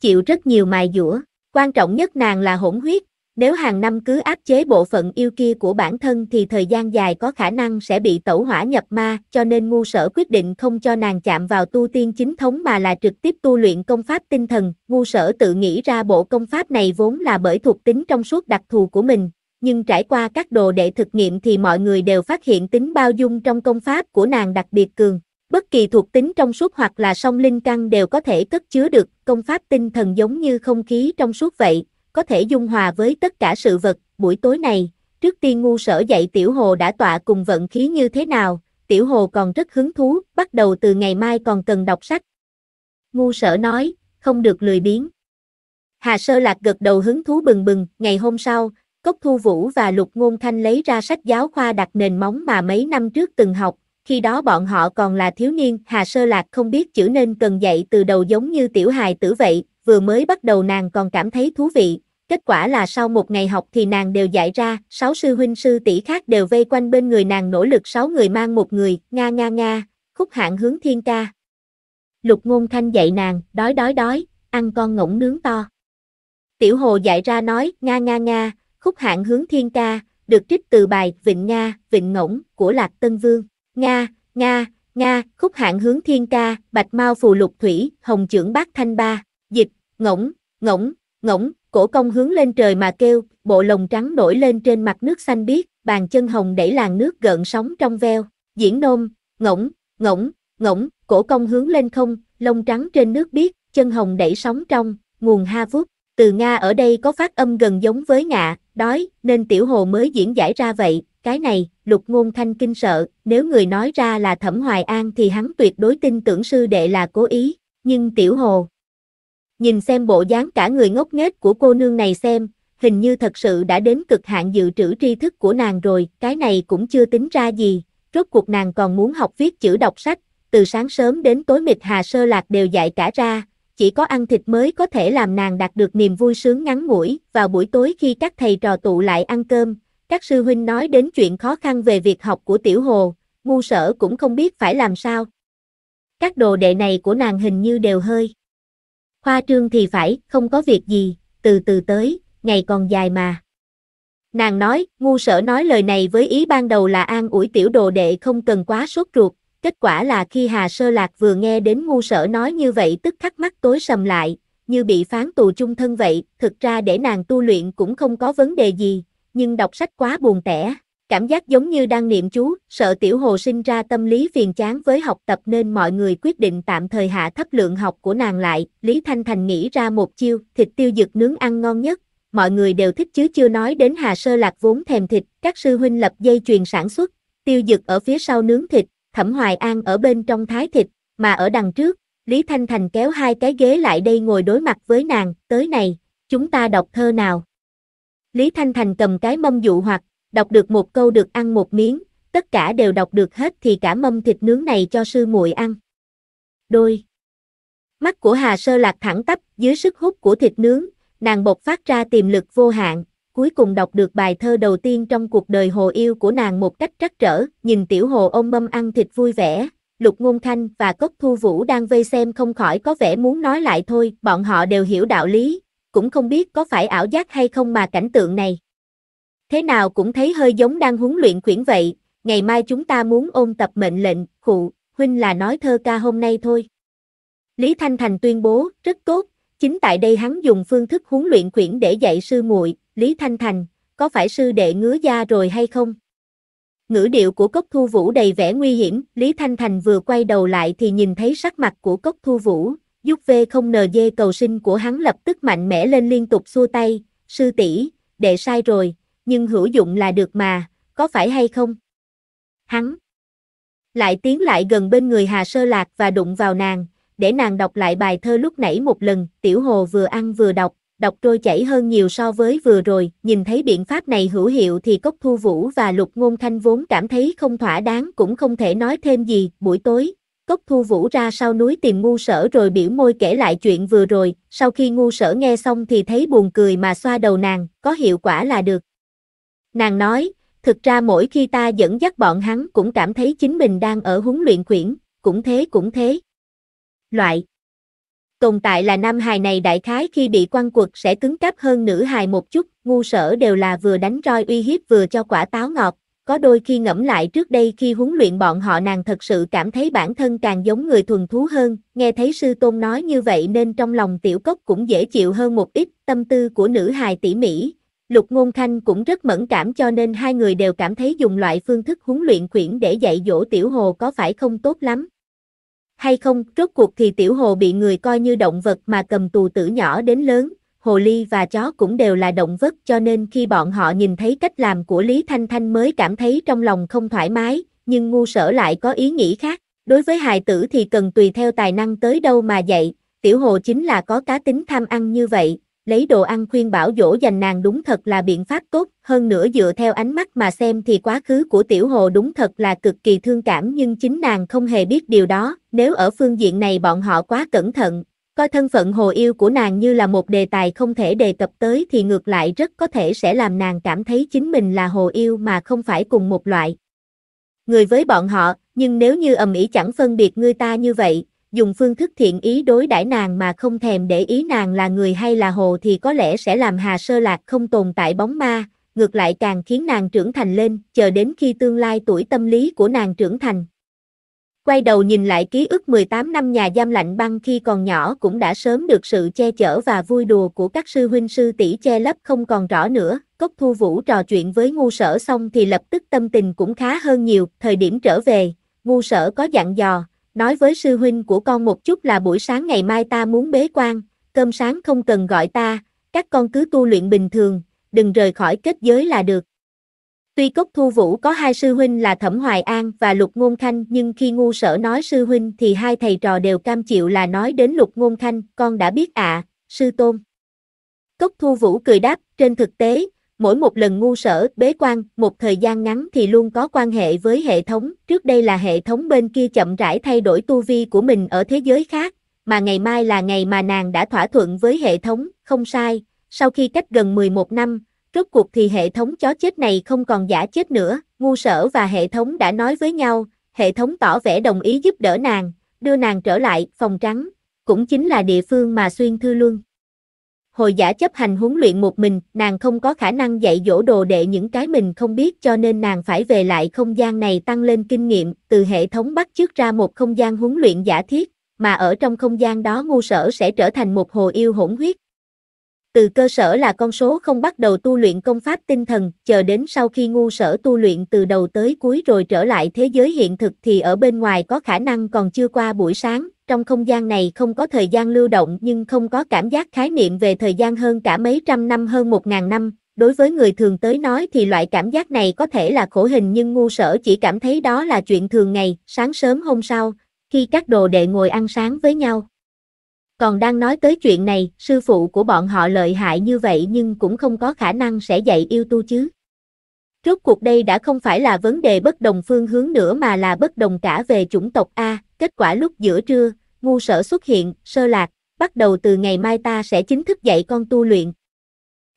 chịu rất nhiều mài dũa. Quan trọng nhất nàng là hỗn huyết, nếu hàng năm cứ áp chế bộ phận yêu kia của bản thân thì thời gian dài có khả năng sẽ bị tẩu hỏa nhập ma, cho nên ngu sở quyết định không cho nàng chạm vào tu tiên chính thống mà là trực tiếp tu luyện công pháp tinh thần. Ngu sở tự nghĩ ra bộ công pháp này vốn là bởi thuộc tính trong suốt đặc thù của mình, nhưng trải qua các đồ đệ thực nghiệm thì mọi người đều phát hiện tính bao dung trong công pháp của nàng đặc biệt cường. Bất kỳ thuộc tính trong suốt hoặc là song linh căn đều có thể cất chứa được, công pháp tinh thần giống như không khí trong suốt vậy, có thể dung hòa với tất cả sự vật. Buổi tối này, trước tiên ngu sở dạy Tiểu Hồ đã tọa cùng vận khí như thế nào, Tiểu Hồ còn rất hứng thú, bắt đầu từ ngày mai còn cần đọc sách. Ngu sở nói, không được lười biếng. Hà Sơ Lạc gật đầu hứng thú bừng bừng, ngày hôm sau, Cốc Thu Vũ và Lục Ngôn Thanh lấy ra sách giáo khoa đặt nền móng mà mấy năm trước từng học, khi đó bọn họ còn là thiếu niên, Hà Sơ Lạc không biết chữ nên cần dạy từ đầu giống như tiểu hài tử vậy, vừa mới bắt đầu nàng còn cảm thấy thú vị, kết quả là sau một ngày học thì nàng đều dạy ra, sáu sư huynh sư tỷ khác đều vây quanh bên người nàng nỗ lực sáu người mang một người, nga nga nga, khúc hạng hướng thiên ca. Lục ngôn thanh dạy nàng, đói đói đói, ăn con ngỗng nướng to. Tiểu hồ dạy ra nói, nga nga nga, khúc hạng hướng thiên ca, được trích từ bài Vịnh Nga, Vịnh Ngỗng của Lạc Tân Vương. Nga, Nga, Nga, khúc hạng hướng thiên ca, bạch mau phù lục thủy, hồng trưởng bát thanh ba, dịch, ngỗng, ngỗng, ngỗng, cổ công hướng lên trời mà kêu, bộ lồng trắng nổi lên trên mặt nước xanh biếc, bàn chân hồng đẩy làn nước gợn sóng trong veo, diễn nôm, ngỗng, ngỗng, ngỗng, cổ công hướng lên không, lông trắng trên nước biếc, chân hồng đẩy sóng trong, nguồn ha vút, từ Nga ở đây có phát âm gần giống với ngạ, đói, nên tiểu hồ mới diễn giải ra vậy, cái này, lục ngôn thanh kinh sợ, nếu người nói ra là thẩm hoài an thì hắn tuyệt đối tin tưởng sư đệ là cố ý, nhưng tiểu hồ. Nhìn xem bộ dáng cả người ngốc nghếch của cô nương này xem, hình như thật sự đã đến cực hạn dự trữ tri thức của nàng rồi, cái này cũng chưa tính ra gì, rốt cuộc nàng còn muốn học viết chữ đọc sách, từ sáng sớm đến tối mịt hà sơ lạc đều dạy cả ra, chỉ có ăn thịt mới có thể làm nàng đạt được niềm vui sướng ngắn ngủi, vào buổi tối khi các thầy trò tụ lại ăn cơm, các sư huynh nói đến chuyện khó khăn về việc học của tiểu hồ, ngu sở cũng không biết phải làm sao. Các đồ đệ này của nàng hình như đều hơi. Khoa trương thì phải, không có việc gì, từ từ tới, ngày còn dài mà. Nàng nói, ngu sở nói lời này với ý ban đầu là an ủi tiểu đồ đệ không cần quá sốt ruột, kết quả là khi Hà Sơ Lạc vừa nghe đến ngu sở nói như vậy tức khắc mắt tối sầm lại, như bị phán tù chung thân vậy, thực ra để nàng tu luyện cũng không có vấn đề gì, nhưng đọc sách quá buồn tẻ. Cảm giác giống như đang niệm chú, sợ tiểu hồ sinh ra tâm lý phiền chán với học tập nên mọi người quyết định tạm thời hạ thấp lượng học của nàng lại. Lý Thanh Thành nghĩ ra một chiêu, thịt tiêu dực nướng ăn ngon nhất, mọi người đều thích chứ chưa nói đến Hà Sơ Lạc vốn thèm thịt, các sư huynh lập dây chuyền sản xuất, tiêu dực ở phía sau nướng thịt, Thẩm Hoài An ở bên trong thái thịt, mà ở đằng trước, Lý Thanh Thành kéo hai cái ghế lại đây ngồi đối mặt với nàng, tới này, chúng ta đọc thơ nào. Lý Thanh Thành cầm cái mâm dụ hoặc, đọc được một câu được ăn một miếng, tất cả đều đọc được hết thì cả mâm thịt nướng này cho sư muội ăn. Đôi. Mắt của Hà Sơ Lạc thẳng tắp dưới sức hút của thịt nướng, nàng bộc phát ra tiềm lực vô hạn, cuối cùng đọc được bài thơ đầu tiên trong cuộc đời hồ yêu của nàng một cách trắc trở, nhìn tiểu hồ ôm mâm ăn thịt vui vẻ, Lục Ngôn Khanh và Cốc Thu Vũ đang vây xem không khỏi có vẻ muốn nói lại thôi, bọn họ đều hiểu đạo lý, cũng không biết có phải ảo giác hay không mà cảnh tượng này. Thế nào cũng thấy hơi giống đang huấn luyện quyển vậy, ngày mai chúng ta muốn ôn tập mệnh lệnh, khụ, huynh là nói thơ ca hôm nay thôi. Lý Thanh Thành tuyên bố, rất tốt, chính tại đây hắn dùng phương thức huấn luyện quyển để dạy sư muội Lý Thanh Thành, có phải sư đệ ngứa da rồi hay không? Ngữ điệu của Cốc Thu Vũ đầy vẻ nguy hiểm, Lý Thanh Thành vừa quay đầu lại thì nhìn thấy sắc mặt của Cốc Thu Vũ, giúp V0NG cầu sinh của hắn lập tức mạnh mẽ lên liên tục xua tay, sư tỷ, đệ sai rồi, nhưng hữu dụng là được mà, có phải hay không? Hắn lại tiến lại gần bên người Hà Sơ Lạc và đụng vào nàng, để nàng đọc lại bài thơ lúc nãy một lần, tiểu hồ vừa ăn vừa đọc, đọc trôi chảy hơn nhiều so với vừa rồi, nhìn thấy biện pháp này hữu hiệu thì Cốc Thu Vũ và Lục Ngôn Thanh vốn cảm thấy không thỏa đáng cũng không thể nói thêm gì, buổi tối, Cốc Thu Vũ ra sau núi tìm ngu sở rồi biểu môi kể lại chuyện vừa rồi, sau khi ngu sở nghe xong thì thấy buồn cười mà xoa đầu nàng, có hiệu quả là được. Nàng nói, thực ra mỗi khi ta dẫn dắt bọn hắn cũng cảm thấy chính mình đang ở huấn luyện quyển, cũng thế cũng thế. Loại Tồn tại là nam hài này đại khái khi bị quăng quật sẽ cứng cáp hơn nữ hài một chút, ngu sở đều là vừa đánh roi uy hiếp vừa cho quả táo ngọt, có đôi khi ngẫm lại trước đây khi huấn luyện bọn họ nàng thật sự cảm thấy bản thân càng giống người thuần thú hơn, nghe thấy sư tôn nói như vậy nên trong lòng tiểu cốc cũng dễ chịu hơn một ít, tâm tư của nữ hài tỉ mỉ. Lục Ngôn Khanh cũng rất mẫn cảm cho nên hai người đều cảm thấy dùng loại phương thức huấn luyện quyển để dạy dỗ tiểu hồ có phải không tốt lắm. Hay không, rốt cuộc thì tiểu hồ bị người coi như động vật mà cầm tù tử nhỏ đến lớn, hồ ly và chó cũng đều là động vật cho nên khi bọn họ nhìn thấy cách làm của Lý Thanh Thanh mới cảm thấy trong lòng không thoải mái, nhưng ngu sở lại có ý nghĩ khác. Đối với hài tử thì cần tùy theo tài năng tới đâu mà dạy, tiểu hồ chính là có cá tính tham ăn như vậy, lấy đồ ăn khuyên bảo dỗ dành nàng đúng thật là biện pháp tốt, hơn nữa dựa theo ánh mắt mà xem thì quá khứ của tiểu hồ đúng thật là cực kỳ thương cảm nhưng chính nàng không hề biết điều đó, nếu ở phương diện này bọn họ quá cẩn thận, Coi thân phận hồ yêu của nàng như là một đề tài không thể đề cập tới thì ngược lại rất có thể sẽ làm nàng cảm thấy chính mình là hồ yêu mà không phải cùng một loại. Người với bọn họ, nhưng nếu như ầm ĩ chẳng phân biệt người ta như vậy, dùng phương thức thiện ý đối đãi nàng mà không thèm để ý nàng là người hay là hồ thì có lẽ sẽ làm Hà Sơ Lạc không tồn tại bóng ma, ngược lại càng khiến nàng trưởng thành lên, chờ đến khi tương lai tuổi tâm lý của nàng trưởng thành, Quay đầu nhìn lại ký ức 18 năm nhà giam lạnh băng khi còn nhỏ cũng đã sớm được sự che chở và vui đùa của các sư huynh sư tỷ che lấp không còn rõ nữa. Cốc thu vũ trò chuyện với ngu sở xong thì lập tức tâm tình cũng khá hơn nhiều. Thời điểm trở về, ngu sở có dặn dò, nói với sư huynh của con một chút là buổi sáng ngày mai ta muốn bế quan, cơm sáng không cần gọi ta, các con cứ tu luyện bình thường, đừng rời khỏi kết giới là được. Tuy Cốc Thu Vũ có hai sư huynh là Thẩm Hoài An và Lục Ngôn Khanh nhưng khi ngu sở nói sư huynh thì hai thầy trò đều cam chịu là nói đến Lục Ngôn Khanh, con đã biết ạ, à, sư tôn. Cốc Thu Vũ cười đáp, trên thực tế, mỗi một lần ngu sở bế quan một thời gian ngắn thì luôn có quan hệ với hệ thống, trước đây là hệ thống bên kia chậm rãi thay đổi tu vi của mình ở thế giới khác, mà ngày mai là ngày mà nàng đã thỏa thuận với hệ thống, không sai, sau khi cách gần 11 năm, rốt cuộc thì hệ thống chó chết này không còn giả chết nữa, ngu sở và hệ thống đã nói với nhau, hệ thống tỏ vẻ đồng ý giúp đỡ nàng, đưa nàng trở lại phòng trắng, cũng chính là địa phương mà xuyên thư luân. Hồi giả chấp hành huấn luyện một mình, nàng không có khả năng dạy dỗ đồ đệ những cái mình không biết cho nên nàng phải về lại không gian này tăng lên kinh nghiệm, từ hệ thống bắt chước ra một không gian huấn luyện giả thiết, mà ở trong không gian đó ngu sở sẽ trở thành một hồ yêu hỗn huyết, từ cơ sở là con số không bắt đầu tu luyện công pháp tinh thần, chờ đến sau khi ngu sở tu luyện từ đầu tới cuối rồi trở lại thế giới hiện thực thì ở bên ngoài có khả năng còn chưa qua buổi sáng, trong không gian này không có thời gian lưu động nhưng không có cảm giác khái niệm về thời gian hơn cả mấy trăm năm hơn một ngàn năm. Đối với người thường tới nói thì loại cảm giác này có thể là khổ hình nhưng ngu sở chỉ cảm thấy đó là chuyện thường ngày, sáng sớm hôm sau, khi các đồ đệ ngồi ăn sáng với nhau. Còn đang nói tới chuyện này, sư phụ của bọn họ lợi hại như vậy nhưng cũng không có khả năng sẽ dạy yêu tu chứ. Rốt cuộc đây đã không phải là vấn đề bất đồng phương hướng nữa mà là bất đồng cả về chủng tộc A, kết quả lúc giữa trưa, ngu sở xuất hiện, sơ lạc, bắt đầu từ ngày mai ta sẽ chính thức dạy con tu luyện.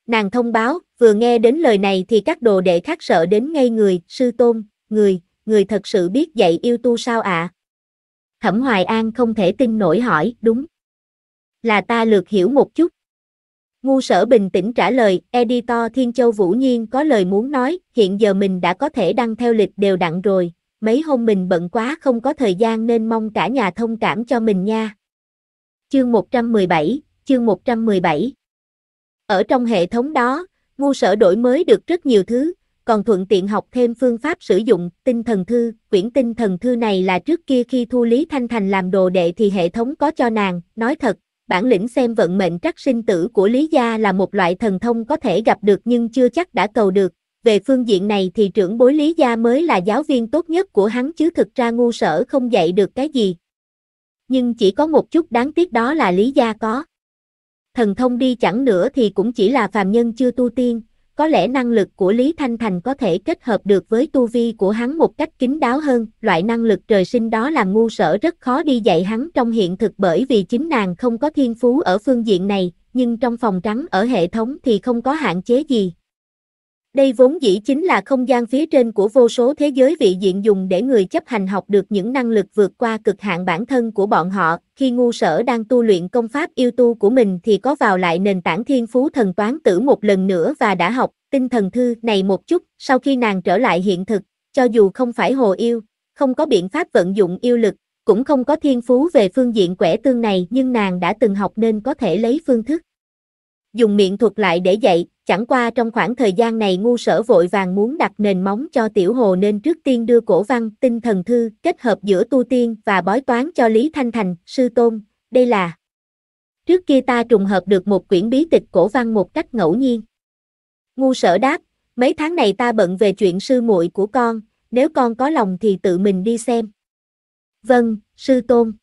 Nàng thông báo, vừa nghe đến lời này thì các đồ đệ khác sợ đến ngay người, sư tôn, người, người thật sự biết dạy yêu tu sao ạ? À? Thẩm Hoài An không thể tin nổi hỏi, đúng là ta lược hiểu một chút. Ngu sở bình tĩnh trả lời, editor Thiên Châu Vũ Nhiên có lời muốn nói, hiện giờ mình đã có thể đăng theo lịch đều đặn rồi, mấy hôm mình bận quá không có thời gian nên mong cả nhà thông cảm cho mình nha. Chương 117, chương 117 Ở trong hệ thống đó, ngu sở đổi mới được rất nhiều thứ, còn thuận tiện học thêm phương pháp sử dụng tinh thần thư. Quyển tinh thần thư này là trước kia khi thu Lý Thanh Thành làm đồ đệ thì hệ thống có cho nàng, nói thật, bản lĩnh xem vận mệnh trắc sinh tử của Lý Gia là một loại thần thông có thể gặp được nhưng chưa chắc đã cầu được. Về phương diện này thì trưởng bối Lý Gia mới là giáo viên tốt nhất của hắn chứ thực ra ngu sở không dạy được cái gì. Nhưng chỉ có một chút đáng tiếc đó là Lý Gia có. Thần thông đi chẳng nữa thì cũng chỉ là phàm nhân chưa tu tiên, có lẽ năng lực của Lý Thanh Thành có thể kết hợp được với tu vi của hắn một cách kín đáo hơn, loại năng lực trời sinh đó làm ngu sở rất khó đi dạy hắn trong hiện thực bởi vì chính nàng không có thiên phú ở phương diện này, nhưng trong phòng trắng ở hệ thống thì không có hạn chế gì, đây vốn dĩ chính là không gian phía trên của vô số thế giới vị diện dùng để người chấp hành học được những năng lực vượt qua cực hạn bản thân của bọn họ. Khi ngu sở đang tu luyện công pháp yêu tu của mình thì có vào lại nền tảng thiên phú thần toán tử một lần nữa và đã học tinh thần thư này một chút. Sau khi nàng trở lại hiện thực, cho dù không phải hồ yêu, không có biện pháp vận dụng yêu lực, cũng không có thiên phú về phương diện quẻ tương này nhưng nàng đã từng học nên có thể lấy phương thức dùng miệng thuật lại để dạy, chẳng qua trong khoảng thời gian này ngu sở vội vàng muốn đặt nền móng cho tiểu hồ nên trước tiên đưa cổ văn tinh thần thư kết hợp giữa tu tiên và bói toán cho Lý Thanh Thành, sư tôn, đây là Trước kia ta trùng hợp được một quyển bí tịch cổ văn một cách ngẫu nhiên. Ngu sở đáp, mấy tháng này ta bận về chuyện sư muội của con, nếu con có lòng thì tự mình đi xem. Vâng, sư tôn.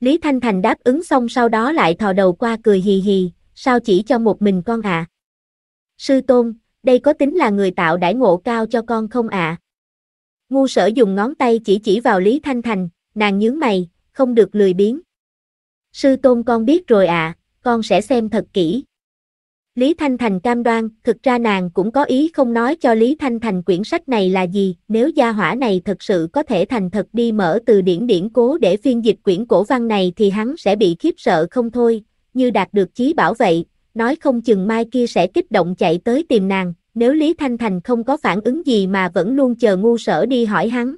Lý Thanh Thành đáp ứng xong sau đó lại thò đầu qua cười hì hì, sao chỉ cho một mình con ạ? À? Sư tôn, đây có tính là người tạo đãi ngộ cao cho con không ạ? À? Ngu sở dùng ngón tay chỉ chỉ vào Lý Thanh Thành, nàng nhướng mày, không được lười biếng. Sư tôn con biết rồi ạ, à, con sẽ xem thật kỹ. Lý Thanh Thành cam đoan, thực ra nàng cũng có ý không nói cho Lý Thanh Thành quyển sách này là gì, nếu gia hỏa này thật sự có thể thành thật đi mở từ điển điển cố để phiên dịch quyển cổ văn này thì hắn sẽ bị khiếp sợ không thôi, như đạt được chí bảo vậy, nói không chừng mai kia sẽ kích động chạy tới tìm nàng, nếu Lý Thanh Thành không có phản ứng gì mà vẫn luôn chờ ngu sở đi hỏi hắn.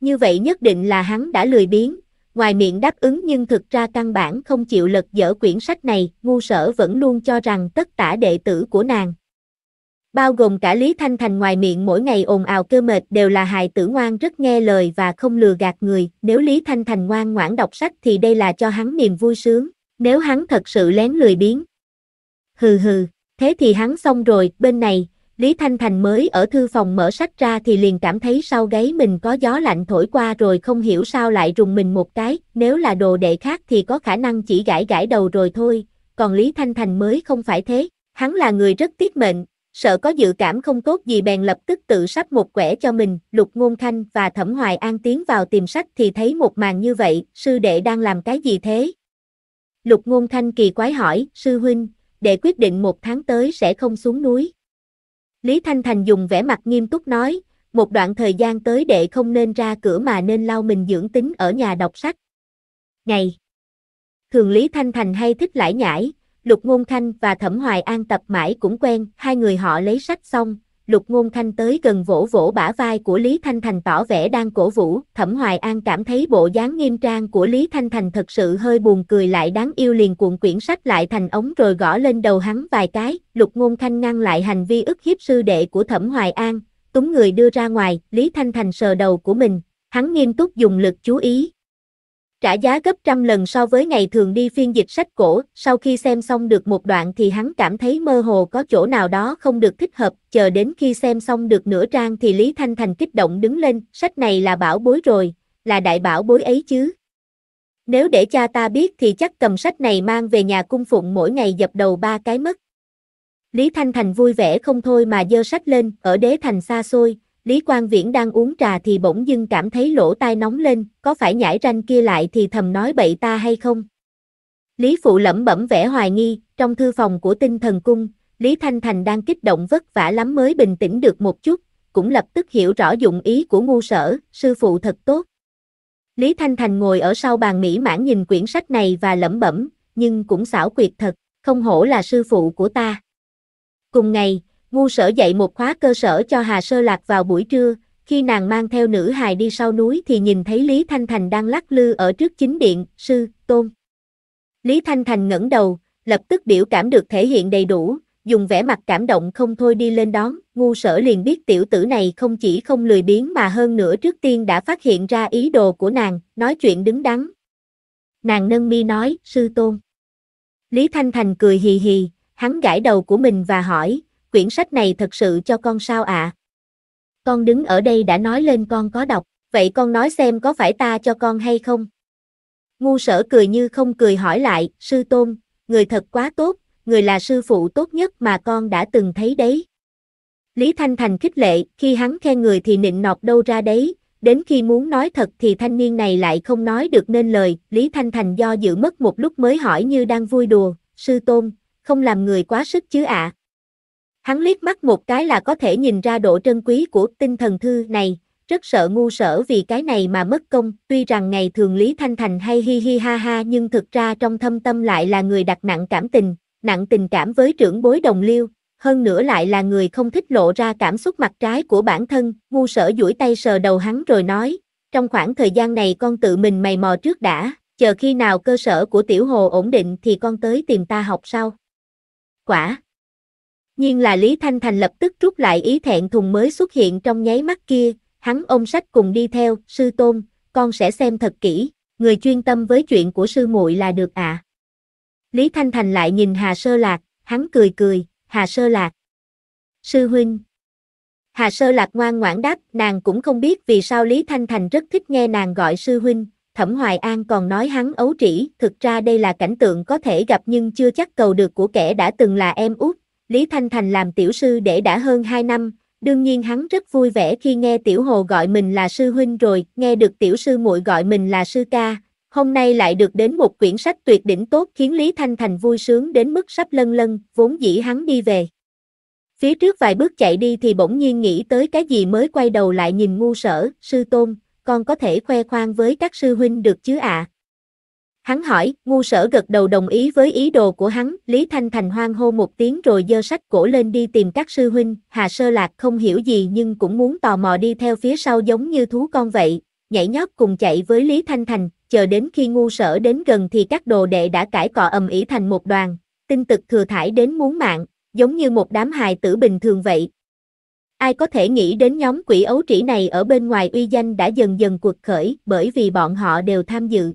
Như vậy nhất định là hắn đã lười biếng, ngoài miệng đáp ứng nhưng thực ra căn bản không chịu lật dở quyển sách này, ngu sở vẫn luôn cho rằng tất cả đệ tử của nàng. Bao gồm cả Lý Thanh Thành ngoài miệng mỗi ngày ồn ào cơ mệt đều là hài tử ngoan rất nghe lời và không lừa gạt người, nếu Lý Thanh Thành ngoan ngoãn đọc sách thì đây là cho hắn niềm vui sướng nếu hắn thật sự lén lười biếng. Hừ hừ, thế thì hắn xong rồi, bên này, Lý Thanh Thành mới ở thư phòng mở sách ra thì liền cảm thấy sau gáy mình có gió lạnh thổi qua rồi không hiểu sao lại rùng mình một cái, nếu là đồ đệ khác thì có khả năng chỉ gãi gãi đầu rồi thôi, còn Lý Thanh Thành mới không phải thế, hắn là người rất tiết mệnh, sợ có dự cảm không tốt gì bèn lập tức tự sắp một quẻ cho mình, Lục Ngôn Khanh và Thẩm Hoài An tiến vào tìm sách thì thấy một màn như vậy, sư đệ đang làm cái gì thế, Lục ngôn thanh kỳ quái hỏi, sư huynh, để quyết định một tháng tới sẽ không xuống núi. Lý Thanh Thành dùng vẻ mặt nghiêm túc nói, một đoạn thời gian tới đệ không nên ra cửa mà nên lau mình dưỡng tính ở nhà đọc sách. Ngày Thường Lý Thanh Thành hay thích lải nhải, Lục Ngôn Thanh và Thẩm Hoài An tập mãi cũng quen, hai người họ lấy sách xong, lục ngôn thanh tới gần vỗ vỗ bả vai của Lý Thanh Thành tỏ vẻ đang cổ vũ, thẩm hoài an cảm thấy bộ dáng nghiêm trang của Lý Thanh Thành thật sự hơi buồn cười lại đáng yêu liền cuộn quyển sách lại thành ống rồi gõ lên đầu hắn vài cái, lục ngôn thanh ngăn lại hành vi ức hiếp sư đệ của thẩm hoài an, túng người đưa ra ngoài, Lý Thanh Thành sờ đầu của mình, hắn nghiêm túc dùng lực chú ý, trả giá gấp trăm lần so với ngày thường đi phiên dịch sách cổ, sau khi xem xong được một đoạn thì hắn cảm thấy mơ hồ có chỗ nào đó không được thích hợp, chờ đến khi xem xong được nửa trang thì Lý Thanh Thành kích động đứng lên, sách này là bảo bối rồi, là đại bảo bối ấy chứ. Nếu để cha ta biết thì chắc cầm sách này mang về nhà cung phụng mỗi ngày dập đầu ba cái mất. Lý Thanh Thành vui vẻ không thôi mà dơ sách lên, ở đế thành xa xôi, Lý Quang Viễn đang uống trà thì bỗng dưng cảm thấy lỗ tai nóng lên, có phải nhảy ranh kia lại thì thầm nói bậy ta hay không? Lý Phụ lẩm bẩm vẻ hoài nghi, trong thư phòng của tinh thần cung, Lý Thanh Thành đang kích động vất vả lắm mới bình tĩnh được một chút, cũng lập tức hiểu rõ dụng ý của ngu sở, sư phụ thật tốt. Lý Thanh Thành ngồi ở sau bàn mỹ mãn nhìn quyển sách này và lẩm bẩm, nhưng cũng xảo quyệt thật, không hổ là sư phụ của ta. Cùng ngày, Ngu sở dạy một khóa cơ sở cho Hà Sơ Lạc vào buổi trưa, khi nàng mang theo nữ hài đi sau núi thì nhìn thấy Lý Thanh Thành đang lắc lư ở trước chính điện, sư, tôn. Lý Thanh Thành ngẩng đầu, lập tức biểu cảm được thể hiện đầy đủ, dùng vẻ mặt cảm động không thôi đi lên đón, ngu sở liền biết tiểu tử này không chỉ không lười biếng mà hơn nữa trước tiên đã phát hiện ra ý đồ của nàng, nói chuyện đứng đắn. Nàng nâng mi nói, sư tôn. Lý Thanh Thành cười hì hì, hắn gãi đầu của mình và hỏi, quyển sách này thật sự cho con sao ạ? Con đứng ở đây đã nói lên con có đọc, vậy con nói xem có phải ta cho con hay không? Ngu sở cười như không cười hỏi lại, sư tôn, người thật quá tốt, người là sư phụ tốt nhất mà con đã từng thấy đấy. Lý Thanh Thành khích lệ, khi hắn khen người thì nịnh nọt đâu ra đấy, đến khi muốn nói thật thì thanh niên này lại không nói được nên lời, Lý Thanh Thành do dự mất một lúc mới hỏi như đang vui đùa, sư tôn, không làm người quá sức chứ ạ. À. Hắn liếc mắt một cái là có thể nhìn ra độ trân quý của tinh thần thư này, rất sợ ngu sở vì cái này mà mất công, tuy rằng ngày thường Lý Thanh Thành hay hi hi ha ha nhưng thực ra trong thâm tâm lại là người đặt nặng cảm tình, nặng tình cảm với trưởng bối đồng liêu, hơn nữa lại là người không thích lộ ra cảm xúc mặt trái của bản thân, ngu sở duỗi tay sờ đầu hắn rồi nói, trong khoảng thời gian này con tự mình mày mò trước đã, chờ khi nào cơ sở của tiểu hồ ổn định thì con tới tìm ta học sau. Quả! nhưng là Lý Thanh Thành lập tức rút lại ý thẹn thùng mới xuất hiện trong nháy mắt kia, hắn ôm sách cùng đi theo, sư tôn, con sẽ xem thật kỹ, người chuyên tâm với chuyện của sư muội là được ạ. À. Lý Thanh Thành lại nhìn Hà Sơ Lạc, hắn cười cười, Hà Sơ Lạc. Sư huynh. Hà Sơ Lạc ngoan ngoãn đáp, nàng cũng không biết vì sao Lý Thanh Thành rất thích nghe nàng gọi sư huynh, Thẩm Hoài An còn nói hắn ấu trĩ, thực ra đây là cảnh tượng có thể gặp nhưng chưa chắc cầu được của kẻ đã từng là em út, Lý Thanh Thành làm tiểu sư để đã hơn 2 năm, đương nhiên hắn rất vui vẻ khi nghe tiểu hồ gọi mình là sư huynh rồi, nghe được tiểu sư muội gọi mình là sư ca, hôm nay lại được đến một quyển sách tuyệt đỉnh tốt khiến Lý Thanh Thành vui sướng đến mức sắp lân lân, vốn dĩ hắn đi về. Phía trước vài bước chạy đi thì bỗng nhiên nghĩ tới cái gì mới quay đầu lại nhìn ngu sở, sư tôn, con có thể khoe khoang với các sư huynh được chứ ạ, à? Hắn hỏi, ngu sở gật đầu đồng ý với ý đồ của hắn, Lý Thanh Thành hoang hô một tiếng rồi giơ sách cổ lên đi tìm các sư huynh, Hà Sơ Lạc không hiểu gì nhưng cũng muốn tò mò đi theo phía sau giống như thú con vậy, nhảy nhót cùng chạy với Lý Thanh Thành, chờ đến khi ngu sở đến gần thì các đồ đệ đã cãi cọ ầm ĩ thành một đoàn, tinh tực thừa thải đến muốn mạng, giống như một đám hài tử bình thường vậy. Ai có thể nghĩ đến nhóm quỷ ấu trĩ này ở bên ngoài uy danh đã dần dần cuột khởi bởi vì bọn họ đều tham dự.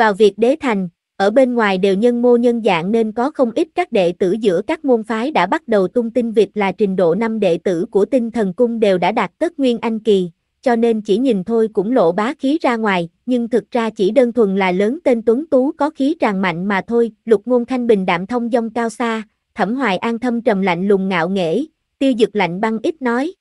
Vào việc đế thành, ở bên ngoài đều nhân mô nhân dạng nên có không ít các đệ tử giữa các môn phái đã bắt đầu tung tin việc là trình độ năm đệ tử của tinh thần cung đều đã đạt tất nguyên anh kỳ, cho nên chỉ nhìn thôi cũng lộ bá khí ra ngoài, nhưng thực ra chỉ đơn thuần là lớn tên Tuấn Tú có khí tràn mạnh mà thôi, lục ngôn thanh bình đạm thông dông cao xa, thẩm hoài an thâm trầm lạnh lùng ngạo nghễ, tiêu dực lạnh băng ít nói,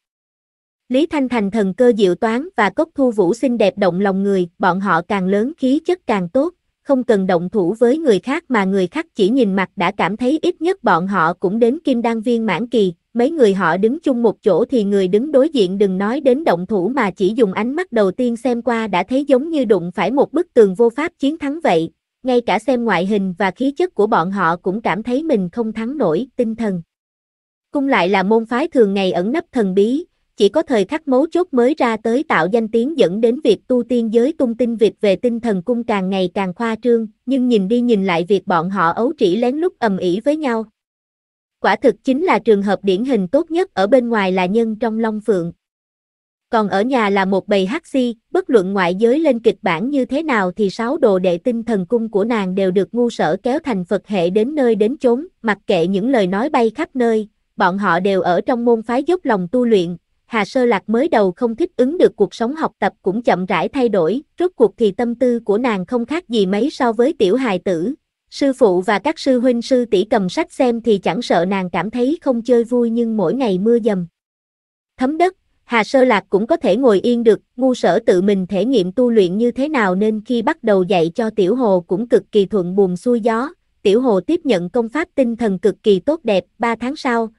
Lý Thanh Thành thần cơ diệu toán và cốc thu vũ xinh đẹp động lòng người, bọn họ càng lớn khí chất càng tốt, không cần động thủ với người khác mà người khác chỉ nhìn mặt đã cảm thấy ít nhất bọn họ cũng đến kim đan viên mãn kỳ, mấy người họ đứng chung một chỗ thì người đứng đối diện đừng nói đến động thủ mà chỉ dùng ánh mắt đầu tiên xem qua đã thấy giống như đụng phải một bức tường vô pháp chiến thắng vậy, ngay cả xem ngoại hình và khí chất của bọn họ cũng cảm thấy mình không thắng nổi, tinh thần. Cung lại là môn phái thường ngày ẩn nấp thần bí, chỉ có thời khắc mấu chốt mới ra tới tạo danh tiếng dẫn đến việc tu tiên giới tung tin việc về tinh thần cung càng ngày càng khoa trương, nhưng nhìn đi nhìn lại việc bọn họ ấu trĩ lén lút ầm ĩ với nhau. Quả thực chính là trường hợp điển hình tốt nhất ở bên ngoài là nhân trong long phượng. Còn ở nhà là một bầy hắc si, bất luận ngoại giới lên kịch bản như thế nào thì sáu đồ đệ tinh thần cung của nàng đều được ngu sở kéo thành Phật hệ đến nơi đến chốn, mặc kệ những lời nói bay khắp nơi, bọn họ đều ở trong môn phái dốc lòng tu luyện, Hà Sơ Lạc mới đầu không thích ứng được cuộc sống học tập cũng chậm rãi thay đổi, rốt cuộc thì tâm tư của nàng không khác gì mấy so với tiểu hài tử. Sư phụ và các sư huynh sư tỷ cầm sách xem thì chẳng sợ nàng cảm thấy không chơi vui nhưng mỗi ngày mưa dầm. Thấm đất, Hà Sơ Lạc cũng có thể ngồi yên được, ngu sở tự mình thể nghiệm tu luyện như thế nào nên khi bắt đầu dạy cho Tiểu Hồ cũng cực kỳ thuận buồm xuôi gió. Tiểu Hồ tiếp nhận công pháp tinh thần cực kỳ tốt đẹp, 3 tháng sau,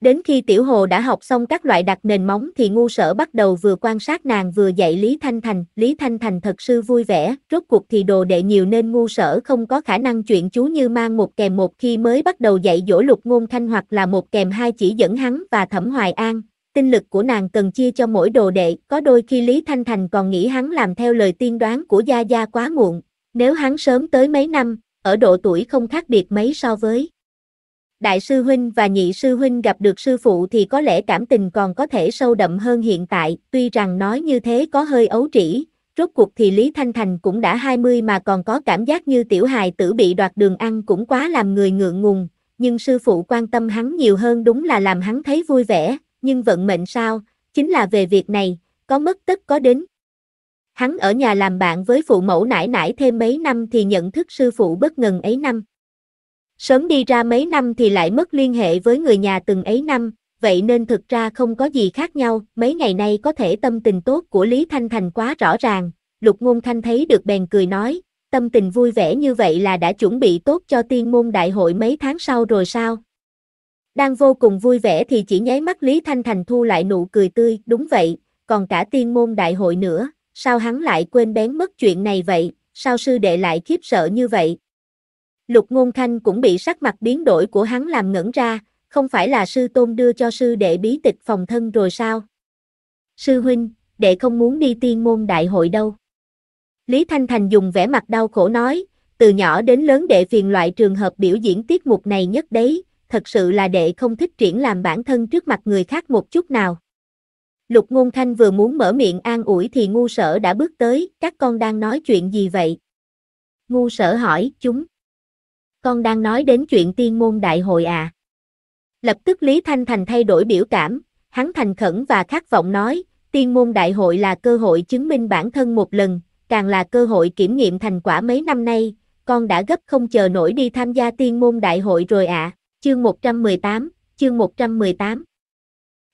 Đến khi Tiểu Hồ đã học xong các loại đặt nền móng thì ngu sở bắt đầu vừa quan sát nàng vừa dạy Lý Thanh Thành. Lý Thanh Thành thật sự vui vẻ, rốt cuộc thì đồ đệ nhiều nên ngu sở không có khả năng chuyện chú như mang một kèm một khi mới bắt đầu dạy dỗ lục ngôn thanh hoặc là một kèm hai chỉ dẫn hắn và thẩm hoài an. Tinh lực của nàng cần chia cho mỗi đồ đệ, có đôi khi Lý Thanh Thành còn nghĩ hắn làm theo lời tiên đoán của Gia Gia quá muộn. Nếu hắn sớm tới mấy năm, ở độ tuổi không khác biệt mấy so với đại sư huynh và nhị sư huynh gặp được sư phụ thì có lẽ cảm tình còn có thể sâu đậm hơn hiện tại, tuy rằng nói như thế có hơi ấu trĩ, rốt cuộc thì Lý Thanh Thành cũng đã 20 mà còn có cảm giác như tiểu hài tử bị đoạt đường ăn cũng quá làm người ngượng ngùng, nhưng sư phụ quan tâm hắn nhiều hơn đúng là làm hắn thấy vui vẻ, nhưng vận mệnh sao, chính là về việc này, có mất tất có đến. Hắn ở nhà làm bạn với phụ mẫu nãi nãi thêm mấy năm thì nhận thức sư phụ bất ngần ấy năm. Sớm đi ra mấy năm thì lại mất liên hệ với người nhà từng ấy năm, vậy nên thực ra không có gì khác nhau, mấy ngày nay có thể tâm tình tốt của Lý Thanh Thành quá rõ ràng, Lục Ngôn Thanh thấy được bèn cười nói, tâm tình vui vẻ như vậy là đã chuẩn bị tốt cho tiên môn đại hội mấy tháng sau rồi sao? Đang vô cùng vui vẻ thì chỉ nháy mắt Lý Thanh Thành thu lại nụ cười tươi, đúng vậy, còn cả tiên môn đại hội nữa, sao hắn lại quên bén mất chuyện này vậy, sao sư đệ lại khiếp sợ như vậy? Lục Ngôn Thanh cũng bị sắc mặt biến đổi của hắn làm ngẩn ra, không phải là sư tôn đưa cho sư đệ bí tịch phòng thân rồi sao? Sư huynh, đệ không muốn đi tiên môn đại hội đâu. Lý Thanh Thành dùng vẻ mặt đau khổ nói, từ nhỏ đến lớn đệ phiền loại trường hợp biểu diễn tiết mục này nhất đấy, thật sự là đệ không thích triển làm bản thân trước mặt người khác một chút nào. Lục Ngôn Thanh vừa muốn mở miệng an ủi thì ngu sở đã bước tới, các con đang nói chuyện gì vậy? Ngu sở hỏi, chúng con đang nói đến chuyện tiên môn đại hội à. Lập tức Lý Thanh Thành thay đổi biểu cảm, hắn thành khẩn và khát vọng nói, tiên môn đại hội là cơ hội chứng minh bản thân một lần, càng là cơ hội kiểm nghiệm thành quả mấy năm nay, con đã gấp không chờ nổi đi tham gia tiên môn đại hội rồi ạ, à. chương 118, chương 118.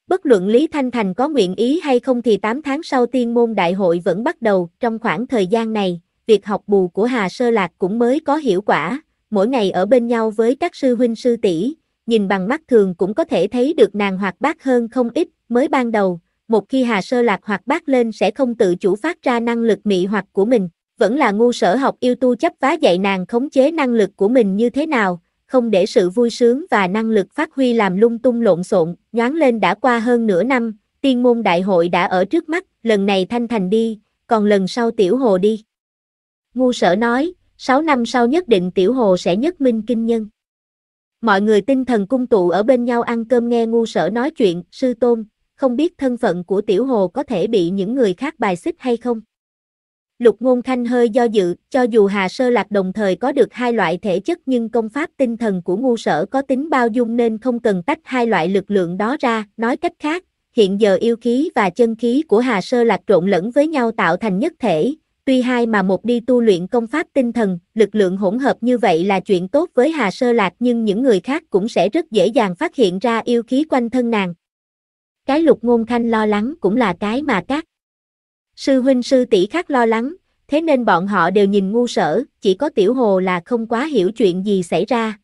Bất luận Lý Thanh Thành có nguyện ý hay không thì 8 tháng sau tiên môn đại hội vẫn bắt đầu, trong khoảng thời gian này, việc học bù của Hà Sơ Lạc cũng mới có hiệu quả, mỗi ngày ở bên nhau với các sư huynh sư tỷ, nhìn bằng mắt thường cũng có thể thấy được nàng hoạt bát hơn không ít, mới ban đầu, một khi Hà Sơ Lạc hoạt bát lên sẽ không tự chủ phát ra năng lực mị hoặc của mình, vẫn là ngu sở học yêu tu chấp vá dạy nàng khống chế năng lực của mình như thế nào, không để sự vui sướng và năng lực phát huy làm lung tung lộn xộn, nhoáng lên đã qua hơn nửa năm, tiên môn đại hội đã ở trước mắt, lần này Thanh Thành đi, còn lần sau Tiểu Hồ đi. Ngu sở nói, 6 năm sau nhất định Tiểu Hồ sẽ nhất minh kinh nhân. Mọi người tinh thần cung tụ ở bên nhau ăn cơm nghe ngu sở nói chuyện, sư tôn, không biết thân phận của Tiểu Hồ có thể bị những người khác bài xích hay không. Lục Ngôn Khanh hơi do dự, cho dù Hà Sơ Lạc đồng thời có được hai loại thể chất nhưng công pháp tinh thần của ngu sở có tính bao dung nên không cần tách hai loại lực lượng đó ra, nói cách khác, hiện giờ yêu khí và chân khí của Hà Sơ Lạc trộn lẫn với nhau tạo thành nhất thể, Tuy hai mà một đi tu luyện công pháp tinh thần, lực lượng hỗn hợp như vậy là chuyện tốt với Hà Sơ Lạc nhưng những người khác cũng sẽ rất dễ dàng phát hiện ra yêu khí quanh thân nàng. Cái lục ngôn khanh lo lắng cũng là cái mà các sư huynh sư tỷ khác lo lắng, thế nên bọn họ đều nhìn ngu sở, chỉ có tiểu hồ là không quá hiểu chuyện gì xảy ra,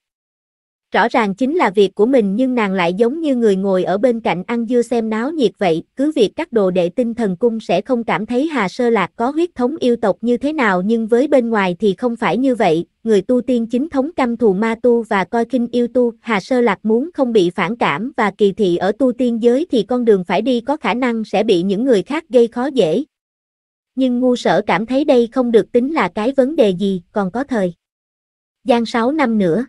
Rõ ràng chính là việc của mình nhưng nàng lại giống như người ngồi ở bên cạnh ăn dưa xem náo nhiệt vậy, cứ việc các đồ đệ tinh thần cung sẽ không cảm thấy Hà Sơ Lạc có huyết thống yêu tộc như thế nào nhưng với bên ngoài thì không phải như vậy, người tu tiên chính thống căm thù ma tu và coi kinh yêu tu, Hà Sơ Lạc muốn không bị phản cảm và kỳ thị ở tu tiên giới thì con đường phải đi có khả năng sẽ bị những người khác gây khó dễ. Nhưng ngu sở cảm thấy đây không được tính là cái vấn đề gì, còn có thời. Gian 6 năm nữa.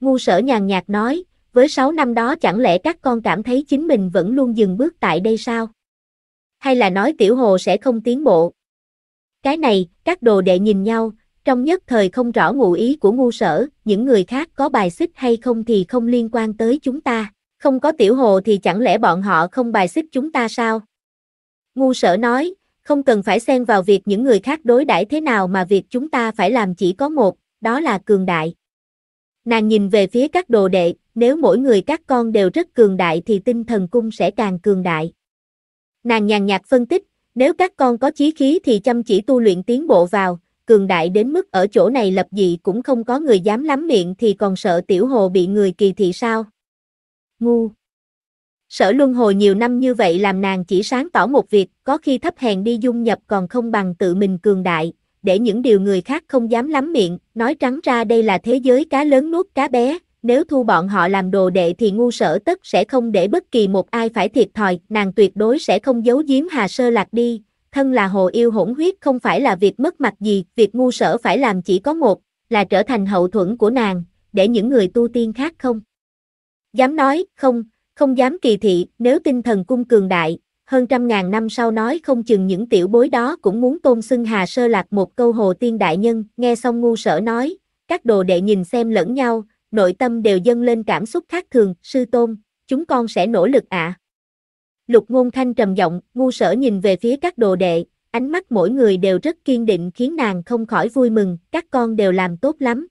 Ngu sở nhàn nhạt nói, với 6 năm đó chẳng lẽ các con cảm thấy chính mình vẫn luôn dừng bước tại đây sao? Hay là nói tiểu hồ sẽ không tiến bộ? Cái này, các đồ đệ nhìn nhau, trong nhất thời không rõ ngụ ý của ngu sở, những người khác có bài xích hay không thì không liên quan tới chúng ta. Không có tiểu hồ thì chẳng lẽ bọn họ không bài xích chúng ta sao? Ngu sở nói, không cần phải xen vào việc những người khác đối đãi thế nào mà việc chúng ta phải làm chỉ có một, đó là cường đại. Nàng nhìn về phía các đồ đệ, nếu mỗi người các con đều rất cường đại thì tinh thần cung sẽ càng cường đại. Nàng nhàn nhạt phân tích, nếu các con có chí khí thì chăm chỉ tu luyện tiến bộ vào, cường đại đến mức ở chỗ này lập dị cũng không có người dám lắm miệng thì còn sợ tiểu hồ bị người kỳ thị sao. Ngu. Sở luân hồi nhiều năm như vậy làm nàng chỉ sáng tỏ một việc, có khi thấp hèn đi dung nhập còn không bằng tự mình cường đại, để những điều người khác không dám lắm miệng, nói trắng ra đây là thế giới cá lớn nuốt cá bé, nếu thu bọn họ làm đồ đệ thì ngu sở tất sẽ không để bất kỳ một ai phải thiệt thòi, nàng tuyệt đối sẽ không giấu giếm Hà Sơ Lạc đi, thân là hồ yêu hỗn huyết không phải là việc mất mặt gì, việc ngu sở phải làm chỉ có một, là trở thành hậu thuẫn của nàng, để những người tu tiên khác không. Dám nói, không, không dám kỳ thị, nếu tinh thần cung cường đại, hơn trăm ngàn năm sau nói không chừng những tiểu bối đó cũng muốn tôn xưng Hà Sơ Lạc một câu hồ tiên đại nhân, nghe xong ngu sở nói, các đồ đệ nhìn xem lẫn nhau, nội tâm đều dâng lên cảm xúc khác thường, sư tôn, chúng con sẽ nỗ lực ạ. Lục ngôn thanh trầm giọng, ngu sở nhìn về phía các đồ đệ, ánh mắt mỗi người đều rất kiên định khiến nàng không khỏi vui mừng, các con đều làm tốt lắm.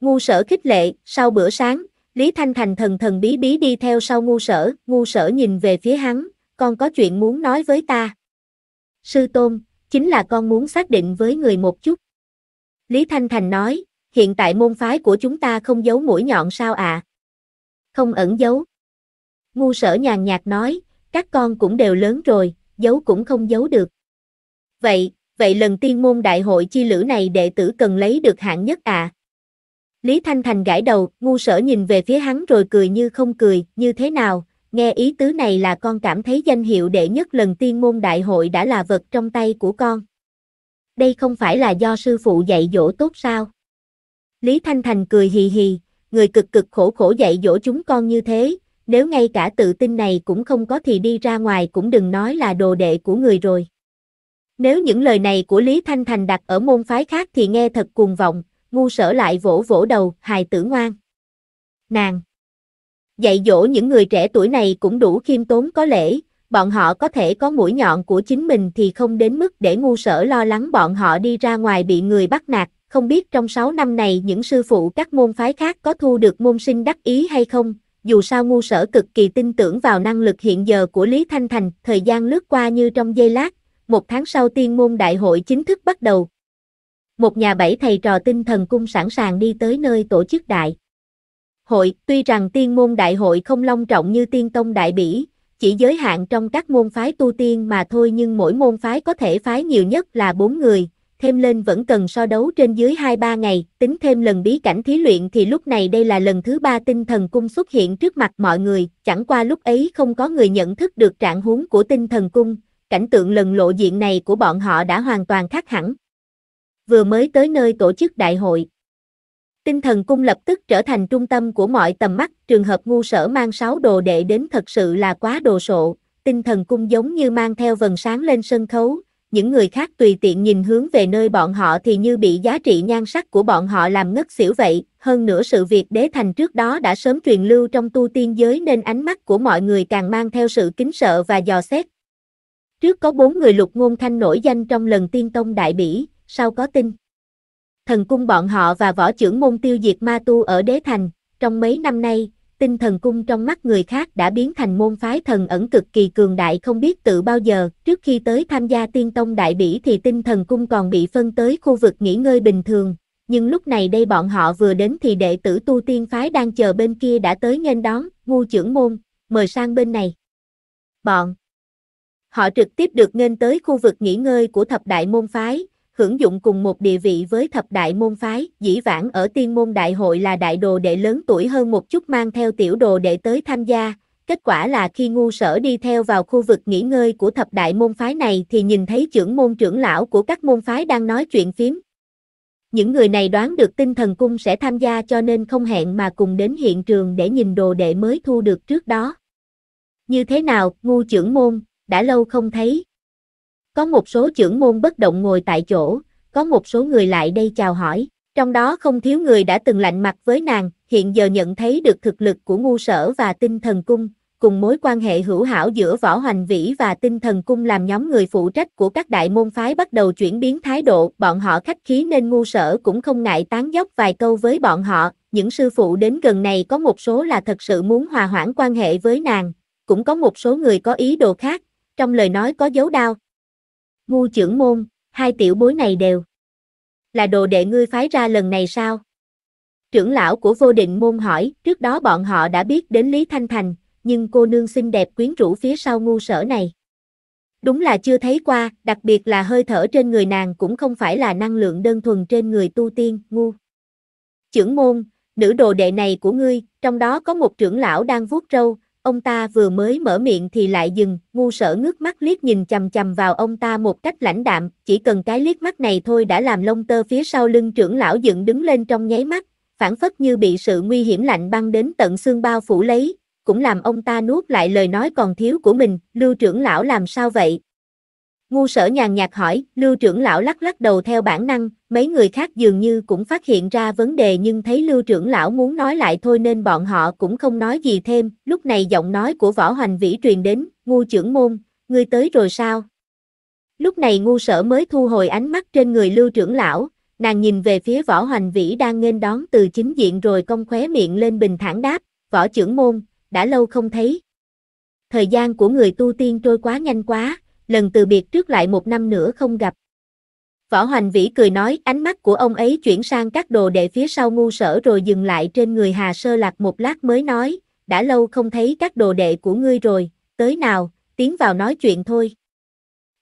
Ngu sở khích lệ, sau bữa sáng, Lý Thanh Thành thần thần bí bí đi theo sau ngu sở, ngu sở nhìn về phía hắn, con có chuyện muốn nói với ta. Sư Tôn, chính là con muốn xác định với người một chút. Lý Thanh Thành nói, hiện tại môn phái của chúng ta không giấu mũi nhọn sao ạ? À? Không ẩn giấu. Ngu sở nhàn nhạt nói, các con cũng đều lớn rồi, giấu cũng không giấu được. Vậy, vậy lần tiên môn đại hội chi lữ này đệ tử cần lấy được hạng nhất ạ? À? Lý Thanh Thành gãi đầu, ngu sở nhìn về phía hắn rồi cười như không cười, như thế nào, nghe ý tứ này là con cảm thấy danh hiệu đệ nhất lần tiên môn đại hội đã là vật trong tay của con. Đây không phải là do sư phụ dạy dỗ tốt sao? Lý Thanh Thành cười hì hì, người cực cực khổ khổ dạy dỗ chúng con như thế, nếu ngay cả tự tin này cũng không có thì đi ra ngoài cũng đừng nói là đồ đệ của người rồi. Nếu những lời này của Lý Thanh Thành đặt ở môn phái khác thì nghe thật cuồng vọng, ngu sở lại vỗ vỗ đầu, hài tử ngoan. Nàng! dạy dỗ những người trẻ tuổi này cũng đủ khiêm tốn có lễ, bọn họ có thể có mũi nhọn của chính mình thì không đến mức để ngu sở lo lắng bọn họ đi ra ngoài bị người bắt nạt, không biết trong 6 năm này những sư phụ các môn phái khác có thu được môn sinh đắc ý hay không, dù sao ngu sở cực kỳ tin tưởng vào năng lực hiện giờ của Lý Thanh Thành, thời gian lướt qua như trong giây lát, một tháng sau tiên môn đại hội chính thức bắt đầu. Một nhà bảy thầy trò tinh thần cung sẵn sàng đi tới nơi tổ chức đại hội, tuy rằng tiên môn đại hội không long trọng như tiên tông đại bỉ, chỉ giới hạn trong các môn phái tu tiên mà thôi nhưng mỗi môn phái có thể phái nhiều nhất là 4 người, thêm lên vẫn cần so đấu trên dưới 2-3 ngày, tính thêm lần bí cảnh thí luyện thì lúc này đây là lần thứ 3 tinh thần cung xuất hiện trước mặt mọi người, chẳng qua lúc ấy không có người nhận thức được trạng huống của tinh thần cung, cảnh tượng lần lộ diện này của bọn họ đã hoàn toàn khác hẳn. Vừa mới tới nơi tổ chức đại hội, Tinh thần cung lập tức trở thành trung tâm của mọi tầm mắt, trường hợp ngu sở mang sáu đồ đệ đến thật sự là quá đồ sộ, tinh thần cung giống như mang theo vần sáng lên sân khấu, những người khác tùy tiện nhìn hướng về nơi bọn họ thì như bị giá trị nhan sắc của bọn họ làm ngất xỉu vậy, hơn nữa sự việc đế thành trước đó đã sớm truyền lưu trong tu tiên giới nên ánh mắt của mọi người càng mang theo sự kính sợ và dò xét. Trước có bốn người lục ngôn thanh nổi danh trong lần tiên tông đại bỉ, sau có tin? thần cung bọn họ và võ trưởng môn tiêu diệt ma tu ở đế thành, trong mấy năm nay, tinh thần cung trong mắt người khác đã biến thành môn phái thần ẩn cực kỳ cường đại không biết tự bao giờ, trước khi tới tham gia tiên tông đại bỉ thì tinh thần cung còn bị phân tới khu vực nghỉ ngơi bình thường, nhưng lúc này đây bọn họ vừa đến thì đệ tử tu tiên phái đang chờ bên kia đã tới nghênh đón, ngu trưởng môn, mời sang bên này. Bọn Họ trực tiếp được nghênh tới khu vực nghỉ ngơi của thập đại môn phái, hưởng dụng cùng một địa vị với thập đại môn phái, dĩ vãng ở tiên môn đại hội là đại đồ đệ lớn tuổi hơn một chút mang theo tiểu đồ đệ tới tham gia, kết quả là khi ngu sở đi theo vào khu vực nghỉ ngơi của thập đại môn phái này thì nhìn thấy trưởng môn trưởng lão của các môn phái đang nói chuyện phím. Những người này đoán được tinh thần cung sẽ tham gia cho nên không hẹn mà cùng đến hiện trường để nhìn đồ đệ mới thu được trước đó. Như thế nào, ngu trưởng môn, đã lâu không thấy, có một số trưởng môn bất động ngồi tại chỗ, có một số người lại đây chào hỏi, trong đó không thiếu người đã từng lạnh mặt với nàng, hiện giờ nhận thấy được thực lực của ngu sở và tinh thần cung, cùng mối quan hệ hữu hảo giữa Võ Hoành Vĩ và tinh thần cung làm nhóm người phụ trách của các đại môn phái bắt đầu chuyển biến thái độ, bọn họ khách khí nên ngu sở cũng không ngại tán dốc vài câu với bọn họ, những sư phụ đến gần này có một số là thật sự muốn hòa hoãn quan hệ với nàng, cũng có một số người có ý đồ khác, trong lời nói có dấu đau ngu trưởng môn, hai tiểu bối này đều là đồ đệ ngươi phái ra lần này sao? Trưởng lão của vô định môn hỏi, trước đó bọn họ đã biết đến Lý Thanh Thành, nhưng cô nương xinh đẹp quyến rũ phía sau ngu sở này. Đúng là chưa thấy qua, đặc biệt là hơi thở trên người nàng cũng không phải là năng lượng đơn thuần trên người tu tiên, ngu. Trưởng môn, nữ đồ đệ này của ngươi, trong đó có một trưởng lão đang vuốt râu, Ông ta vừa mới mở miệng thì lại dừng, ngu sở ngước mắt liếc nhìn chầm chầm vào ông ta một cách lãnh đạm, chỉ cần cái liếc mắt này thôi đã làm lông tơ phía sau lưng trưởng lão dựng đứng lên trong nháy mắt, phản phất như bị sự nguy hiểm lạnh băng đến tận xương bao phủ lấy, cũng làm ông ta nuốt lại lời nói còn thiếu của mình, lưu trưởng lão làm sao vậy, Ngu sở nhàn nhạt hỏi, lưu trưởng lão lắc lắc đầu theo bản năng, mấy người khác dường như cũng phát hiện ra vấn đề nhưng thấy lưu trưởng lão muốn nói lại thôi nên bọn họ cũng không nói gì thêm, lúc này giọng nói của võ hoành vĩ truyền đến, ngu trưởng môn, ngươi tới rồi sao? Lúc này ngu sở mới thu hồi ánh mắt trên người lưu trưởng lão, nàng nhìn về phía võ hoành vĩ đang nghênh đón từ chính diện rồi cong khóe miệng lên bình thản đáp, võ trưởng môn, đã lâu không thấy. Thời gian của người tu tiên trôi quá nhanh quá, lần từ biệt trước lại một năm nữa không gặp. Võ Hoành Vĩ cười nói ánh mắt của ông ấy chuyển sang các đồ đệ phía sau ngu sở rồi dừng lại trên người Hà Sơ Lạc một lát mới nói, đã lâu không thấy các đồ đệ của ngươi rồi, tới nào, tiến vào nói chuyện thôi.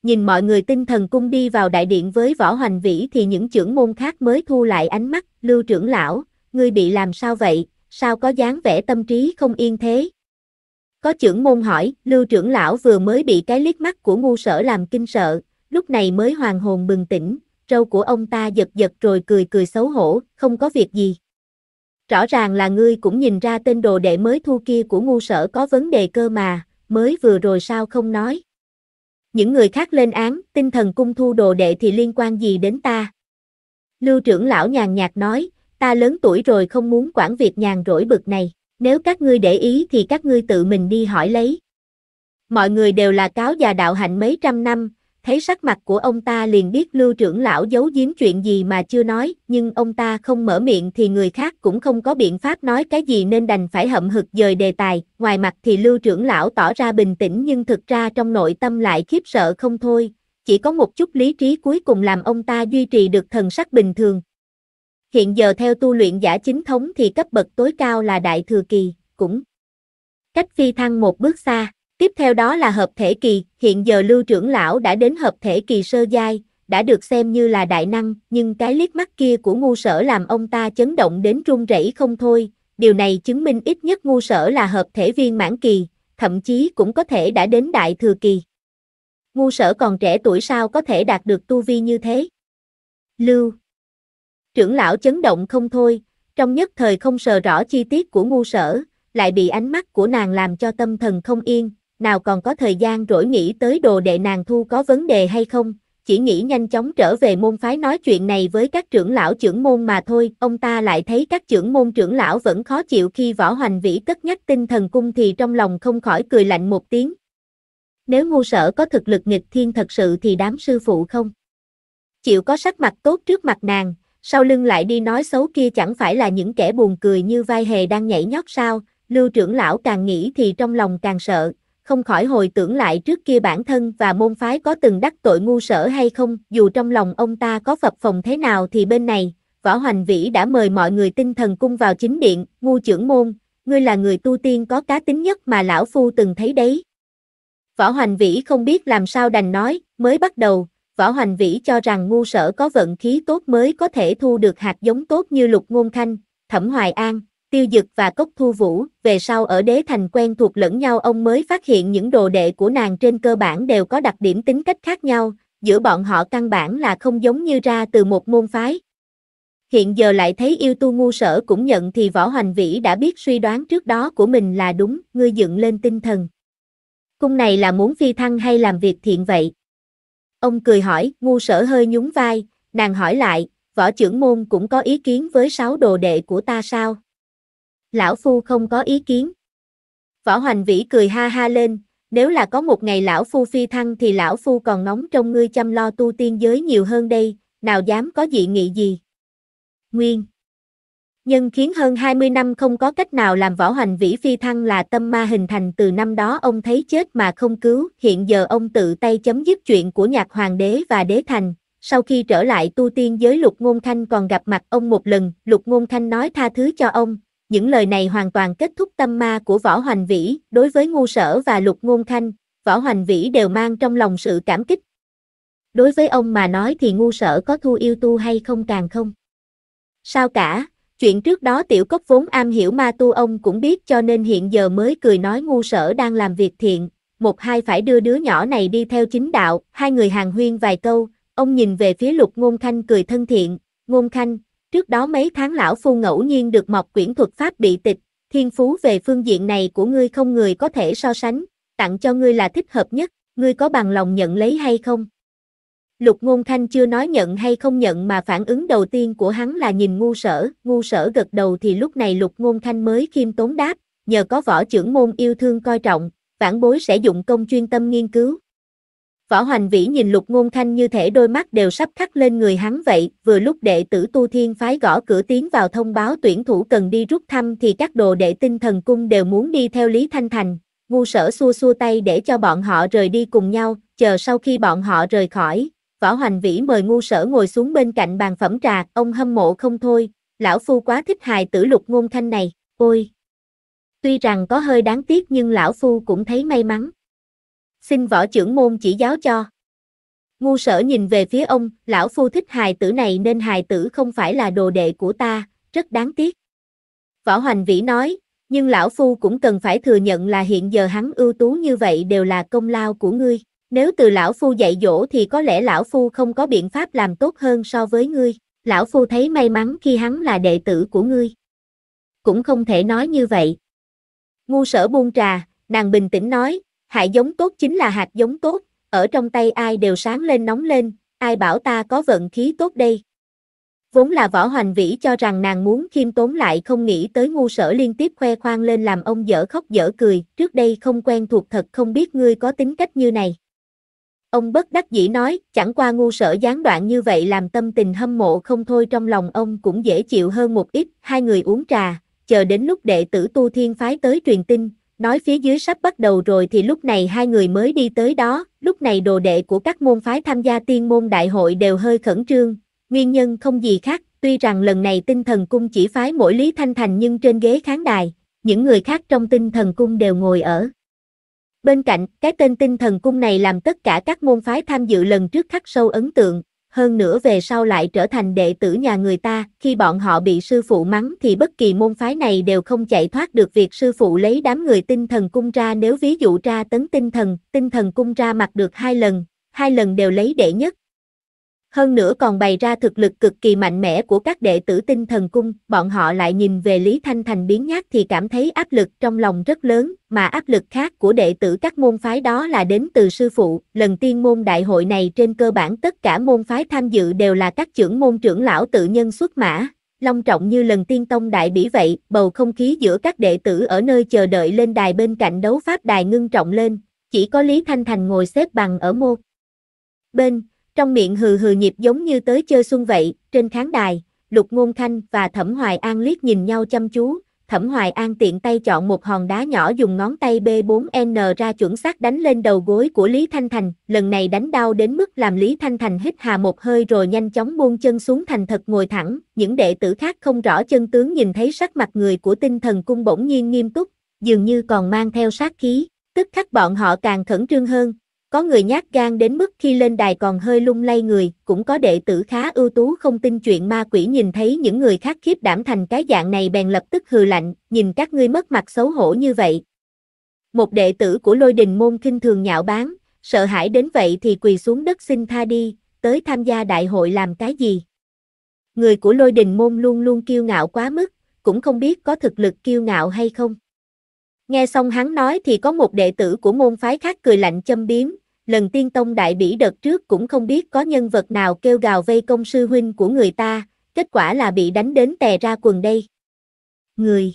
Nhìn mọi người tinh thần cung đi vào đại điện với Võ Hoành Vĩ thì những trưởng môn khác mới thu lại ánh mắt, lưu trưởng lão, ngươi bị làm sao vậy, sao có dáng vẻ tâm trí không yên thế. Có trưởng môn hỏi, lưu trưởng lão vừa mới bị cái liếc mắt của ngu sở làm kinh sợ, lúc này mới hoàn hồn bừng tỉnh, râu của ông ta giật giật rồi cười cười xấu hổ, không có việc gì. Rõ ràng là ngươi cũng nhìn ra tên đồ đệ mới thu kia của ngu sở có vấn đề cơ mà, mới vừa rồi sao không nói. Những người khác lên án, tinh thần cung thu đồ đệ thì liên quan gì đến ta? Lưu trưởng lão nhàn nhạt nói, ta lớn tuổi rồi không muốn quản việc nhàn rỗi bực này. Nếu các ngươi để ý thì các ngươi tự mình đi hỏi lấy. Mọi người đều là cáo già đạo hạnh mấy trăm năm, thấy sắc mặt của ông ta liền biết lưu trưởng lão giấu giếm chuyện gì mà chưa nói, nhưng ông ta không mở miệng thì người khác cũng không có biện pháp nói cái gì nên đành phải hậm hực dời đề tài, ngoài mặt thì lưu trưởng lão tỏ ra bình tĩnh nhưng thực ra trong nội tâm lại khiếp sợ không thôi, chỉ có một chút lý trí cuối cùng làm ông ta duy trì được thần sắc bình thường. Hiện giờ theo tu luyện giả chính thống thì cấp bậc tối cao là đại thừa kỳ, cũng cách phi thăng một bước xa. Tiếp theo đó là hợp thể kỳ, hiện giờ lưu trưởng lão đã đến hợp thể kỳ sơ giai, đã được xem như là đại năng, nhưng cái liếc mắt kia của ngu sở làm ông ta chấn động đến run rẩy không thôi, điều này chứng minh ít nhất ngu sở là hợp thể viên mãn kỳ, thậm chí cũng có thể đã đến đại thừa kỳ. Ngu sở còn trẻ tuổi sao có thể đạt được tu vi như thế? Lưu trưởng lão chấn động không thôi, trong nhất thời không sờ rõ chi tiết của ngu sở, lại bị ánh mắt của nàng làm cho tâm thần không yên, nào còn có thời gian rỗi nghĩ tới đồ đệ nàng thu có vấn đề hay không, chỉ nghĩ nhanh chóng trở về môn phái nói chuyện này với các trưởng lão trưởng môn mà thôi, ông ta lại thấy các trưởng môn trưởng lão vẫn khó chịu khi võ hoành vĩ cất nhắc tinh thần cung thì trong lòng không khỏi cười lạnh một tiếng. Nếu ngu sở có thực lực nghịch thiên thật sự thì đám sư phụ không? Chịu có sắc mặt tốt trước mặt nàng, sau lưng lại đi nói xấu kia chẳng phải là những kẻ buồn cười như vai hề đang nhảy nhót sao, lưu trưởng lão càng nghĩ thì trong lòng càng sợ, không khỏi hồi tưởng lại trước kia bản thân và môn phái có từng đắc tội ngu sở hay không, dù trong lòng ông ta có phập phòng thế nào thì bên này, võ hoành vĩ đã mời mọi người tinh thần cung vào chính điện, ngu trưởng môn, ngươi là người tu tiên có cá tính nhất mà lão phu từng thấy đấy. Võ hoành vĩ không biết làm sao đành nói, mới bắt đầu, Võ Hoành Vĩ cho rằng ngu sở có vận khí tốt mới có thể thu được hạt giống tốt như Lục Ngôn Khanh, Thẩm Hoài An, Tiêu Dực và Cốc Thu Vũ, về sau ở đế thành quen thuộc lẫn nhau ông mới phát hiện những đồ đệ của nàng trên cơ bản đều có đặc điểm tính cách khác nhau, giữa bọn họ căn bản là không giống như ra từ một môn phái. Hiện giờ lại thấy yêu tu ngu sở cũng nhận thì Võ Hoành Vĩ đã biết suy đoán trước đó của mình là đúng, ngươi dựng lên tinh thần. Cung này là muốn phi thăng hay làm việc thiện vậy? Ông cười hỏi, ngu sở hơi nhún vai, nàng hỏi lại, võ trưởng môn cũng có ý kiến với sáu đồ đệ của ta sao? Lão Phu không có ý kiến. Võ Hoành Vĩ cười ha ha lên, nếu là có một ngày Lão Phu phi thăng thì Lão Phu còn ngóng trong ngươi chăm lo tu tiên giới nhiều hơn đây, nào dám có dị nghị gì. Nguyên nhưng khiến hơn 20 năm không có cách nào làm võ hoành vĩ phi thăng là tâm ma hình thành từ năm đó ông thấy chết mà không cứu, hiện giờ ông tự tay chấm dứt chuyện của nhạc hoàng đế và đế thành. Sau khi trở lại tu tiên giới Lục Ngôn thanh còn gặp mặt ông một lần, Lục Ngôn thanh nói tha thứ cho ông, những lời này hoàn toàn kết thúc tâm ma của Võ Hoành Vĩ, đối với ngu sở và Lục Ngôn thanh Võ Hoành Vĩ đều mang trong lòng sự cảm kích. Đối với ông mà nói thì ngu sở có thu yêu tu hay không càng không. Sao cả, Chuyện trước đó tiểu cốc vốn am hiểu ma tu ông cũng biết cho nên hiện giờ mới cười nói ngu sở đang làm việc thiện, một hai phải đưa đứa nhỏ này đi theo chính đạo, hai người hàng huyên vài câu, ông nhìn về phía lục ngôn khanh cười thân thiện, ngôn khanh, trước đó mấy tháng lão phu ngẫu nhiên được mọc quyển thuật pháp bị tịch, thiên phú về phương diện này của ngươi không người có thể so sánh, tặng cho ngươi là thích hợp nhất, ngươi có bằng lòng nhận lấy hay không? Lục Ngôn Thanh chưa nói nhận hay không nhận mà phản ứng đầu tiên của hắn là nhìn ngu sở, ngu sở gật đầu thì lúc này Lục Ngôn Thanh mới khiêm tốn đáp, nhờ có võ trưởng môn yêu thương coi trọng, vãn bối sẽ dụng công chuyên tâm nghiên cứu. Võ Hoành Vĩ nhìn Lục Ngôn Thanh như thể đôi mắt đều sắp khắc lên người hắn vậy, vừa lúc đệ tử Tu Thiên phái gõ cửa tiến vào thông báo tuyển thủ cần đi rút thăm thì các đồ đệ tinh thần cung đều muốn đi theo Lý Thanh Thành, ngu sở xua xua tay để cho bọn họ rời đi cùng nhau, chờ sau khi bọn họ rời khỏi, Võ Hoành Vĩ mời ngu sở ngồi xuống bên cạnh bàn phẩm trà, ông hâm mộ không thôi, lão phu quá thích hài tử lục ngôn thanh này, ôi. Tuy rằng có hơi đáng tiếc nhưng lão phu cũng thấy may mắn. Xin võ trưởng môn chỉ giáo cho. Ngu sở nhìn về phía ông, lão phu thích hài tử này nên hài tử không phải là đồ đệ của ta, rất đáng tiếc. Võ Hoành Vĩ nói, nhưng lão phu cũng cần phải thừa nhận là hiện giờ hắn ưu tú như vậy đều là công lao của ngươi. Nếu từ lão phu dạy dỗ thì có lẽ lão phu không có biện pháp làm tốt hơn so với ngươi. Lão phu thấy may mắn khi hắn là đệ tử của ngươi. Cũng không thể nói như vậy. Ngu sở buông trà, nàng bình tĩnh nói, hạt giống tốt chính là hạt giống tốt, ở trong tay ai đều sáng lên nóng lên, ai bảo ta có vận khí tốt đây. Vốn là võ hoành vĩ cho rằng nàng muốn khiêm tốn lại không nghĩ tới ngu sở liên tiếp khoe khoang lên làm ông dở khóc dở cười, trước đây không quen thuộc thật không biết ngươi có tính cách như này. Ông bất đắc dĩ nói, chẳng qua ngu sở gián đoạn như vậy làm tâm tình hâm mộ không thôi trong lòng ông cũng dễ chịu hơn một ít, hai người uống trà, chờ đến lúc đệ tử tu thiên phái tới truyền tin, nói phía dưới sắp bắt đầu rồi thì lúc này hai người mới đi tới đó, lúc này đồ đệ của các môn phái tham gia tiên môn đại hội đều hơi khẩn trương, nguyên nhân không gì khác, tuy rằng lần này tinh thần cung chỉ phái mỗi Lý Thanh Thành nhưng trên ghế khán đài, những người khác trong tinh thần cung đều ngồi ở Bên cạnh, cái tên tinh thần cung này làm tất cả các môn phái tham dự lần trước khắc sâu ấn tượng, hơn nữa về sau lại trở thành đệ tử nhà người ta, khi bọn họ bị sư phụ mắng thì bất kỳ môn phái này đều không chạy thoát được việc sư phụ lấy đám người tinh thần cung ra nếu ví dụ ra tấn tinh thần, tinh thần cung ra mặt được hai lần, hai lần đều lấy đệ nhất, hơn nữa còn bày ra thực lực cực kỳ mạnh mẽ của các đệ tử tinh thần cung, bọn họ lại nhìn về Lý Thanh Thành biến nhát thì cảm thấy áp lực trong lòng rất lớn, mà áp lực khác của đệ tử các môn phái đó là đến từ sư phụ, lần tiên môn đại hội này trên cơ bản tất cả môn phái tham dự đều là các trưởng môn trưởng lão tự nhân xuất mã. Long trọng như lần tiên tông đại bỉ vậy, bầu không khí giữa các đệ tử ở nơi chờ đợi lên đài bên cạnh đấu pháp đài ngưng trọng lên, chỉ có Lý Thanh Thành ngồi xếp bằng ở một bên, trong miệng hừ hừ nhịp giống như tới chơi xuân vậy, trên khán đài, Lục Ngôn Khanh và Thẩm Hoài An liếc nhìn nhau chăm chú, Thẩm Hoài An tiện tay chọn một hòn đá nhỏ dùng ngón tay B4N ra chuẩn xác đánh lên đầu gối của Lý Thanh Thành, lần này đánh đau đến mức làm Lý Thanh Thành hít hà một hơi rồi nhanh chóng buông chân xuống thành thật ngồi thẳng, những đệ tử khác không rõ chân tướng nhìn thấy sắc mặt người của tinh thần cung bỗng nhiên nghiêm túc, dường như còn mang theo sát khí, tức khắc bọn họ càng khẩn trương hơn, có người nhát gan đến mức khi lên đài còn hơi lung lay người, cũng có đệ tử khá ưu tú không tin chuyện ma quỷ nhìn thấy những người khác khiếp đảm thành cái dạng này bèn lập tức hừ lạnh, nhìn các ngươi mất mặt xấu hổ như vậy. Một đệ tử của lôi đình môn kinh thường nhạo báng, sợ hãi đến vậy thì quỳ xuống đất xin tha đi, tới tham gia đại hội làm cái gì. Người của lôi đình môn luôn luôn kiêu ngạo quá mức, cũng không biết có thực lực kiêu ngạo hay không. Nghe xong hắn nói thì có một đệ tử của môn phái khác cười lạnh châm biếm, lần tiên tông đại bỉ đợt trước cũng không biết có nhân vật nào kêu gào vây công sư huynh của người ta, kết quả là bị đánh đến tè ra quần đây. Người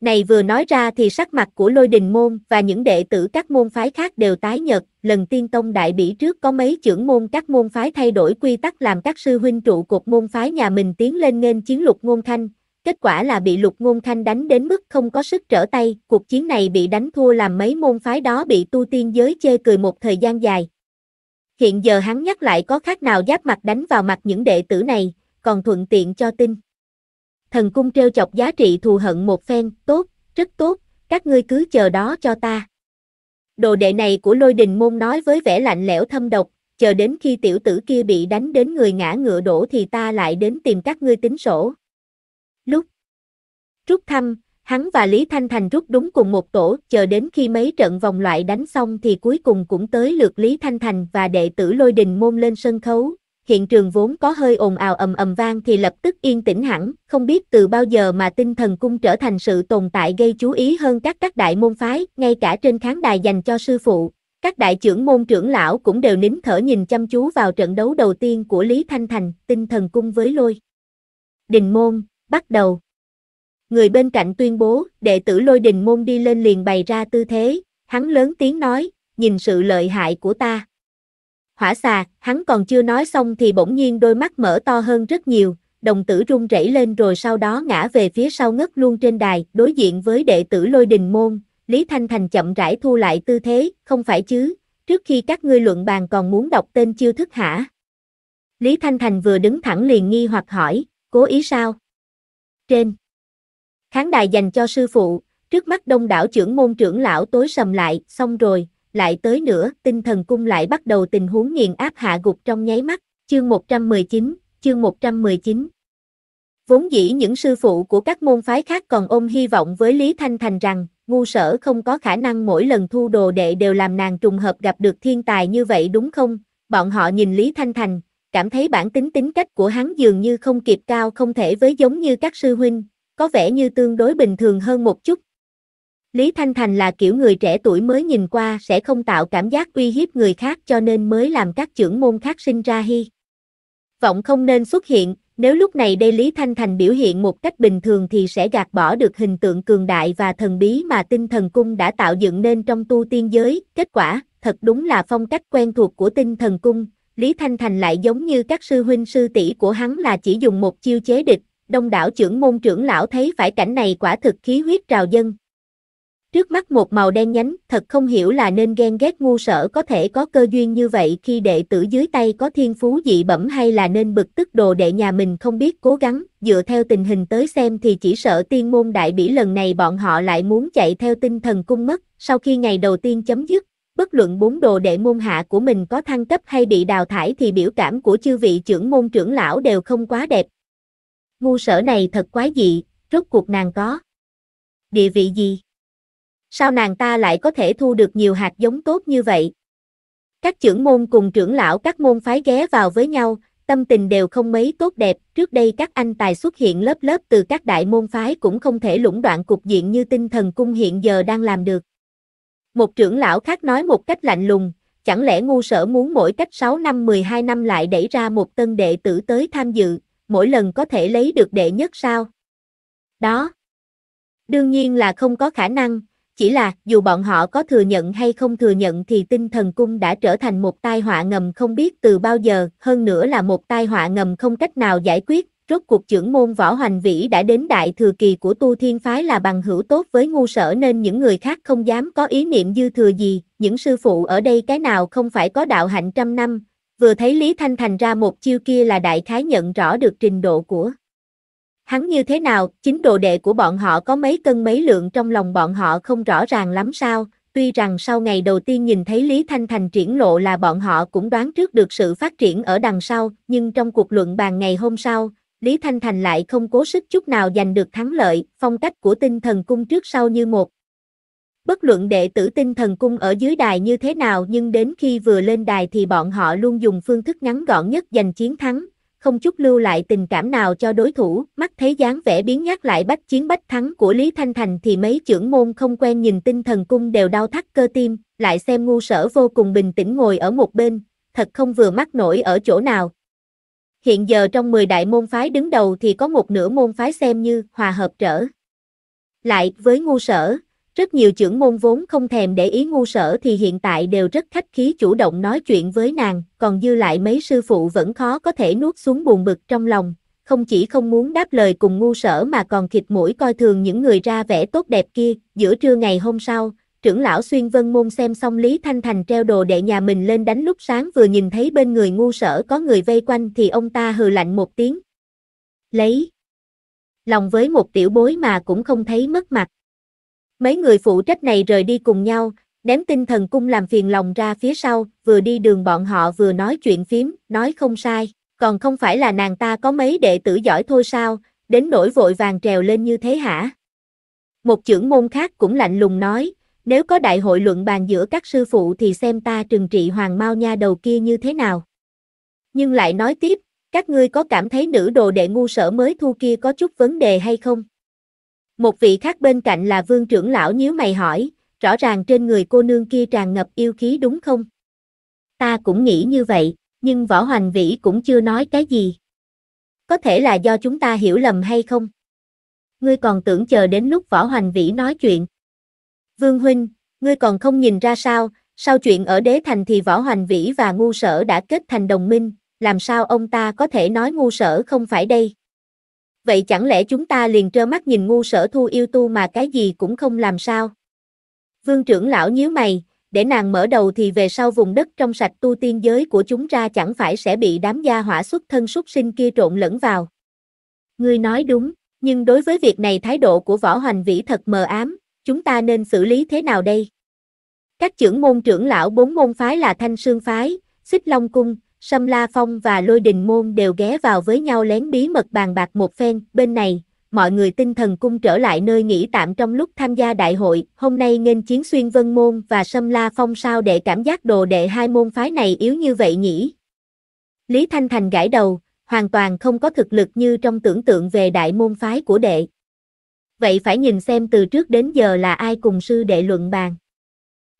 này vừa nói ra thì sắc mặt của lôi đình môn và những đệ tử các môn phái khác đều tái nhật, lần tiên tông đại bỉ trước có mấy trưởng môn các môn phái thay đổi quy tắc làm các sư huynh trụ cột môn phái nhà mình tiến lên nên chiến lục ngôn thanh kết quả là bị lục ngôn khanh đánh đến mức không có sức trở tay, cuộc chiến này bị đánh thua làm mấy môn phái đó bị tu tiên giới chê cười một thời gian dài. Hiện giờ hắn nhắc lại có khác nào giáp mặt đánh vào mặt những đệ tử này, còn thuận tiện cho tin. Thần cung treo chọc giá trị thù hận một phen, tốt, rất tốt, các ngươi cứ chờ đó cho ta. Đồ đệ này của lôi đình môn nói với vẻ lạnh lẽo thâm độc, chờ đến khi tiểu tử kia bị đánh đến người ngã ngựa đổ thì ta lại đến tìm các ngươi tính sổ. Rút thăm, hắn và Lý Thanh Thành rút đúng cùng một tổ, chờ đến khi mấy trận vòng loại đánh xong thì cuối cùng cũng tới lượt Lý Thanh Thành và đệ tử Lôi Đình môn lên sân khấu. Hiện trường vốn có hơi ồn ào ầm ầm vang thì lập tức yên tĩnh hẳn, không biết từ bao giờ mà tinh thần cung trở thành sự tồn tại gây chú ý hơn các các đại môn phái, ngay cả trên khán đài dành cho sư phụ. Các đại trưởng môn trưởng lão cũng đều nín thở nhìn chăm chú vào trận đấu đầu tiên của Lý Thanh Thành, tinh thần cung với lôi. Đình môn, bắt đầu người bên cạnh tuyên bố, đệ tử lôi đình môn đi lên liền bày ra tư thế, hắn lớn tiếng nói, nhìn sự lợi hại của ta. Hỏa xà, hắn còn chưa nói xong thì bỗng nhiên đôi mắt mở to hơn rất nhiều, đồng tử rung rẩy lên rồi sau đó ngã về phía sau ngất luôn trên đài, đối diện với đệ tử lôi đình môn, Lý Thanh Thành chậm rãi thu lại tư thế, không phải chứ, trước khi các ngươi luận bàn còn muốn đọc tên chiêu thức hả? Lý Thanh Thành vừa đứng thẳng liền nghi hoặc hỏi, cố ý sao? Trên. Khán đài dành cho sư phụ, trước mắt đông đảo trưởng môn trưởng lão tối sầm lại, xong rồi, lại tới nữa, tinh thần cung lại bắt đầu tình huống nghiền áp hạ gục trong nháy mắt, chương 119, chương 119. Vốn dĩ những sư phụ của các môn phái khác còn ôm hy vọng với Lý Thanh Thành rằng, ngu sở không có khả năng mỗi lần thu đồ đệ đều làm nàng trùng hợp gặp được thiên tài như vậy đúng không? Bọn họ nhìn Lý Thanh Thành, cảm thấy bản tính tính cách của hắn dường như không kịp cao không thể với giống như các sư huynh, có vẻ như tương đối bình thường hơn một chút. Lý Thanh Thành là kiểu người trẻ tuổi mới nhìn qua sẽ không tạo cảm giác uy hiếp người khác cho nên mới làm các trưởng môn khác sinh ra hy. Vọng không nên xuất hiện, nếu lúc này đây Lý Thanh Thành biểu hiện một cách bình thường thì sẽ gạt bỏ được hình tượng cường đại và thần bí mà tinh thần cung đã tạo dựng nên trong tu tiên giới. Kết quả, thật đúng là phong cách quen thuộc của tinh thần cung. Lý Thanh Thành lại giống như các sư huynh sư tỷ của hắn là chỉ dùng một chiêu chế địch, đông đảo trưởng môn trưởng lão thấy phải cảnh này quả thực khí huyết trào dân. Trước mắt một màu đen nhánh, thật không hiểu là nên ghen ghét ngu sở có thể có cơ duyên như vậy khi đệ tử dưới tay có thiên phú dị bẩm hay là nên bực tức đồ đệ nhà mình không biết cố gắng, dựa theo tình hình tới xem thì chỉ sợ tiên môn đại bỉ lần này bọn họ lại muốn chạy theo tinh thần cung mất, sau khi ngày đầu tiên chấm dứt, bất luận bốn đồ đệ môn hạ của mình có thăng cấp hay bị đào thải thì biểu cảm của chư vị trưởng môn trưởng lão đều không quá đẹp, ngu sở này thật quái dị, rốt cuộc nàng có. Địa vị gì? Sao nàng ta lại có thể thu được nhiều hạt giống tốt như vậy? Các trưởng môn cùng trưởng lão các môn phái ghé vào với nhau, tâm tình đều không mấy tốt đẹp, trước đây các anh tài xuất hiện lớp lớp từ các đại môn phái cũng không thể lũng đoạn cục diện như tinh thần cung hiện giờ đang làm được. Một trưởng lão khác nói một cách lạnh lùng, chẳng lẽ ngu sở muốn mỗi cách 6 năm 12 năm lại đẩy ra một tân đệ tử tới tham dự, mỗi lần có thể lấy được đệ nhất sao? Đó. Đương nhiên là không có khả năng, chỉ là dù bọn họ có thừa nhận hay không thừa nhận thì tinh thần cung đã trở thành một tai họa ngầm không biết từ bao giờ, hơn nữa là một tai họa ngầm không cách nào giải quyết. Rốt cuộc trưởng môn Võ Hoành Vĩ đã đến đại thừa kỳ của tu thiên phái là bằng hữu tốt với ngu sở nên những người khác không dám có ý niệm dư thừa gì, những sư phụ ở đây cái nào không phải có đạo hạnh trăm năm, vừa thấy Lý Thanh Thành ra một chiêu kia là đại khái nhận rõ được trình độ của. Hắn như thế nào, chính đồ đệ của bọn họ có mấy cân mấy lượng trong lòng bọn họ không rõ ràng lắm sao, tuy rằng sau ngày đầu tiên nhìn thấy Lý Thanh Thành triển lộ là bọn họ cũng đoán trước được sự phát triển ở đằng sau, nhưng trong cuộc luận bàn ngày hôm sau, Lý Thanh Thành lại không cố sức chút nào giành được thắng lợi, phong cách của tinh thần cung trước sau như một, bất luận đệ tử tinh thần cung ở dưới đài như thế nào nhưng đến khi vừa lên đài thì bọn họ luôn dùng phương thức ngắn gọn nhất giành chiến thắng, không chút lưu lại tình cảm nào cho đối thủ, mắt thấy dáng vẻ biến nhát lại bách chiến bách thắng của Lý Thanh Thành thì mấy trưởng môn không quen nhìn tinh thần cung đều đau thắt cơ tim, lại xem ngu sở vô cùng bình tĩnh ngồi ở một bên, thật không vừa mắt nổi ở chỗ nào. Hiện giờ trong 10 đại môn phái đứng đầu thì có một nửa môn phái xem như hòa hợp trở. Lại với ngu sở, rất nhiều trưởng môn vốn không thèm để ý ngu sở thì hiện tại đều rất khách khí chủ động nói chuyện với nàng, còn dư lại mấy sư phụ vẫn khó có thể nuốt xuống buồn bực trong lòng, không chỉ không muốn đáp lời cùng ngu sở mà còn khịt mũi coi thường những người ra vẻ tốt đẹp kia, giữa trưa ngày hôm sau, trưởng lão xuyên vân môn xem xong Lý Thanh Thành treo đồ đệ nhà mình lên đánh lúc sáng vừa nhìn thấy bên người ngu sở có người vây quanh thì ông ta hừ lạnh một tiếng. Lấy. Lòng với một tiểu bối mà cũng không thấy mất mặt. Mấy người phụ trách này rời đi cùng nhau, ném tinh thần cung làm phiền lòng ra phía sau, vừa đi đường bọn họ vừa nói chuyện phím, nói không sai, còn không phải là nàng ta có mấy đệ tử giỏi thôi sao, đến nỗi vội vàng trèo lên như thế hả? Một trưởng môn khác cũng lạnh lùng nói, nếu có đại hội luận bàn giữa các sư phụ thì xem ta trừng trị hoàng mau nha đầu kia như thế nào. Nhưng lại nói tiếp, các ngươi có cảm thấy nữ đồ đệ ngu sở mới thu kia có chút vấn đề hay không? Một vị khác bên cạnh là vương trưởng lão nhíu mày hỏi, rõ ràng trên người cô nương kia tràn ngập yêu khí đúng không? Ta cũng nghĩ như vậy, nhưng võ hoành vĩ cũng chưa nói cái gì. Có thể là do chúng ta hiểu lầm hay không? Ngươi còn tưởng chờ đến lúc võ hoành vĩ nói chuyện. Vương Huynh, ngươi còn không nhìn ra sao, sau chuyện ở đế thành thì võ hoành vĩ và ngu sở đã kết thành đồng minh, làm sao ông ta có thể nói ngu sở không phải đây? vậy chẳng lẽ chúng ta liền trơ mắt nhìn ngu sở thu yêu tu mà cái gì cũng không làm sao? Vương trưởng lão nhíu mày, để nàng mở đầu thì về sau vùng đất trong sạch tu tiên giới của chúng ra chẳng phải sẽ bị đám gia hỏa xuất thân xuất sinh kia trộn lẫn vào. Ngươi nói đúng, nhưng đối với việc này thái độ của võ hoành vĩ thật mờ ám, chúng ta nên xử lý thế nào đây? Các trưởng môn trưởng lão bốn môn phái là Thanh Sương Phái, Xích Long Cung, Sâm La Phong và Lôi Đình Môn đều ghé vào với nhau lén bí mật bàn bạc một phen, bên này, mọi người tinh thần cung trở lại nơi nghỉ tạm trong lúc tham gia đại hội, hôm nay nghênh chiến xuyên vân môn và Sâm La Phong sao để cảm giác đồ đệ hai môn phái này yếu như vậy nhỉ? Lý Thanh Thành gãi đầu, hoàn toàn không có thực lực như trong tưởng tượng về đại môn phái của đệ. Vậy phải nhìn xem từ trước đến giờ là ai cùng sư đệ luận bàn.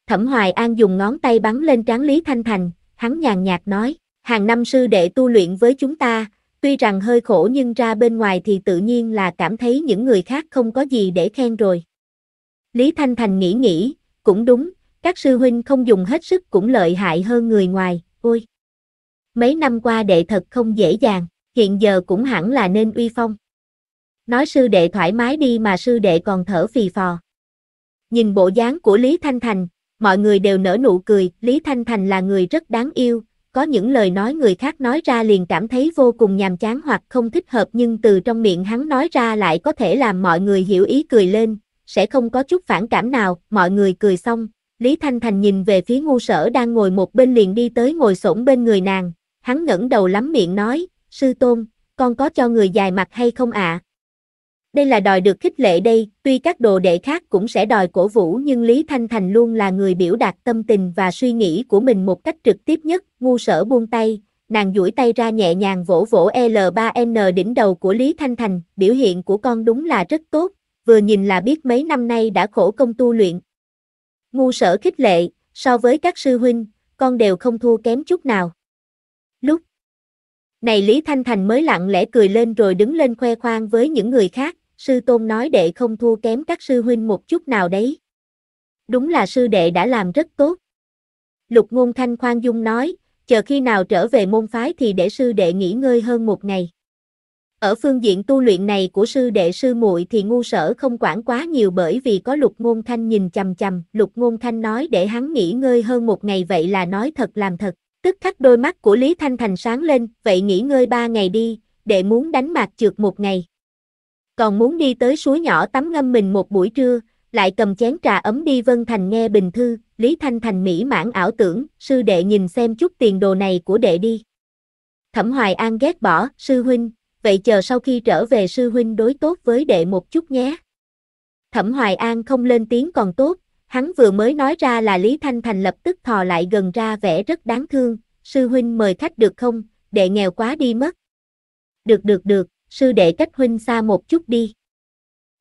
Thẩm Hoài An dùng ngón tay bắn lên trán Lý Thanh Thành, hắn nhàn nhạt nói hàng năm sư đệ tu luyện với chúng ta, tuy rằng hơi khổ nhưng ra bên ngoài thì tự nhiên là cảm thấy những người khác không có gì để khen rồi. Lý Thanh Thành nghĩ nghĩ, cũng đúng, các sư huynh không dùng hết sức cũng lợi hại hơn người ngoài, ôi. Mấy năm qua đệ thật không dễ dàng, hiện giờ cũng hẳn là nên uy phong. Nói sư đệ thoải mái đi mà sư đệ còn thở phì phò. Nhìn bộ dáng của Lý Thanh Thành, mọi người đều nở nụ cười, Lý Thanh Thành là người rất đáng yêu, có những lời nói người khác nói ra liền cảm thấy vô cùng nhàm chán hoặc không thích hợp nhưng từ trong miệng hắn nói ra lại có thể làm mọi người hiểu ý cười lên, sẽ không có chút phản cảm nào, mọi người cười xong, Lý Thanh Thành nhìn về phía ngu sở đang ngồi một bên liền đi tới ngồi xổm bên người nàng, hắn ngẩng đầu lắm miệng nói, sư tôn, con có cho người dài mặt hay không ạ, à? Đây là đòi được khích lệ đây, tuy các đồ đệ khác cũng sẽ đòi cổ vũ nhưng Lý Thanh Thành luôn là người biểu đạt tâm tình và suy nghĩ của mình một cách trực tiếp nhất, ngu sở buông tay, nàng duỗi tay ra nhẹ nhàng vỗ vỗ L3N đỉnh đầu của Lý Thanh Thành, biểu hiện của con đúng là rất tốt, vừa nhìn là biết mấy năm nay đã khổ công tu luyện. Ngu sở khích lệ, so với các sư huynh, con đều không thua kém chút nào. Lúc này Lý Thanh Thành mới lặng lẽ cười lên rồi đứng lên khoe khoang với những người khác, sư tôn nói đệ không thua kém các sư huynh một chút nào đấy. Đúng là sư đệ đã làm rất tốt. Lục ngôn thanh khoan dung nói, chờ khi nào trở về môn phái thì để sư đệ nghỉ ngơi hơn một ngày. Ở phương diện tu luyện này của sư đệ sư muội thì ngu sở không quản quá nhiều bởi vì có lục ngôn thanh nhìn chầm chầm, lục ngôn thanh nói để hắn nghỉ ngơi hơn một ngày vậy là nói thật làm thật. Tức khắc đôi mắt của Lý Thanh Thành sáng lên, vậy nghỉ ngơi ba ngày đi, đệ muốn đánh mạc trượt một ngày còn muốn đi tới suối nhỏ tắm ngâm mình một buổi trưa, lại cầm chén trà ấm đi Vân Thành nghe bình thư, Lý Thanh Thành mỹ mãn ảo tưởng, sư đệ nhìn xem chút tiền đồ này của đệ đi. Thẩm Hoài An ghét bỏ, sư huynh, vậy chờ sau khi trở về sư huynh đối tốt với đệ một chút nhé. Thẩm Hoài An không lên tiếng còn tốt, hắn vừa mới nói ra là Lý Thanh Thành lập tức thò lại gần ra vẻ rất đáng thương, sư huynh mời khách được không, đệ nghèo quá đi mất. Được được được, sư đệ cách huynh xa một chút đi.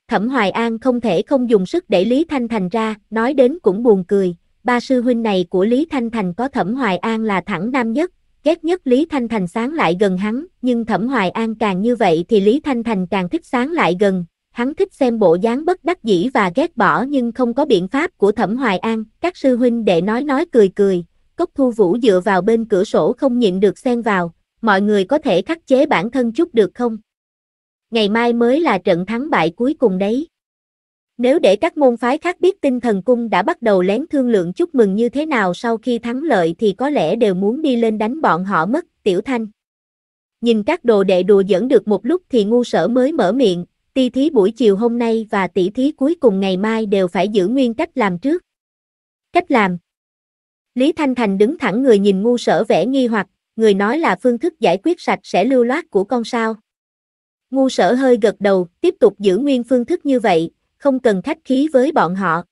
Thẩm Hoài An không thể không dùng sức để Lý Thanh Thành ra, nói đến cũng buồn cười, ba sư huynh này của Lý Thanh Thành có Thẩm Hoài An là thẳng nam nhất, ghét nhất Lý Thanh Thành sáng lại gần hắn, nhưng Thẩm Hoài An càng như vậy thì Lý Thanh Thành càng thích sáng lại gần, hắn thích xem bộ dáng bất đắc dĩ và ghét bỏ nhưng không có biện pháp của Thẩm Hoài An, các sư huynh đệ nói nói cười cười, cốc thu vũ dựa vào bên cửa sổ không nhịn được xen vào, mọi người có thể khắc chế bản thân chút được không? ngày mai mới là trận thắng bại cuối cùng đấy. Nếu để các môn phái khác biết tinh thần cung đã bắt đầu lén thương lượng chúc mừng như thế nào sau khi thắng lợi thì có lẽ đều muốn đi lên đánh bọn họ mất, tiểu thanh. Nhìn các đồ đệ đùa dẫn được một lúc thì ngu sở mới mở miệng, ti thí buổi chiều hôm nay và tỷ thí cuối cùng ngày mai đều phải giữ nguyên cách làm trước. Cách làm Lý Thanh Thành đứng thẳng người nhìn ngu sở vẻ nghi hoặc, người nói là phương thức giải quyết sạch sẽ lưu loát của con sao. Ngu sở hơi gật đầu, tiếp tục giữ nguyên phương thức như vậy, không cần khách khí với bọn họ.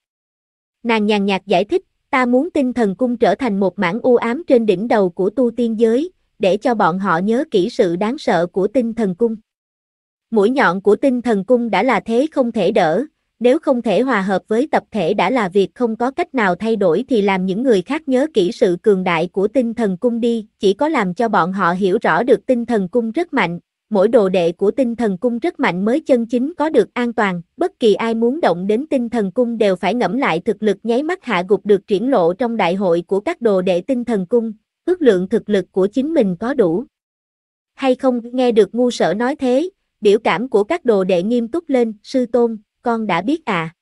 Nàng nhàn nhạt giải thích, ta muốn tinh thần cung trở thành một mảng u ám trên đỉnh đầu của tu tiên giới, để cho bọn họ nhớ kỹ sự đáng sợ của tinh thần cung. Mũi nhọn của tinh thần cung đã là thế không thể đỡ, nếu không thể hòa hợp với tập thể đã là việc không có cách nào thay đổi thì làm những người khác nhớ kỹ sự cường đại của tinh thần cung đi, chỉ có làm cho bọn họ hiểu rõ được tinh thần cung rất mạnh, mỗi đồ đệ của tinh thần cung rất mạnh mới chân chính có được an toàn, bất kỳ ai muốn động đến tinh thần cung đều phải ngẫm lại thực lực nháy mắt hạ gục được triển lộ trong đại hội của các đồ đệ tinh thần cung, ước lượng thực lực của chính mình có đủ. Hay không nghe được ngu sở nói thế, biểu cảm của các đồ đệ nghiêm túc lên, sư tôn, con đã biết à.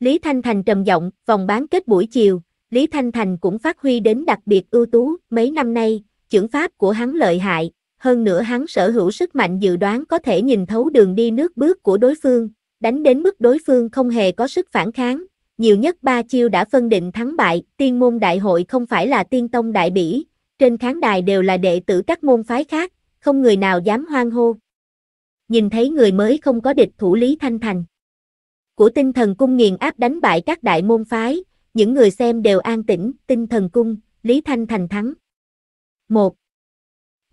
Lý Thanh Thành trầm giọng, vòng bán kết buổi chiều, Lý Thanh Thành cũng phát huy đến đặc biệt ưu tú, mấy năm nay, trưởng pháp của hắn lợi hại, hơn nữa hắn sở hữu sức mạnh dự đoán có thể nhìn thấu đường đi nước bước của đối phương, đánh đến mức đối phương không hề có sức phản kháng, nhiều nhất ba chiêu đã phân định thắng bại, tiên môn đại hội không phải là tiên tông đại bỉ, trên khán đài đều là đệ tử các môn phái khác, không người nào dám hoang hô. Nhìn thấy người mới không có địch thủ Lý Thanh Thành. Của tinh thần cung nghiền áp đánh bại các đại môn phái, những người xem đều an tĩnh, tinh thần cung, Lý Thanh Thành thắng. 1.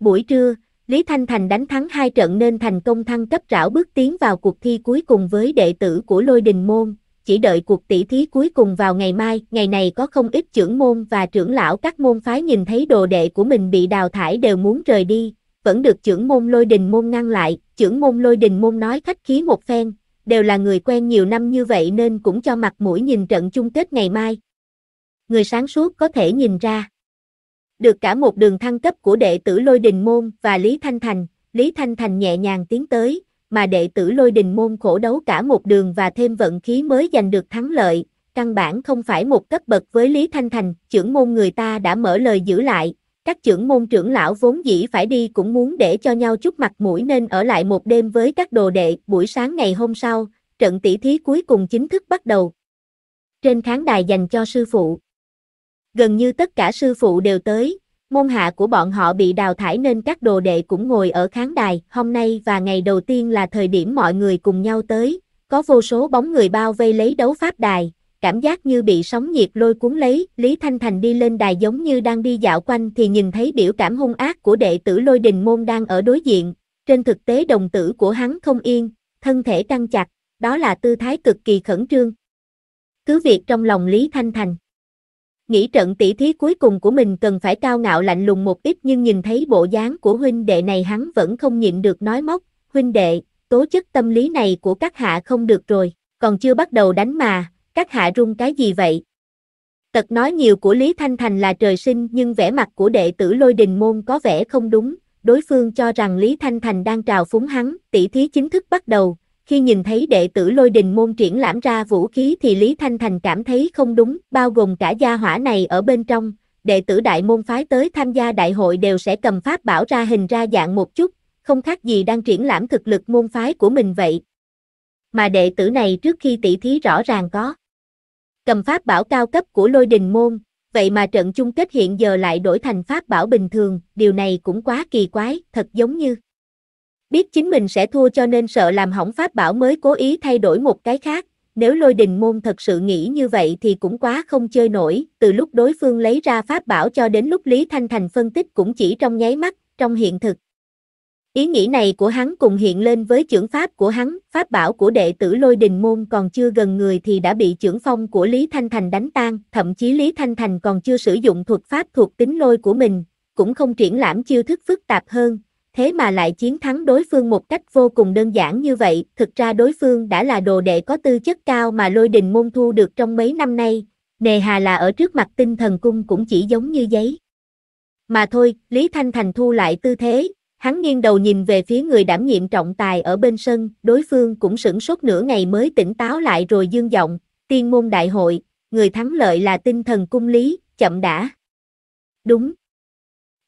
Buổi trưa, Lý Thanh Thành đánh thắng hai trận nên thành công thăng cấp rảo bước tiến vào cuộc thi cuối cùng với đệ tử của Lôi Đình Môn, chỉ đợi cuộc tỷ thí cuối cùng vào ngày mai, ngày này có không ít trưởng môn và trưởng lão các môn phái nhìn thấy đồ đệ của mình bị đào thải đều muốn rời đi, vẫn được trưởng môn Lôi Đình Môn ngăn lại, trưởng môn Lôi Đình Môn nói khách khí một phen, đều là người quen nhiều năm như vậy nên cũng cho mặt mũi nhìn trận chung kết ngày mai. Người sáng suốt có thể nhìn ra được cả một đường thăng cấp của đệ tử Lôi Đình Môn và Lý Thanh Thành, Lý Thanh Thành nhẹ nhàng tiến tới, mà đệ tử Lôi Đình Môn khổ đấu cả một đường và thêm vận khí mới giành được thắng lợi, căn bản không phải một cấp bậc với Lý Thanh Thành, trưởng môn người ta đã mở lời giữ lại, các trưởng môn trưởng lão vốn dĩ phải đi cũng muốn để cho nhau chút mặt mũi nên ở lại một đêm với các đồ đệ, buổi sáng ngày hôm sau, trận tỷ thí cuối cùng chính thức bắt đầu. Trên khán đài dành cho sư phụ gần như tất cả sư phụ đều tới, môn hạ của bọn họ bị đào thải nên các đồ đệ cũng ngồi ở khán đài, hôm nay và ngày đầu tiên là thời điểm mọi người cùng nhau tới, có vô số bóng người bao vây lấy đấu pháp đài, cảm giác như bị sóng nhiệt lôi cuốn lấy, Lý Thanh Thành đi lên đài giống như đang đi dạo quanh thì nhìn thấy biểu cảm hung ác của đệ tử lôi đình môn đang ở đối diện, trên thực tế đồng tử của hắn không yên, thân thể căng chặt, đó là tư thái cực kỳ khẩn trương. Cứ việc trong lòng Lý Thanh Thành nghĩ trận tỷ thí cuối cùng của mình cần phải cao ngạo lạnh lùng một ít nhưng nhìn thấy bộ dáng của huynh đệ này hắn vẫn không nhịn được nói móc, huynh đệ, tố chất tâm lý này của các hạ không được rồi, còn chưa bắt đầu đánh mà, các hạ run cái gì vậy? Tật nói nhiều của Lý Thanh Thành là trời sinh nhưng vẻ mặt của đệ tử lôi đình môn có vẻ không đúng, đối phương cho rằng Lý Thanh Thành đang trào phúng hắn, tỷ thí chính thức bắt đầu, khi nhìn thấy đệ tử lôi đình môn triển lãm ra vũ khí thì Lý Thanh Thành cảm thấy không đúng, bao gồm cả gia hỏa này ở bên trong, đệ tử đại môn phái tới tham gia đại hội đều sẽ cầm pháp bảo ra hình ra dạng một chút, không khác gì đang triển lãm thực lực môn phái của mình vậy. Mà đệ tử này trước khi tỷ thí rõ ràng có cầm pháp bảo cao cấp của lôi đình môn, vậy mà trận chung kết hiện giờ lại đổi thành pháp bảo bình thường, điều này cũng quá kỳ quái, thật giống như Biết chính mình sẽ thua cho nên sợ làm hỏng pháp bảo mới cố ý thay đổi một cái khác, nếu lôi đình môn thật sự nghĩ như vậy thì cũng quá không chơi nổi, từ lúc đối phương lấy ra pháp bảo cho đến lúc Lý Thanh Thành phân tích cũng chỉ trong nháy mắt, trong hiện thực. Ý nghĩ này của hắn cùng hiện lên với trưởng pháp của hắn, pháp bảo của đệ tử lôi đình môn còn chưa gần người thì đã bị trưởng phong của Lý Thanh Thành đánh tan, thậm chí Lý Thanh Thành còn chưa sử dụng thuật pháp thuộc tính lôi của mình, cũng không triển lãm chiêu thức phức tạp hơn, thế mà lại chiến thắng đối phương một cách vô cùng đơn giản như vậy, thực ra đối phương đã là đồ đệ có tư chất cao mà lôi đình môn thu được trong mấy năm nay, nề hà là ở trước mặt tinh thần cung cũng chỉ giống như giấy. Mà thôi, Lý Thanh Thành thu lại tư thế, hắn nghiêng đầu nhìn về phía người đảm nhiệm trọng tài ở bên sân, đối phương cũng sửng sốt nửa ngày mới tỉnh táo lại rồi dương giọng, tiên môn đại hội, người thắng lợi là tinh thần cung lý, chậm đã. Đúng,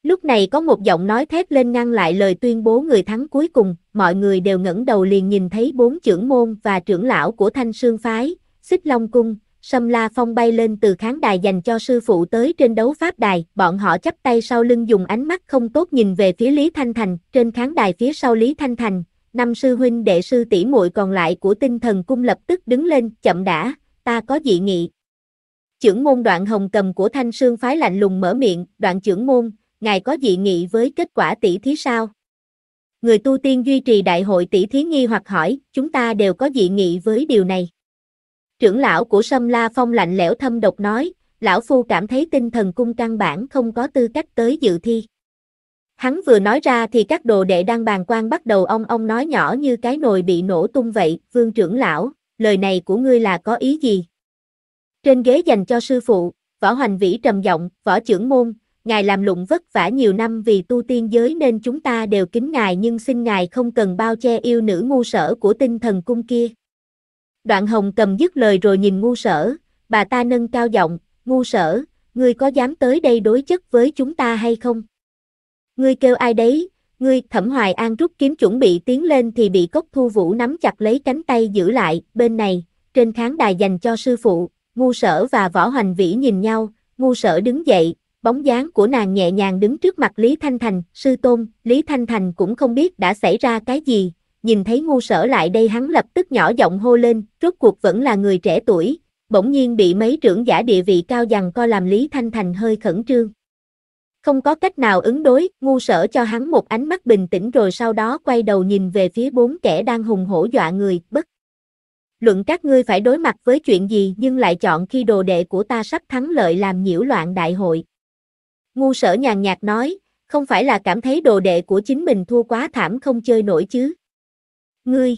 Lúc này có một giọng nói thét lên ngăn lại lời tuyên bố người thắng cuối cùng, mọi người đều ngẩng đầu liền nhìn thấy bốn trưởng môn và trưởng lão của Thanh Sương Phái, Xích Long Cung, Sâm La Phong bay lên từ khán đài dành cho sư phụ tới trên đấu pháp đài, bọn họ chắp tay sau lưng dùng ánh mắt không tốt nhìn về phía Lý Thanh Thành, trên khán đài phía sau Lý Thanh Thành, năm sư huynh đệ sư tỷ muội còn lại của tinh thần cung lập tức đứng lên, chậm đã, ta có dị nghị. Trưởng môn đoạn hồng cầm của Thanh Sương Phái lạnh lùng mở miệng, đoạn trưởng môn, ngài có dị nghị với kết quả tỷ thí sao? Người tu tiên duy trì đại hội tỷ thí nghi hoặc hỏi, chúng ta đều có dị nghị với điều này. Trưởng lão của Sâm La Phong lạnh lẽo thâm độc nói, lão phu cảm thấy tinh thần cung căn bản không có tư cách tới dự thi. Hắn vừa nói ra thì các đồ đệ đang bàn quan bắt đầu ông ông nói nhỏ như cái nồi bị nổ tung vậy, vương trưởng lão, lời này của ngươi là có ý gì? Trên ghế dành cho sư phụ, võ hoành vĩ trầm giọng, võ trưởng môn, Ngài làm lụng vất vả nhiều năm vì tu tiên giới nên chúng ta đều kính Ngài nhưng xin Ngài không cần bao che yêu nữ ngu sở của tinh thần cung kia. Đoạn hồng cầm dứt lời rồi nhìn ngu sở, bà ta nâng cao giọng, ngu sở, ngươi có dám tới đây đối chất với chúng ta hay không? Ngươi kêu ai đấy, ngươi thẩm hoài an rút kiếm chuẩn bị tiến lên thì bị cốc thu vũ nắm chặt lấy cánh tay giữ lại, bên này, trên khán đài dành cho sư phụ, ngu sở và võ hoành vĩ nhìn nhau, ngu sở đứng dậy, bóng dáng của nàng nhẹ nhàng đứng trước mặt Lý Thanh Thành, sư tôn, Lý Thanh Thành cũng không biết đã xảy ra cái gì, nhìn thấy ngu sở lại đây hắn lập tức nhỏ giọng hô lên, rốt cuộc vẫn là người trẻ tuổi, bỗng nhiên bị mấy trưởng giả địa vị cao dằn co làm Lý Thanh Thành hơi khẩn trương. Không có cách nào ứng đối, ngu sở cho hắn một ánh mắt bình tĩnh rồi sau đó quay đầu nhìn về phía bốn kẻ đang hùng hổ dọa người, bất. Luận các ngươi phải đối mặt với chuyện gì nhưng lại chọn khi đồ đệ của ta sắp thắng lợi làm nhiễu loạn đại hội. Ngu sở nhàn nhạt nói, không phải là cảm thấy đồ đệ của chính mình thua quá thảm không chơi nổi chứ. Ngươi!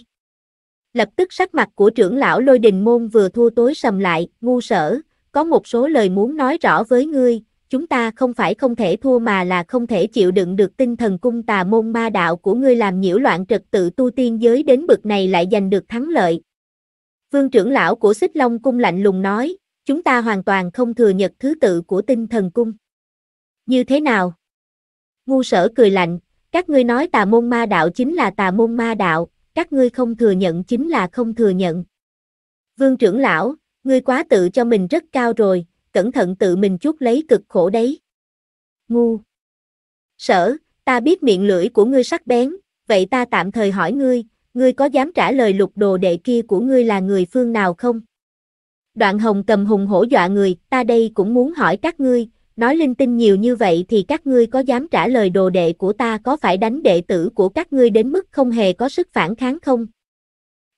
Lập tức sắc mặt của trưởng lão lôi đình môn vừa thua tối sầm lại, ngu sở, có một số lời muốn nói rõ với ngươi, chúng ta không phải không thể thua mà là không thể chịu đựng được tinh thần cung tà môn ma đạo của ngươi làm nhiễu loạn trật tự tu tiên giới đến bực này lại giành được thắng lợi. Vương trưởng lão của Xích Long Cung lạnh lùng nói, chúng ta hoàn toàn không thừa nhận thứ tự của tinh thần cung như thế nào? Ngu sở cười lạnh, các ngươi nói tà môn ma đạo chính là tà môn ma đạo, các ngươi không thừa nhận chính là không thừa nhận. Vương trưởng lão, ngươi quá tự cho mình rất cao rồi, cẩn thận tự mình chút lấy cực khổ đấy. Ngu. Sở, ta biết miệng lưỡi của ngươi sắc bén, vậy ta tạm thời hỏi ngươi, ngươi có dám trả lời lục đồ đệ kia của ngươi là người phương nào không? Đoạn hồng cầm hùng hổ dọa người, ta đây cũng muốn hỏi các ngươi, Nói linh tinh nhiều như vậy thì các ngươi có dám trả lời đồ đệ của ta có phải đánh đệ tử của các ngươi đến mức không hề có sức phản kháng không?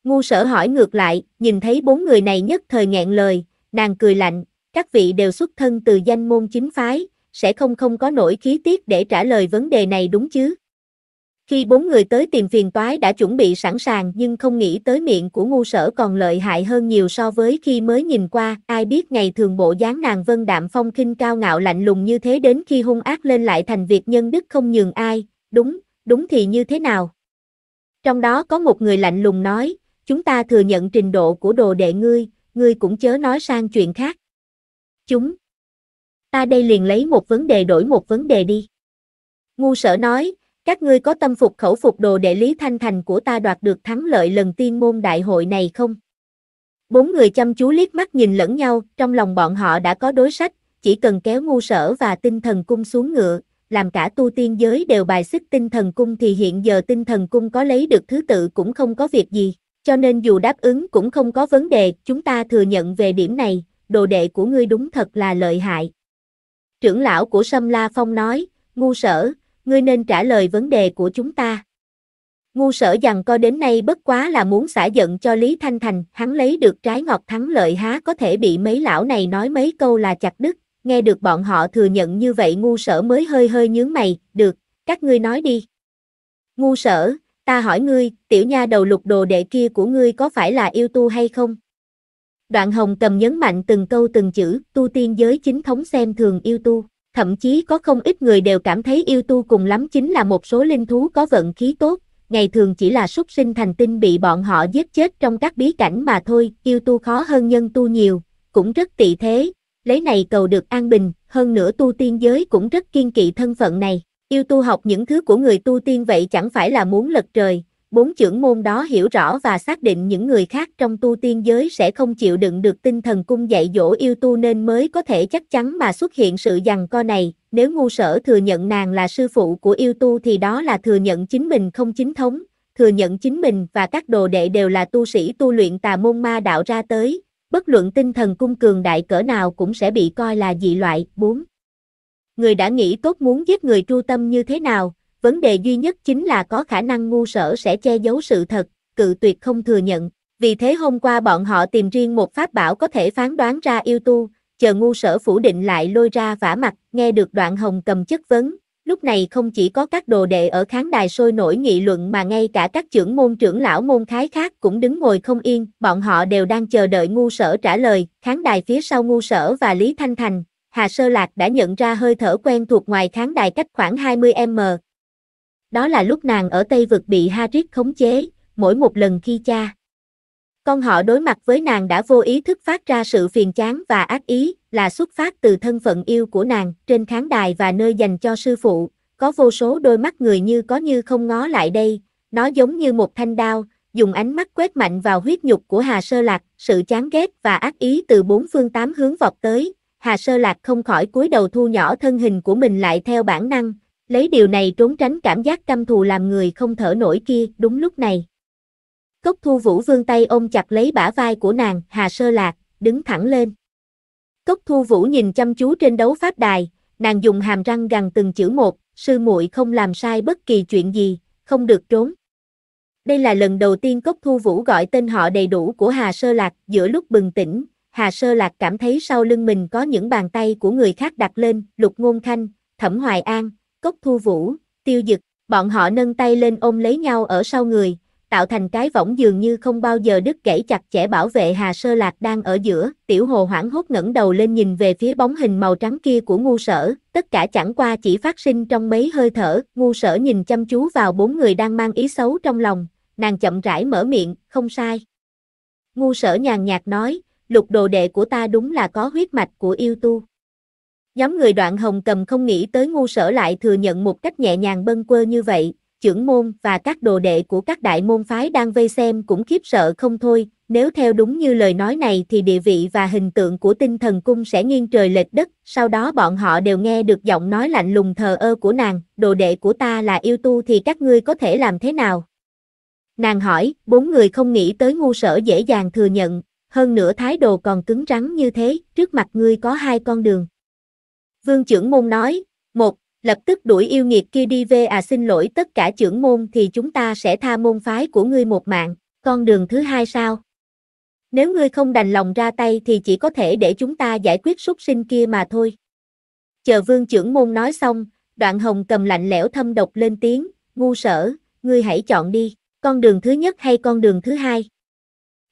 Ngu sở hỏi ngược lại, nhìn thấy bốn người này nhất thời ngẹn lời, nàng cười lạnh, các vị đều xuất thân từ danh môn chính phái, sẽ không không có nổi khí tiết để trả lời vấn đề này đúng chứ? Khi bốn người tới tìm phiền toái đã chuẩn bị sẵn sàng nhưng không nghĩ tới miệng của ngu sở còn lợi hại hơn nhiều so với khi mới nhìn qua, ai biết ngày thường bộ dáng nàng vân đạm phong khinh cao ngạo lạnh lùng như thế đến khi hung ác lên lại thành việc nhân đức không nhường ai, đúng, đúng thì như thế nào? Trong đó có một người lạnh lùng nói, chúng ta thừa nhận trình độ của đồ đệ ngươi, ngươi cũng chớ nói sang chuyện khác. Chúng, ta đây liền lấy một vấn đề đổi một vấn đề đi. Ngu sở nói, các ngươi có tâm phục khẩu phục đồ đệ Lý Thanh Thành của ta đoạt được thắng lợi lần tiên môn đại hội này không? Bốn người chăm chú liếc mắt nhìn lẫn nhau, trong lòng bọn họ đã có đối sách, chỉ cần kéo ngu sở và tinh thần cung xuống ngựa, làm cả tu tiên giới đều bài xích tinh thần cung thì hiện giờ tinh thần cung có lấy được thứ tự cũng không có việc gì, cho nên dù đáp ứng cũng không có vấn đề, chúng ta thừa nhận về điểm này, đồ đệ của ngươi đúng thật là lợi hại. Trưởng lão của Sâm La Phong nói, ngu sở, ngươi nên trả lời vấn đề của chúng ta. Ngu sở rằng co đến nay bất quá là muốn xả giận cho Lý Thanh Thành, hắn lấy được trái ngọt thắng lợi há có thể bị mấy lão này nói mấy câu là chặt đứt, nghe được bọn họ thừa nhận như vậy ngu sở mới hơi hơi nhướng mày, được, các ngươi nói đi. Ngu sở, ta hỏi ngươi, tiểu nha đầu lục đồ đệ kia của ngươi có phải là yêu tu hay không? Đoạn hồng cầm nhấn mạnh từng câu từng chữ, tu tiên giới chính thống xem thường yêu tu thậm chí có không ít người đều cảm thấy yêu tu cùng lắm chính là một số linh thú có vận khí tốt, ngày thường chỉ là súc sinh thành tinh bị bọn họ giết chết trong các bí cảnh mà thôi, yêu tu khó hơn nhân tu nhiều, cũng rất tị thế, lấy này cầu được an bình, hơn nữa tu tiên giới cũng rất kiên kỵ thân phận này, yêu tu học những thứ của người tu tiên vậy chẳng phải là muốn lật trời, bốn trưởng môn đó hiểu rõ và xác định những người khác trong tu tiên giới sẽ không chịu đựng được tinh thần cung dạy dỗ yêu tu nên mới có thể chắc chắn mà xuất hiện sự giằng co này, nếu ngu sở thừa nhận nàng là sư phụ của yêu tu thì đó là thừa nhận chính mình không chính thống, thừa nhận chính mình và các đồ đệ đều là tu sĩ tu luyện tà môn ma đạo ra tới, bất luận tinh thần cung cường đại cỡ nào cũng sẽ bị coi là dị loại. 4. Người đã nghĩ tốt muốn giết người tru tâm như thế nào, vấn đề duy nhất chính là có khả năng ngu sở sẽ che giấu sự thật, cự tuyệt không thừa nhận. Vì thế hôm qua bọn họ tìm riêng một pháp bảo có thể phán đoán ra yêu tu, chờ ngu sở phủ định lại lôi ra vả mặt, nghe được đoạn hồng cầm chất vấn. Lúc này không chỉ có các đồ đệ ở kháng đài sôi nổi nghị luận mà ngay cả các trưởng môn trưởng lão môn khái khác cũng đứng ngồi không yên, bọn họ đều đang chờ đợi ngu sở trả lời, kháng đài phía sau ngu sở và Lý Thanh Thành, Hà Sơ Lạc đã nhận ra hơi thở quen thuộc ngoài kháng đài cách khoảng 20m, đó là lúc nàng ở Tây Vực bị Harris khống chế, mỗi một lần khi cha. Con họ đối mặt với nàng đã vô ý thức phát ra sự phiền chán và ác ý, là xuất phát từ thân phận yêu của nàng, trên khán đài và nơi dành cho sư phụ, có vô số đôi mắt người như có như không ngó lại đây, nó giống như một thanh đao, dùng ánh mắt quét mạnh vào huyết nhục của Hà Sơ Lạc, sự chán ghét và ác ý từ bốn phương tám hướng vọt tới, Hà Sơ Lạc không khỏi cúi đầu thu nhỏ thân hình của mình lại theo bản năng, lấy điều này trốn tránh cảm giác căm thù làm người không thở nổi kia, đúng lúc này. Cốc thu vũ vương tay ôm chặt lấy bả vai của nàng, hà sơ lạc, đứng thẳng lên. Cốc thu vũ nhìn chăm chú trên đấu pháp đài, nàng dùng hàm răng gằn từng chữ một, sư muội không làm sai bất kỳ chuyện gì, không được trốn. Đây là lần đầu tiên Cốc Thu Vũ gọi tên họ đầy đủ của Hà Sơ Lạc giữa lúc bừng tỉnh, Hà Sơ Lạc cảm thấy sau lưng mình có những bàn tay của người khác đặt lên, Lục Ngôn Khanh, Thẩm Hoài An, Cốc Thu Vũ, Tiêu Dực, bọn họ nâng tay lên ôm lấy nhau ở sau người, tạo thành cái võng dường như không bao giờ đứt gãy chặt chẽ bảo vệ Hà Sơ Lạc đang ở giữa, tiểu hồ hoảng hốt ngẩng đầu lên nhìn về phía bóng hình màu trắng kia của ngu sở, tất cả chẳng qua chỉ phát sinh trong mấy hơi thở, ngu sở nhìn chăm chú vào bốn người đang mang ý xấu trong lòng, nàng chậm rãi mở miệng, không sai. Ngu sở nhàn nhạt nói, lục đồ đệ của ta đúng là có huyết mạch của yêu tu. Nhóm người đoạn hồng cầm không nghĩ tới ngu sở lại thừa nhận một cách nhẹ nhàng bâng quơ như vậy, trưởng môn và các đồ đệ của các đại môn phái đang vây xem cũng khiếp sợ không thôi, nếu theo đúng như lời nói này thì địa vị và hình tượng của tinh thần cung sẽ nghiêng trời lệch đất, sau đó bọn họ đều nghe được giọng nói lạnh lùng thờ ơ của nàng, đồ đệ của ta là yêu tu thì các ngươi có thể làm thế nào? Nàng hỏi, bốn người không nghĩ tới ngu sở dễ dàng thừa nhận, hơn nữa thái độ còn cứng rắn như thế, trước mặt ngươi có hai con đường. Vương trưởng môn nói, một, lập tức đuổi yêu nghiệt kia đi về à xin lỗi tất cả trưởng môn thì chúng ta sẽ tha môn phái của ngươi một mạng, con đường thứ hai sao? Nếu ngươi không đành lòng ra tay thì chỉ có thể để chúng ta giải quyết súc sinh kia mà thôi. Chờ vương trưởng môn nói xong, đoạn hồng cầm lạnh lẽo thâm độc lên tiếng, ngu sở, ngươi hãy chọn đi, con đường thứ nhất hay con đường thứ hai.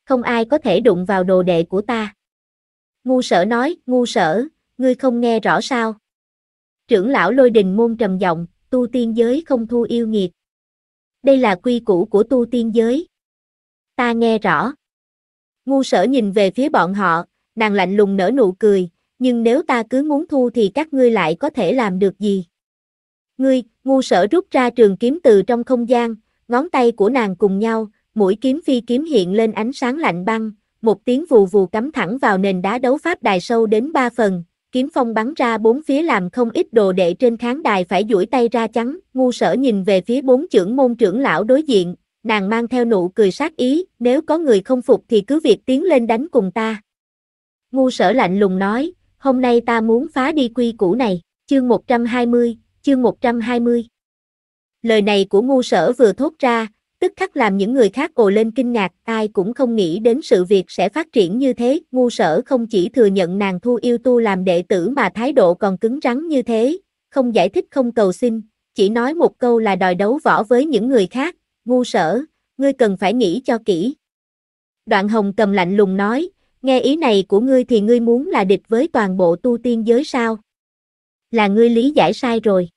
Không ai có thể đụng vào đồ đệ của ta. Ngu sở nói, ngu sở, ngươi không nghe rõ sao? Trưởng lão lôi đình môn trầm giọng, tu tiên giới không thu yêu nghiệt. Đây là quy củ của tu tiên giới. Ta nghe rõ. Ngu sở nhìn về phía bọn họ, nàng lạnh lùng nở nụ cười, nhưng nếu ta cứ muốn thu thì các ngươi lại có thể làm được gì? Ngươi, ngu sở rút ra trường kiếm từ trong không gian, ngón tay của nàng cùng nhau, mũi kiếm phi kiếm hiện lên ánh sáng lạnh băng, một tiếng vù vù cắm thẳng vào nền đá đấu pháp đài sâu đến ba phần, kiếm phong bắn ra bốn phía làm không ít đồ đệ trên khán đài phải duỗi tay ra chắn, ngu sở nhìn về phía bốn trưởng môn trưởng lão đối diện, nàng mang theo nụ cười sát ý, nếu có người không phục thì cứ việc tiến lên đánh cùng ta. Ngu sở lạnh lùng nói, hôm nay ta muốn phá đi quy củ này, chương 120, chương 120. Lời này của ngu sở vừa thốt ra, tức khắc làm những người khác ồ lên kinh ngạc, ai cũng không nghĩ đến sự việc sẽ phát triển như thế, ngu sở không chỉ thừa nhận nàng thu yêu tu làm đệ tử mà thái độ còn cứng rắn như thế, không giải thích không cầu xin, chỉ nói một câu là đòi đấu võ với những người khác, ngu sở, ngươi cần phải nghĩ cho kỹ. Đoạn hồng cầm lạnh lùng nói, nghe ý này của ngươi thì ngươi muốn là địch với toàn bộ tu tiên giới sao? Là ngươi lý giải sai rồi.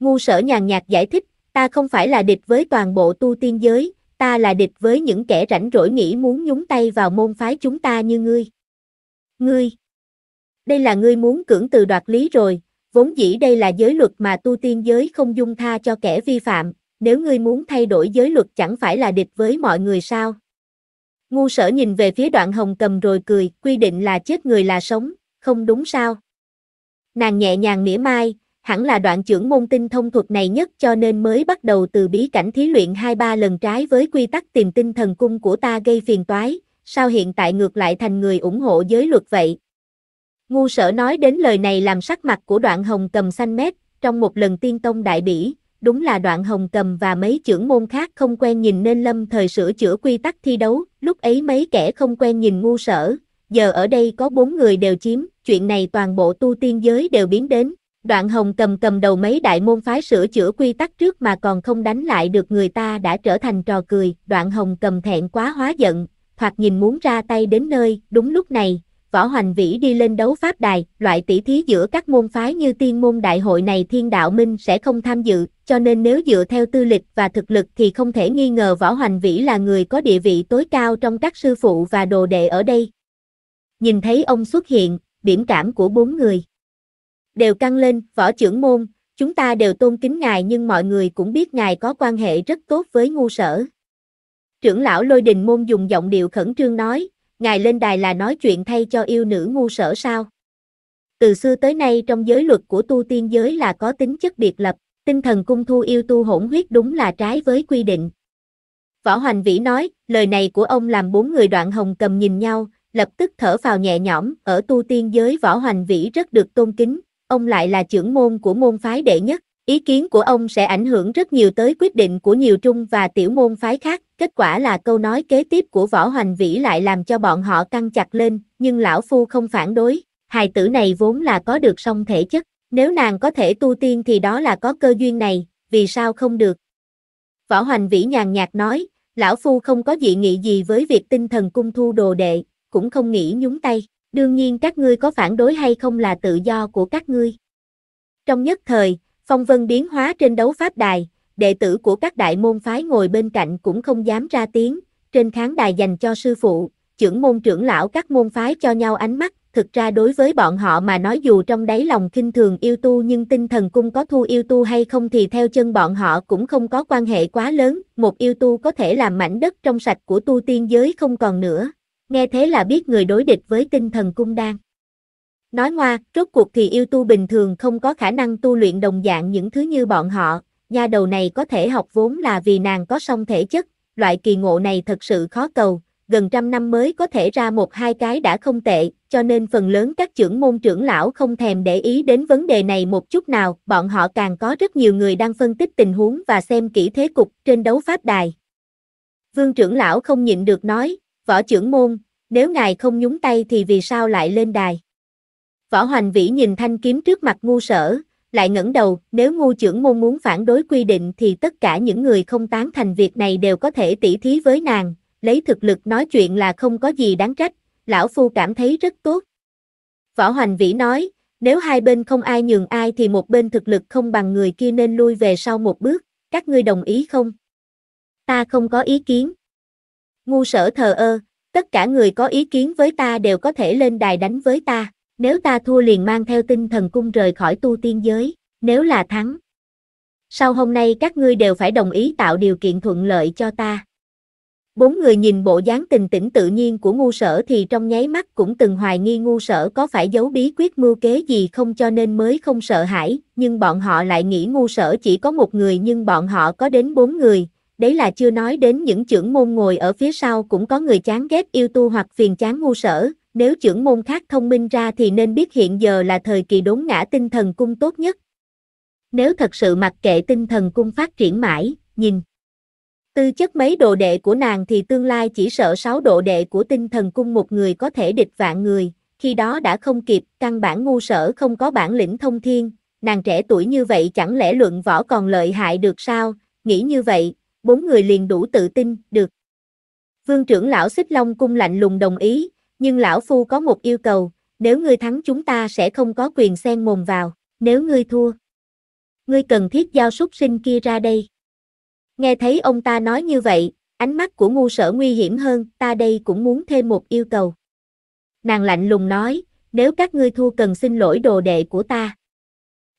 Ngu sở nhàn nhạt giải thích, ta không phải là địch với toàn bộ tu tiên giới, ta là địch với những kẻ rảnh rỗi nghĩ muốn nhúng tay vào môn phái chúng ta như ngươi. Ngươi, đây là ngươi muốn cưỡng từ đoạt lý rồi, vốn dĩ đây là giới luật mà tu tiên giới không dung tha cho kẻ vi phạm, nếu ngươi muốn thay đổi giới luật chẳng phải là địch với mọi người sao? Ngu sở nhìn về phía đoạn hồng cầm rồi cười, quy định là chết người là sống, không đúng sao? Nàng nhẹ nhàng mỉa mai, hẳn là đoạn trưởng môn tinh thông thuật này nhất cho nên mới bắt đầu từ bí cảnh thí luyện hai ba lần trái với quy tắc tìm tinh thần cung của ta gây phiền toái, sao hiện tại ngược lại thành người ủng hộ giới luật vậy? Ngu sở nói đến lời này làm sắc mặt của đoạn hồng cầm xanh mét, trong một lần tiên tông đại bỉ, đúng là đoạn hồng cầm và mấy trưởng môn khác không quen nhìn nên lâm thời sửa chữa quy tắc thi đấu, lúc ấy mấy kẻ không quen nhìn ngu sở, giờ ở đây có bốn người đều chiếm, chuyện này toàn bộ tu tiên giới đều biến đến, Đoạn hồng cầm cầm đầu mấy đại môn phái sửa chữa quy tắc trước mà còn không đánh lại được người ta đã trở thành trò cười, đoạn hồng cầm thẹn quá hóa giận, thoạt nhìn muốn ra tay đến nơi, đúng lúc này, võ hoành vĩ đi lên đấu pháp đài, loại tỷ thí giữa các môn phái như tiên môn đại hội này thiên đạo minh sẽ không tham dự, cho nên nếu dựa theo tư lịch và thực lực thì không thể nghi ngờ võ hoành vĩ là người có địa vị tối cao trong các sư phụ và đồ đệ ở đây. Nhìn thấy ông xuất hiện, điểm cảm của bốn người đều căng lên, võ trưởng môn, chúng ta đều tôn kính ngài nhưng mọi người cũng biết ngài có quan hệ rất tốt với ngu sở. Trưởng lão lôi đình môn dùng giọng điệu khẩn trương nói, ngài lên đài là nói chuyện thay cho yêu nữ ngu sở sao. Từ xưa tới nay trong giới luật của tu tiên giới là có tính chất biệt lập, tinh thần cung thu yêu tu hỗn huyết đúng là trái với quy định. Võ Hoành Vĩ nói, lời này của ông làm bốn người đoạn hồng cầm nhìn nhau, lập tức thở vào nhẹ nhõm, ở tu tiên giới Võ Hoành Vĩ rất được tôn kính, ông lại là trưởng môn của môn phái đệ nhất. Ý kiến của ông sẽ ảnh hưởng rất nhiều tới quyết định của nhiều trung và tiểu môn phái khác. Kết quả là câu nói kế tiếp của Võ Hoành Vĩ lại làm cho bọn họ căng chặt lên, nhưng lão phu không phản đối. Hài tử này vốn là có được song thể chất, nếu nàng có thể tu tiên thì đó là có cơ duyên này, vì sao không được? Võ Hoành Vĩ nhàn nhạt nói, lão phu không có dị nghị gì với việc tinh thần cung thu đồ đệ, cũng không nghĩ nhúng tay đương nhiên các ngươi có phản đối hay không là tự do của các ngươi. Trong nhất thời, phong vân biến hóa trên đấu pháp đài, đệ tử của các đại môn phái ngồi bên cạnh cũng không dám ra tiếng, trên khán đài dành cho sư phụ, trưởng môn trưởng lão các môn phái cho nhau ánh mắt, thực ra đối với bọn họ mà nói dù trong đáy lòng kinh thường yêu tu nhưng tinh thần cung có thu yêu tu hay không thì theo chân bọn họ cũng không có quan hệ quá lớn, một yêu tu có thể làm mảnh đất trong sạch của tu tiên giới không còn nữa nghe thế là biết người đối địch với tinh thần cung đan. Nói ngoa, rốt cuộc thì yêu tu bình thường không có khả năng tu luyện đồng dạng những thứ như bọn họ, nha đầu này có thể học vốn là vì nàng có song thể chất, loại kỳ ngộ này thật sự khó cầu, gần trăm năm mới có thể ra một hai cái đã không tệ, cho nên phần lớn các trưởng môn trưởng lão không thèm để ý đến vấn đề này một chút nào, bọn họ càng có rất nhiều người đang phân tích tình huống và xem kỹ thế cục trên đấu pháp đài. Vương trưởng lão không nhịn được nói, Võ trưởng môn, nếu ngài không nhúng tay thì vì sao lại lên đài? Võ Hoành Vĩ nhìn thanh kiếm trước mặt ngu sở, lại ngẩng đầu, nếu ngu trưởng môn muốn phản đối quy định thì tất cả những người không tán thành việc này đều có thể tỉ thí với nàng, lấy thực lực nói chuyện là không có gì đáng trách, lão phu cảm thấy rất tốt. Võ Hoành Vĩ nói, nếu hai bên không ai nhường ai thì một bên thực lực không bằng người kia nên lui về sau một bước, các ngươi đồng ý không? Ta không có ý kiến. Ngu sở thờ ơ, tất cả người có ý kiến với ta đều có thể lên đài đánh với ta, nếu ta thua liền mang theo tinh thần cung rời khỏi tu tiên giới, nếu là thắng. Sau hôm nay các ngươi đều phải đồng ý tạo điều kiện thuận lợi cho ta. Bốn người nhìn bộ dáng tình tĩnh tự nhiên của ngu sở thì trong nháy mắt cũng từng hoài nghi ngu sở có phải giấu bí quyết mưu kế gì không cho nên mới không sợ hãi, nhưng bọn họ lại nghĩ ngu sở chỉ có một người nhưng bọn họ có đến bốn người, đấy là chưa nói đến những trưởng môn ngồi ở phía sau cũng có người chán ghét yêu tu hoặc phiền chán ngu sở, nếu trưởng môn khác thông minh ra thì nên biết hiện giờ là thời kỳ đốn ngã tinh thần cung tốt nhất. Nếu thật sự mặc kệ tinh thần cung phát triển mãi, nhìn. Tư chất mấy đồ đệ của nàng thì tương lai chỉ sợ sáu độ đệ của tinh thần cung một người có thể địch vạn người, khi đó đã không kịp, căn bản ngu sở không có bản lĩnh thông thiên, nàng trẻ tuổi như vậy chẳng lẽ luận võ còn lợi hại được sao, nghĩ như vậy, bốn người liền đủ tự tin, được. Vương trưởng lão xích long cung lạnh lùng đồng ý, nhưng lão phu có một yêu cầu, nếu ngươi thắng chúng ta sẽ không có quyền xen mồm vào, nếu ngươi thua. Ngươi cần thiết giao súc sinh kia ra đây. Nghe thấy ông ta nói như vậy, ánh mắt của ngu sở nguy hiểm hơn, ta đây cũng muốn thêm một yêu cầu. Nàng lạnh lùng nói, nếu các ngươi thua cần xin lỗi đồ đệ của ta.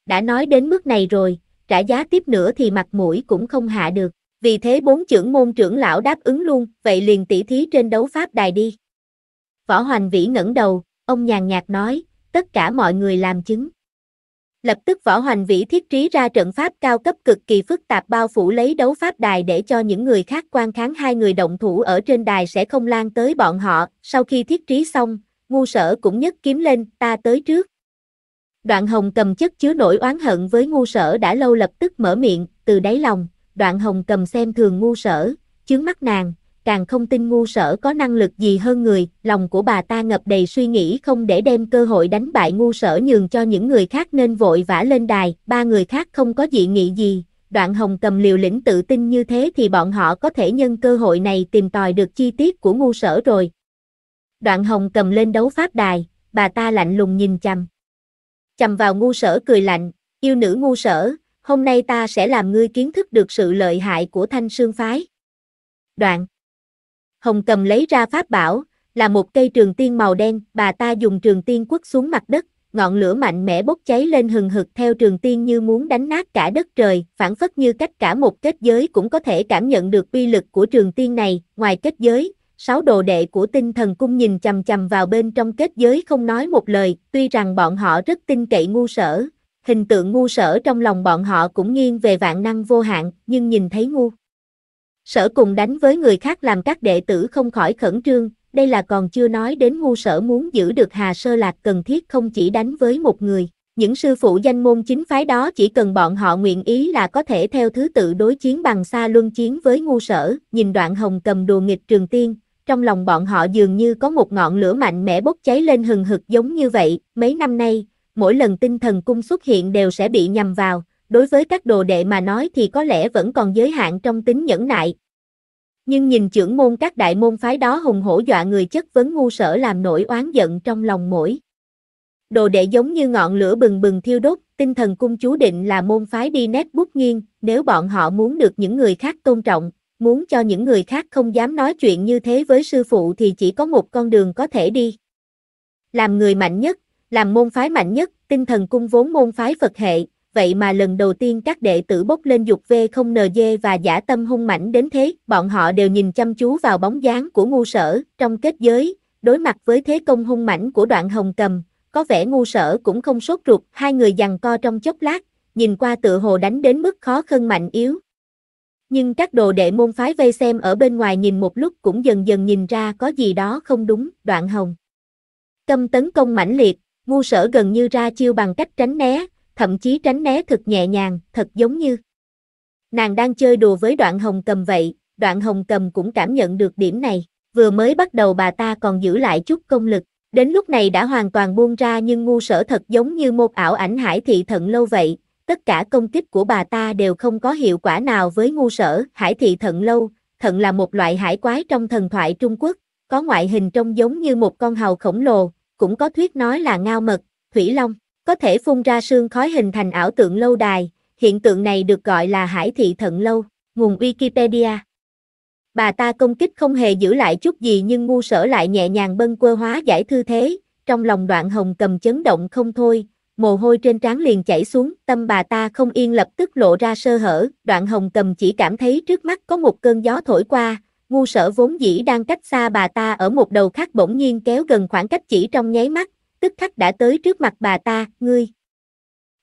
Đã nói đến mức này rồi, trả giá tiếp nữa thì mặt mũi cũng không hạ được vì thế bốn trưởng môn trưởng lão đáp ứng luôn, vậy liền tỉ thí trên đấu pháp đài đi. Võ Hoành Vĩ ngẩng đầu, ông nhàn nhạt nói, tất cả mọi người làm chứng. Lập tức Võ Hoành Vĩ thiết trí ra trận pháp cao cấp cực kỳ phức tạp bao phủ lấy đấu pháp đài để cho những người khác quan kháng hai người động thủ ở trên đài sẽ không lan tới bọn họ, sau khi thiết trí xong, ngu sở cũng nhất kiếm lên, ta tới trước. Đoạn hồng cầm chất chứa nổi oán hận với ngu sở đã lâu lập tức mở miệng, từ đáy lòng, đoạn hồng cầm xem thường ngu sở, chướng mắt nàng, càng không tin ngu sở có năng lực gì hơn người, lòng của bà ta ngập đầy suy nghĩ không để đem cơ hội đánh bại ngu sở nhường cho những người khác nên vội vã lên đài, ba người khác không có dị nghị gì, đoạn hồng cầm liều lĩnh tự tin như thế thì bọn họ có thể nhân cơ hội này tìm tòi được chi tiết của ngu sở rồi. Đoạn hồng cầm lên đấu pháp đài, bà ta lạnh lùng nhìn chằm. Chằm vào ngu sở cười lạnh, yêu nữ ngu sở, hôm nay ta sẽ làm ngươi kiến thức được sự lợi hại của thanh sương phái. Đoạn Hồng cầm lấy ra pháp bảo, là một cây trường tiên màu đen, bà ta dùng trường tiên quất xuống mặt đất, ngọn lửa mạnh mẽ bốc cháy lên hừng hực theo trường tiên như muốn đánh nát cả đất trời, phản phất như cách cả một kết giới cũng có thể cảm nhận được uy lực của trường tiên này, ngoài kết giới, sáu đồ đệ của tinh thần cung nhìn chầm chầm vào bên trong kết giới không nói một lời, tuy rằng bọn họ rất tin cậy ngu sở, hình tượng ngu sở trong lòng bọn họ cũng nghiêng về vạn năng vô hạn, nhưng nhìn thấy ngu. Sở cùng đánh với người khác làm các đệ tử không khỏi khẩn trương, đây là còn chưa nói đến ngu sở muốn giữ được Hà Sơ Lạc cần thiết không chỉ đánh với một người. Những sư phụ danh môn chính phái đó chỉ cần bọn họ nguyện ý là có thể theo thứ tự đối chiến bằng xa luân chiến với ngu sở, nhìn đoạn hồng cầm đùa nghịch trường tiên, trong lòng bọn họ dường như có một ngọn lửa mạnh mẽ bốc cháy lên hừng hực giống như vậy, mấy năm nay, mỗi lần tinh thần cung xuất hiện đều sẽ bị nhầm vào, đối với các đồ đệ mà nói thì có lẽ vẫn còn giới hạn trong tính nhẫn nại. Nhưng nhìn trưởng môn các đại môn phái đó hùng hổ dọa người chất vấn ngu sở làm nổi oán giận trong lòng mỗi. Đồ đệ giống như ngọn lửa bừng bừng thiêu đốt, tinh thần cung chú định là môn phái đi nét bút nghiêng, nếu bọn họ muốn được những người khác tôn trọng, muốn cho những người khác không dám nói chuyện như thế với sư phụ thì chỉ có một con đường có thể đi. Làm người mạnh nhất, làm môn phái mạnh nhất, tinh thần cung vốn môn phái Phật hệ, vậy mà lần đầu tiên các đệ tử bốc lên dục v không nờ dê và giả tâm hung mãnh đến thế, bọn họ đều nhìn chăm chú vào bóng dáng của ngu sở, trong kết giới, đối mặt với thế công hung mãnh của đoạn hồng cầm, có vẻ ngu sở cũng không sốt ruột, hai người giằng co trong chốc lát, nhìn qua tự hồ đánh đến mức khó khăn mạnh yếu. Nhưng các đồ đệ môn phái vây xem ở bên ngoài nhìn một lúc cũng dần dần nhìn ra có gì đó không đúng, đoạn hồng. Câm tấn công mãnh liệt, Ngu sở gần như ra chiêu bằng cách tránh né, thậm chí tránh né thật nhẹ nhàng, thật giống như nàng đang chơi đùa với đoạn hồng cầm vậy, đoạn hồng cầm cũng cảm nhận được điểm này, vừa mới bắt đầu bà ta còn giữ lại chút công lực, đến lúc này đã hoàn toàn buông ra nhưng ngu sở thật giống như một ảo ảnh hải thị thận lâu vậy, tất cả công kích của bà ta đều không có hiệu quả nào với ngu sở, hải thị thận lâu, thận là một loại hải quái trong thần thoại Trung Quốc, có ngoại hình trông giống như một con hàu khổng lồ, cũng có thuyết nói là ngao mật, thủy long, có thể phun ra sương khói hình thành ảo tượng lâu đài, hiện tượng này được gọi là hải thị thận lâu, nguồn Wikipedia. Bà ta công kích không hề giữ lại chút gì nhưng ngu sở lại nhẹ nhàng bâng quơ hóa giải thư thế, trong lòng đoạn hồng cầm chấn động không thôi, mồ hôi trên trán liền chảy xuống, tâm bà ta không yên lập tức lộ ra sơ hở, đoạn hồng cầm chỉ cảm thấy trước mắt có một cơn gió thổi qua, Ngu sở vốn dĩ đang cách xa bà ta ở một đầu khác bỗng nhiên kéo gần khoảng cách chỉ trong nháy mắt, tức khắc đã tới trước mặt bà ta, ngươi.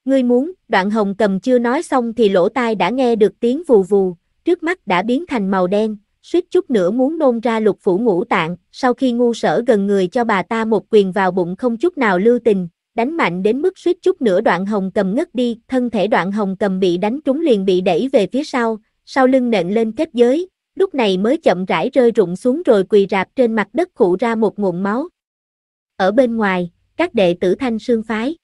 Ngươi muốn, đoạn hồng cầm chưa nói xong thì lỗ tai đã nghe được tiếng vù vù, trước mắt đã biến thành màu đen, suýt chút nữa muốn nôn ra lục phủ ngũ tạng, sau khi ngu sở gần người cho bà ta một quyền vào bụng không chút nào lưu tình, đánh mạnh đến mức suýt chút nữa đoạn hồng cầm ngất đi, thân thể đoạn hồng cầm bị đánh trúng liền bị đẩy về phía sau, sau lưng nện lên kết giới, lúc này mới chậm rãi rơi rụng xuống rồi quỳ rạp trên mặt đất khụ ra một nguồn máu. Ở bên ngoài, các đệ tử thanh sương phái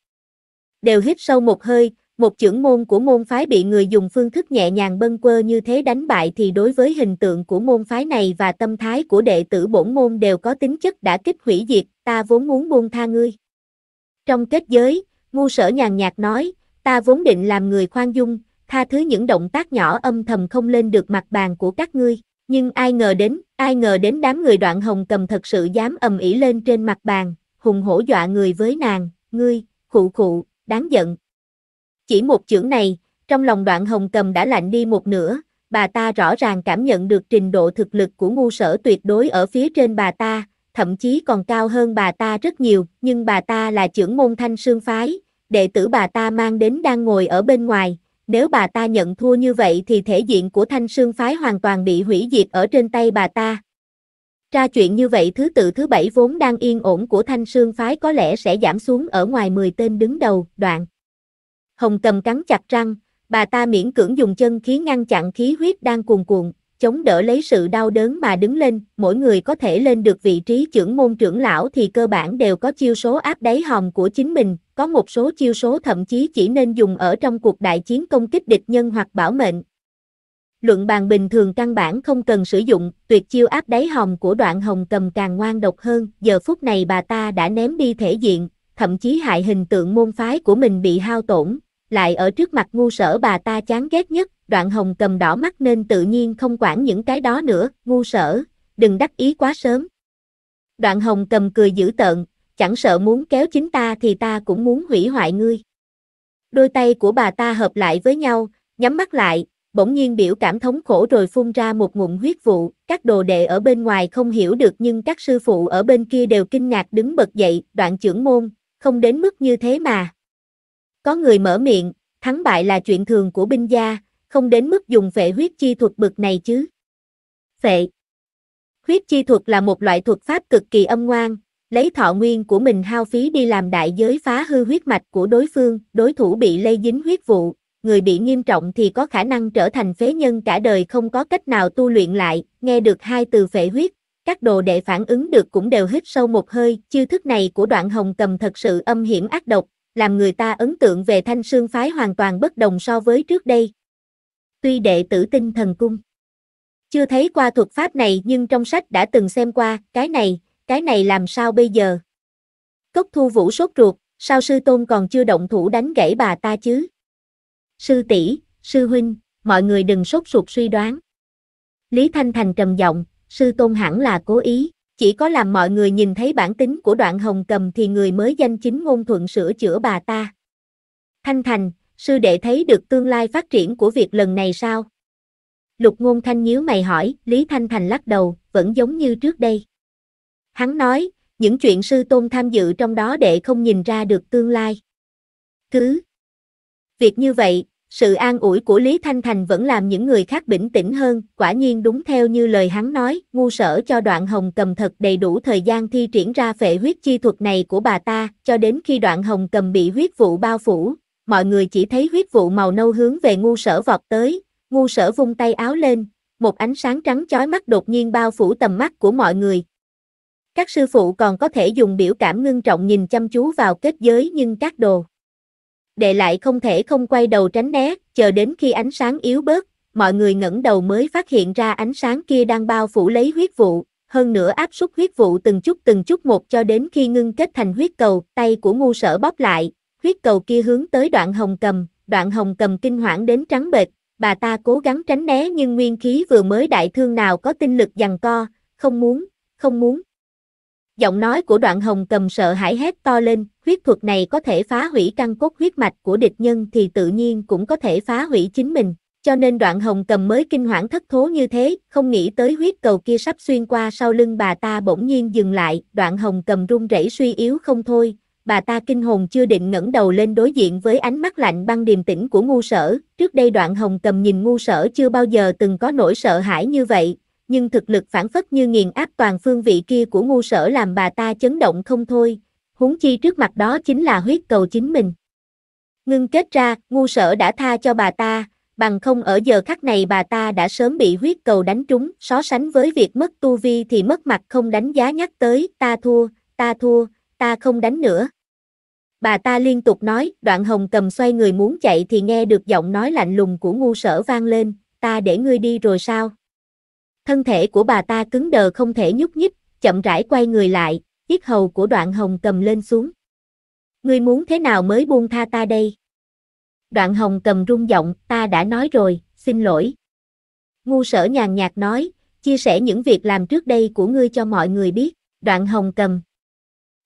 đều hít sâu một hơi, một trưởng môn của môn phái bị người dùng phương thức nhẹ nhàng bâng quơ như thế đánh bại thì đối với hình tượng của môn phái này và tâm thái của đệ tử bổn môn đều có tính chất đã kích hủy diệt, ta vốn muốn buông tha ngươi. Trong kết giới, ngu sở nhàn nhạt nói, ta vốn định làm người khoan dung, tha thứ những động tác nhỏ âm thầm không lên được mặt bàn của các ngươi. Nhưng ai ngờ đến, ai ngờ đến đám người đoạn hồng cầm thật sự dám ầm ĩ lên trên mặt bàn, hùng hổ dọa người với nàng, ngươi, khụ khụ, đáng giận. Chỉ một chữ này, trong lòng đoạn hồng cầm đã lạnh đi một nửa, bà ta rõ ràng cảm nhận được trình độ thực lực của ngu sở tuyệt đối ở phía trên bà ta, thậm chí còn cao hơn bà ta rất nhiều, nhưng bà ta là trưởng môn thanh sương phái, đệ tử bà ta mang đến đang ngồi ở bên ngoài, nếu bà ta nhận thua như vậy thì thể diện của thanh sương phái hoàn toàn bị hủy diệt ở trên tay bà ta. Ra chuyện như vậy thứ tự thứ bảy vốn đang yên ổn của thanh sương phái có lẽ sẽ giảm xuống ở ngoài 10 tên đứng đầu, đoạn. Hồng cầm cắn chặt răng, bà ta miễn cưỡng dùng chân khí ngăn chặn khí huyết đang cuồn cuộn, chống đỡ lấy sự đau đớn mà đứng lên, mỗi người có thể lên được vị trí trưởng môn trưởng lão thì cơ bản đều có chiêu số áp đáy hòm của chính mình, có một số chiêu số thậm chí chỉ nên dùng ở trong cuộc đại chiến công kích địch nhân hoặc bảo mệnh. Luận bàn bình thường căn bản không cần sử dụng, tuyệt chiêu áp đáy hòm của đoạn hồng cầm càng ngoan độc hơn, giờ phút này bà ta đã ném đi thể diện, thậm chí hại hình tượng môn phái của mình bị hao tổn, lại ở trước mặt ngu sở bà ta chán ghét nhất, đoạn hồng cầm đỏ mắt nên tự nhiên không quản những cái đó nữa, ngu sở, đừng đắc ý quá sớm. Đoạn hồng cầm cười dữ tợn, chẳng sợ muốn kéo chính ta thì ta cũng muốn hủy hoại ngươi. Đôi tay của bà ta hợp lại với nhau, nhắm mắt lại, bỗng nhiên biểu cảm thống khổ rồi phun ra một ngụm huyết vụ, các đồ đệ ở bên ngoài không hiểu được nhưng các sư phụ ở bên kia đều kinh ngạc đứng bật dậy, đoạn trưởng môn, không đến mức như thế mà. Có người mở miệng, thắng bại là chuyện thường của binh gia, không đến mức dùng phệ huyết chi thuật bực này chứ. Phệ Huyết chi thuật là một loại thuật pháp cực kỳ âm ngoan, lấy thọ nguyên của mình hao phí đi làm đại giới phá hư huyết mạch của đối phương, đối thủ bị lây dính huyết vụ, người bị nghiêm trọng thì có khả năng trở thành phế nhân cả đời không có cách nào tu luyện lại, nghe được hai từ phệ huyết, các đồ đệ phản ứng được cũng đều hít sâu một hơi, chiêu thức này của đoạn hồng cầm thật sự âm hiểm ác độc, làm người ta ấn tượng về thanh sương phái hoàn toàn bất đồng so với trước đây. Tuy đệ tử tinh thần cung, chưa thấy qua thuật pháp này nhưng trong sách đã từng xem qua, cái này, cái này làm sao bây giờ? Cốc thu vũ sốt ruột, sao sư tôn còn chưa động thủ đánh gãy bà ta chứ? Sư tỷ, sư huynh, mọi người đừng sốt ruột suy đoán. Lý Thanh Thành trầm giọng, sư tôn hẳn là cố ý. Chỉ có làm mọi người nhìn thấy bản tính của đoạn hồng cầm thì người mới danh chính ngôn thuận sửa chữa bà ta. Thanh Thành, sư đệ thấy được tương lai phát triển của việc lần này sao? Lục ngôn thanh nhíu mày hỏi, Lý Thanh Thành lắc đầu, vẫn giống như trước đây. Hắn nói, những chuyện sư tôn tham dự trong đó đệ không nhìn ra được tương lai. cứ Việc như vậy, sự an ủi của Lý Thanh Thành vẫn làm những người khác bình tĩnh hơn, quả nhiên đúng theo như lời hắn nói, ngu sở cho đoạn hồng cầm thật đầy đủ thời gian thi triển ra phệ huyết chi thuật này của bà ta, cho đến khi đoạn hồng cầm bị huyết vụ bao phủ, mọi người chỉ thấy huyết vụ màu nâu hướng về ngu sở vọt tới, ngu sở vung tay áo lên, một ánh sáng trắng chói mắt đột nhiên bao phủ tầm mắt của mọi người. Các sư phụ còn có thể dùng biểu cảm ngưng trọng nhìn chăm chú vào kết giới nhưng các đồ Đệ lại không thể không quay đầu tránh né, chờ đến khi ánh sáng yếu bớt, mọi người ngẩng đầu mới phát hiện ra ánh sáng kia đang bao phủ lấy huyết vụ, hơn nữa áp suất huyết vụ từng chút từng chút một cho đến khi ngưng kết thành huyết cầu, tay của ngu sở bóp lại, huyết cầu kia hướng tới đoạn hồng cầm, đoạn hồng cầm kinh hoảng đến trắng bệch, bà ta cố gắng tránh né nhưng nguyên khí vừa mới đại thương nào có tinh lực giằng co, không muốn, không muốn. Giọng nói của đoạn hồng cầm sợ hãi hét to lên, huyết thuật này có thể phá hủy căn cốt huyết mạch của địch nhân thì tự nhiên cũng có thể phá hủy chính mình. Cho nên đoạn hồng cầm mới kinh hoảng thất thố như thế, không nghĩ tới huyết cầu kia sắp xuyên qua sau lưng bà ta bỗng nhiên dừng lại, đoạn hồng cầm run rẩy suy yếu không thôi, bà ta kinh hồn chưa định ngẩng đầu lên đối diện với ánh mắt lạnh băng điềm tĩnh của ngu sở, trước đây đoạn hồng cầm nhìn ngu sở chưa bao giờ từng có nỗi sợ hãi như vậy, nhưng thực lực phản phất như nghiền áp toàn phương vị kia của ngu sở làm bà ta chấn động không thôi, huống chi trước mặt đó chính là huyết cầu chính mình. Ngưng kết ra, ngu sở đã tha cho bà ta, bằng không ở giờ khắc này bà ta đã sớm bị huyết cầu đánh trúng, so sánh với việc mất tu vi thì mất mặt không đánh giá nhắc tới, ta thua, ta thua, ta không đánh nữa. Bà ta liên tục nói, đoạn hồng cầm xoay người muốn chạy thì nghe được giọng nói lạnh lùng của ngu sở vang lên, ta để ngươi đi rồi sao? Thân thể của bà ta cứng đờ không thể nhúc nhích, chậm rãi quay người lại, tiết hầu của đoạn hồng cầm lên xuống. Ngươi muốn thế nào mới buông tha ta đây? Đoạn hồng cầm rung giọng, ta đã nói rồi, xin lỗi. Ngu sở nhàn nhạt nói, chia sẻ những việc làm trước đây của ngươi cho mọi người biết, đoạn hồng cầm.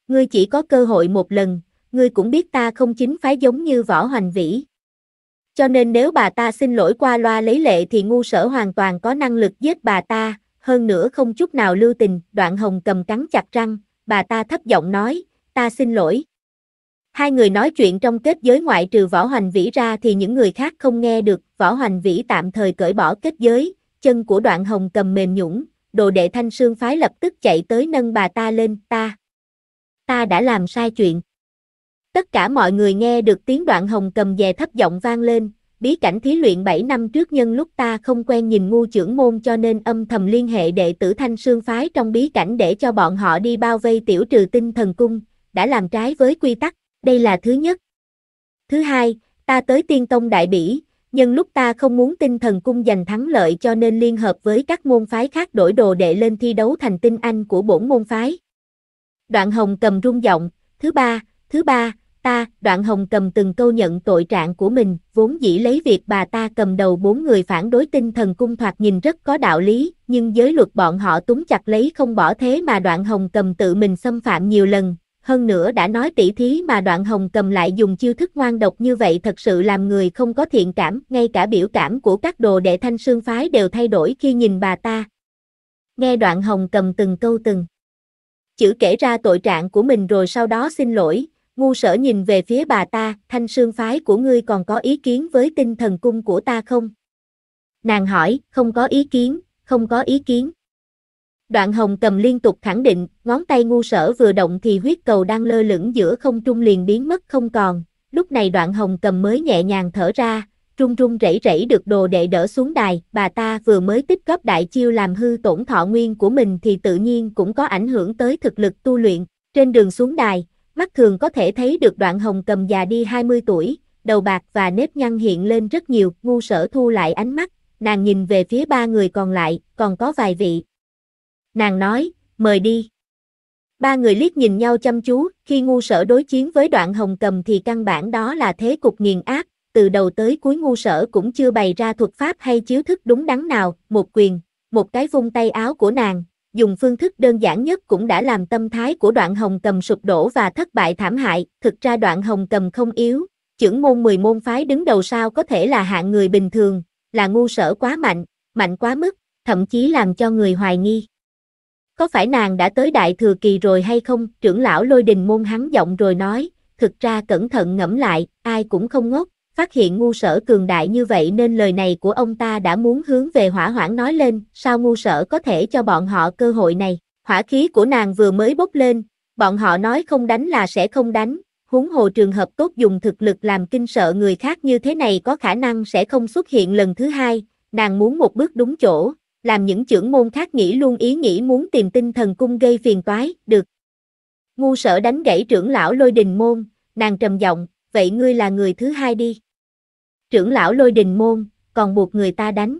Ngươi chỉ có cơ hội một lần, ngươi cũng biết ta không chính phái giống như võ hoành vĩ, cho nên nếu bà ta xin lỗi qua loa lấy lệ thì ngu sở hoàn toàn có năng lực giết bà ta, hơn nữa không chút nào lưu tình, đoạn hồng cầm cắn chặt răng, bà ta thấp giọng nói, ta xin lỗi. Hai người nói chuyện trong kết giới ngoại trừ võ hoành vĩ ra thì những người khác không nghe được, võ hoành vĩ tạm thời cởi bỏ kết giới, chân của đoạn hồng cầm mềm nhũng, đồ đệ thanh sương phái lập tức chạy tới nâng bà ta lên, ta. Ta đã làm sai chuyện. Tất cả mọi người nghe được tiếng đoạn hồng cầm về thấp giọng vang lên, bí cảnh thí luyện 7 năm trước nhân lúc ta không quen nhìn ngu trưởng môn cho nên âm thầm liên hệ đệ tử thanh sương phái trong bí cảnh để cho bọn họ đi bao vây tiểu trừ tinh thần cung, đã làm trái với quy tắc, đây là thứ nhất. Thứ hai, ta tới tiên tông đại bỉ, nhân lúc ta không muốn tinh thần cung giành thắng lợi cho nên liên hợp với các môn phái khác đổi đồ đệ lên thi đấu thành tinh anh của bổn môn phái. Đoạn hồng cầm rung giọng, thứ ba, thứ ba, ta, đoạn hồng cầm từng câu nhận tội trạng của mình, vốn dĩ lấy việc bà ta cầm đầu bốn người phản đối tinh thần cung thoạt nhìn rất có đạo lý, nhưng giới luật bọn họ túng chặt lấy không bỏ thế mà đoạn hồng cầm tự mình xâm phạm nhiều lần, hơn nữa đã nói tỉ thí mà đoạn hồng cầm lại dùng chiêu thức ngoan độc như vậy thật sự làm người không có thiện cảm, ngay cả biểu cảm của các đồ đệ thanh sương phái đều thay đổi khi nhìn bà ta. Nghe đoạn hồng cầm từng câu từng chữ kể ra tội trạng của mình rồi sau đó xin lỗi, Ngu sở nhìn về phía bà ta, thanh sương phái của ngươi còn có ý kiến với tinh thần cung của ta không? Nàng hỏi, không có ý kiến, không có ý kiến. Đoạn hồng cầm liên tục khẳng định, ngón tay ngu sở vừa động thì huyết cầu đang lơ lửng giữa không trung liền biến mất không còn. Lúc này đoạn hồng cầm mới nhẹ nhàng thở ra, Trung trung rẩy rẩy được đồ đệ đỡ xuống đài, bà ta vừa mới tích góp đại chiêu làm hư tổn thọ nguyên của mình thì tự nhiên cũng có ảnh hưởng tới thực lực tu luyện. Trên đường xuống đài, Mắt thường có thể thấy được đoạn hồng cầm già đi 20 tuổi, đầu bạc và nếp nhăn hiện lên rất nhiều, ngu sở thu lại ánh mắt, nàng nhìn về phía ba người còn lại, còn có vài vị. Nàng nói, mời đi. Ba người liếc nhìn nhau chăm chú, khi ngu sở đối chiến với đoạn hồng cầm thì căn bản đó là thế cục nghiền áp, từ đầu tới cuối ngu sở cũng chưa bày ra thuật pháp hay chiếu thức đúng đắn nào, một quyền, một cái vung tay áo của nàng, dùng phương thức đơn giản nhất cũng đã làm tâm thái của đoạn hồng cầm sụp đổ và thất bại thảm hại. Thực ra đoạn hồng cầm không yếu, trưởng môn 10 môn phái đứng đầu sao có thể là hạng người bình thường, là ngu sở quá mạnh, mạnh quá mức, thậm chí làm cho người hoài nghi. Có phải nàng đã tới đại thừa kỳ rồi hay không? Trưởng lão lôi đình môn hắn giọng rồi nói, thực ra cẩn thận ngẫm lại, ai cũng không ngốc, phát hiện ngu sở cường đại như vậy nên lời này của ông ta đã muốn hướng về hỏa hoảng nói lên, sao ngu sở có thể cho bọn họ cơ hội này. Hỏa khí của nàng vừa mới bốc lên, bọn họ nói không đánh là sẽ không đánh, huống hồ trường hợp tốt dùng thực lực làm kinh sợ người khác như thế này có khả năng sẽ không xuất hiện lần thứ hai, nàng muốn một bước đúng chỗ, làm những trưởng môn khác nghĩ luôn ý nghĩ muốn tìm tinh thần cung gây phiền toái, được. Ngu sở đánh gãy trưởng lão lôi đình môn, nàng trầm giọng, vậy ngươi là người thứ hai đi trưởng lão lôi đình môn, còn buộc người ta đánh.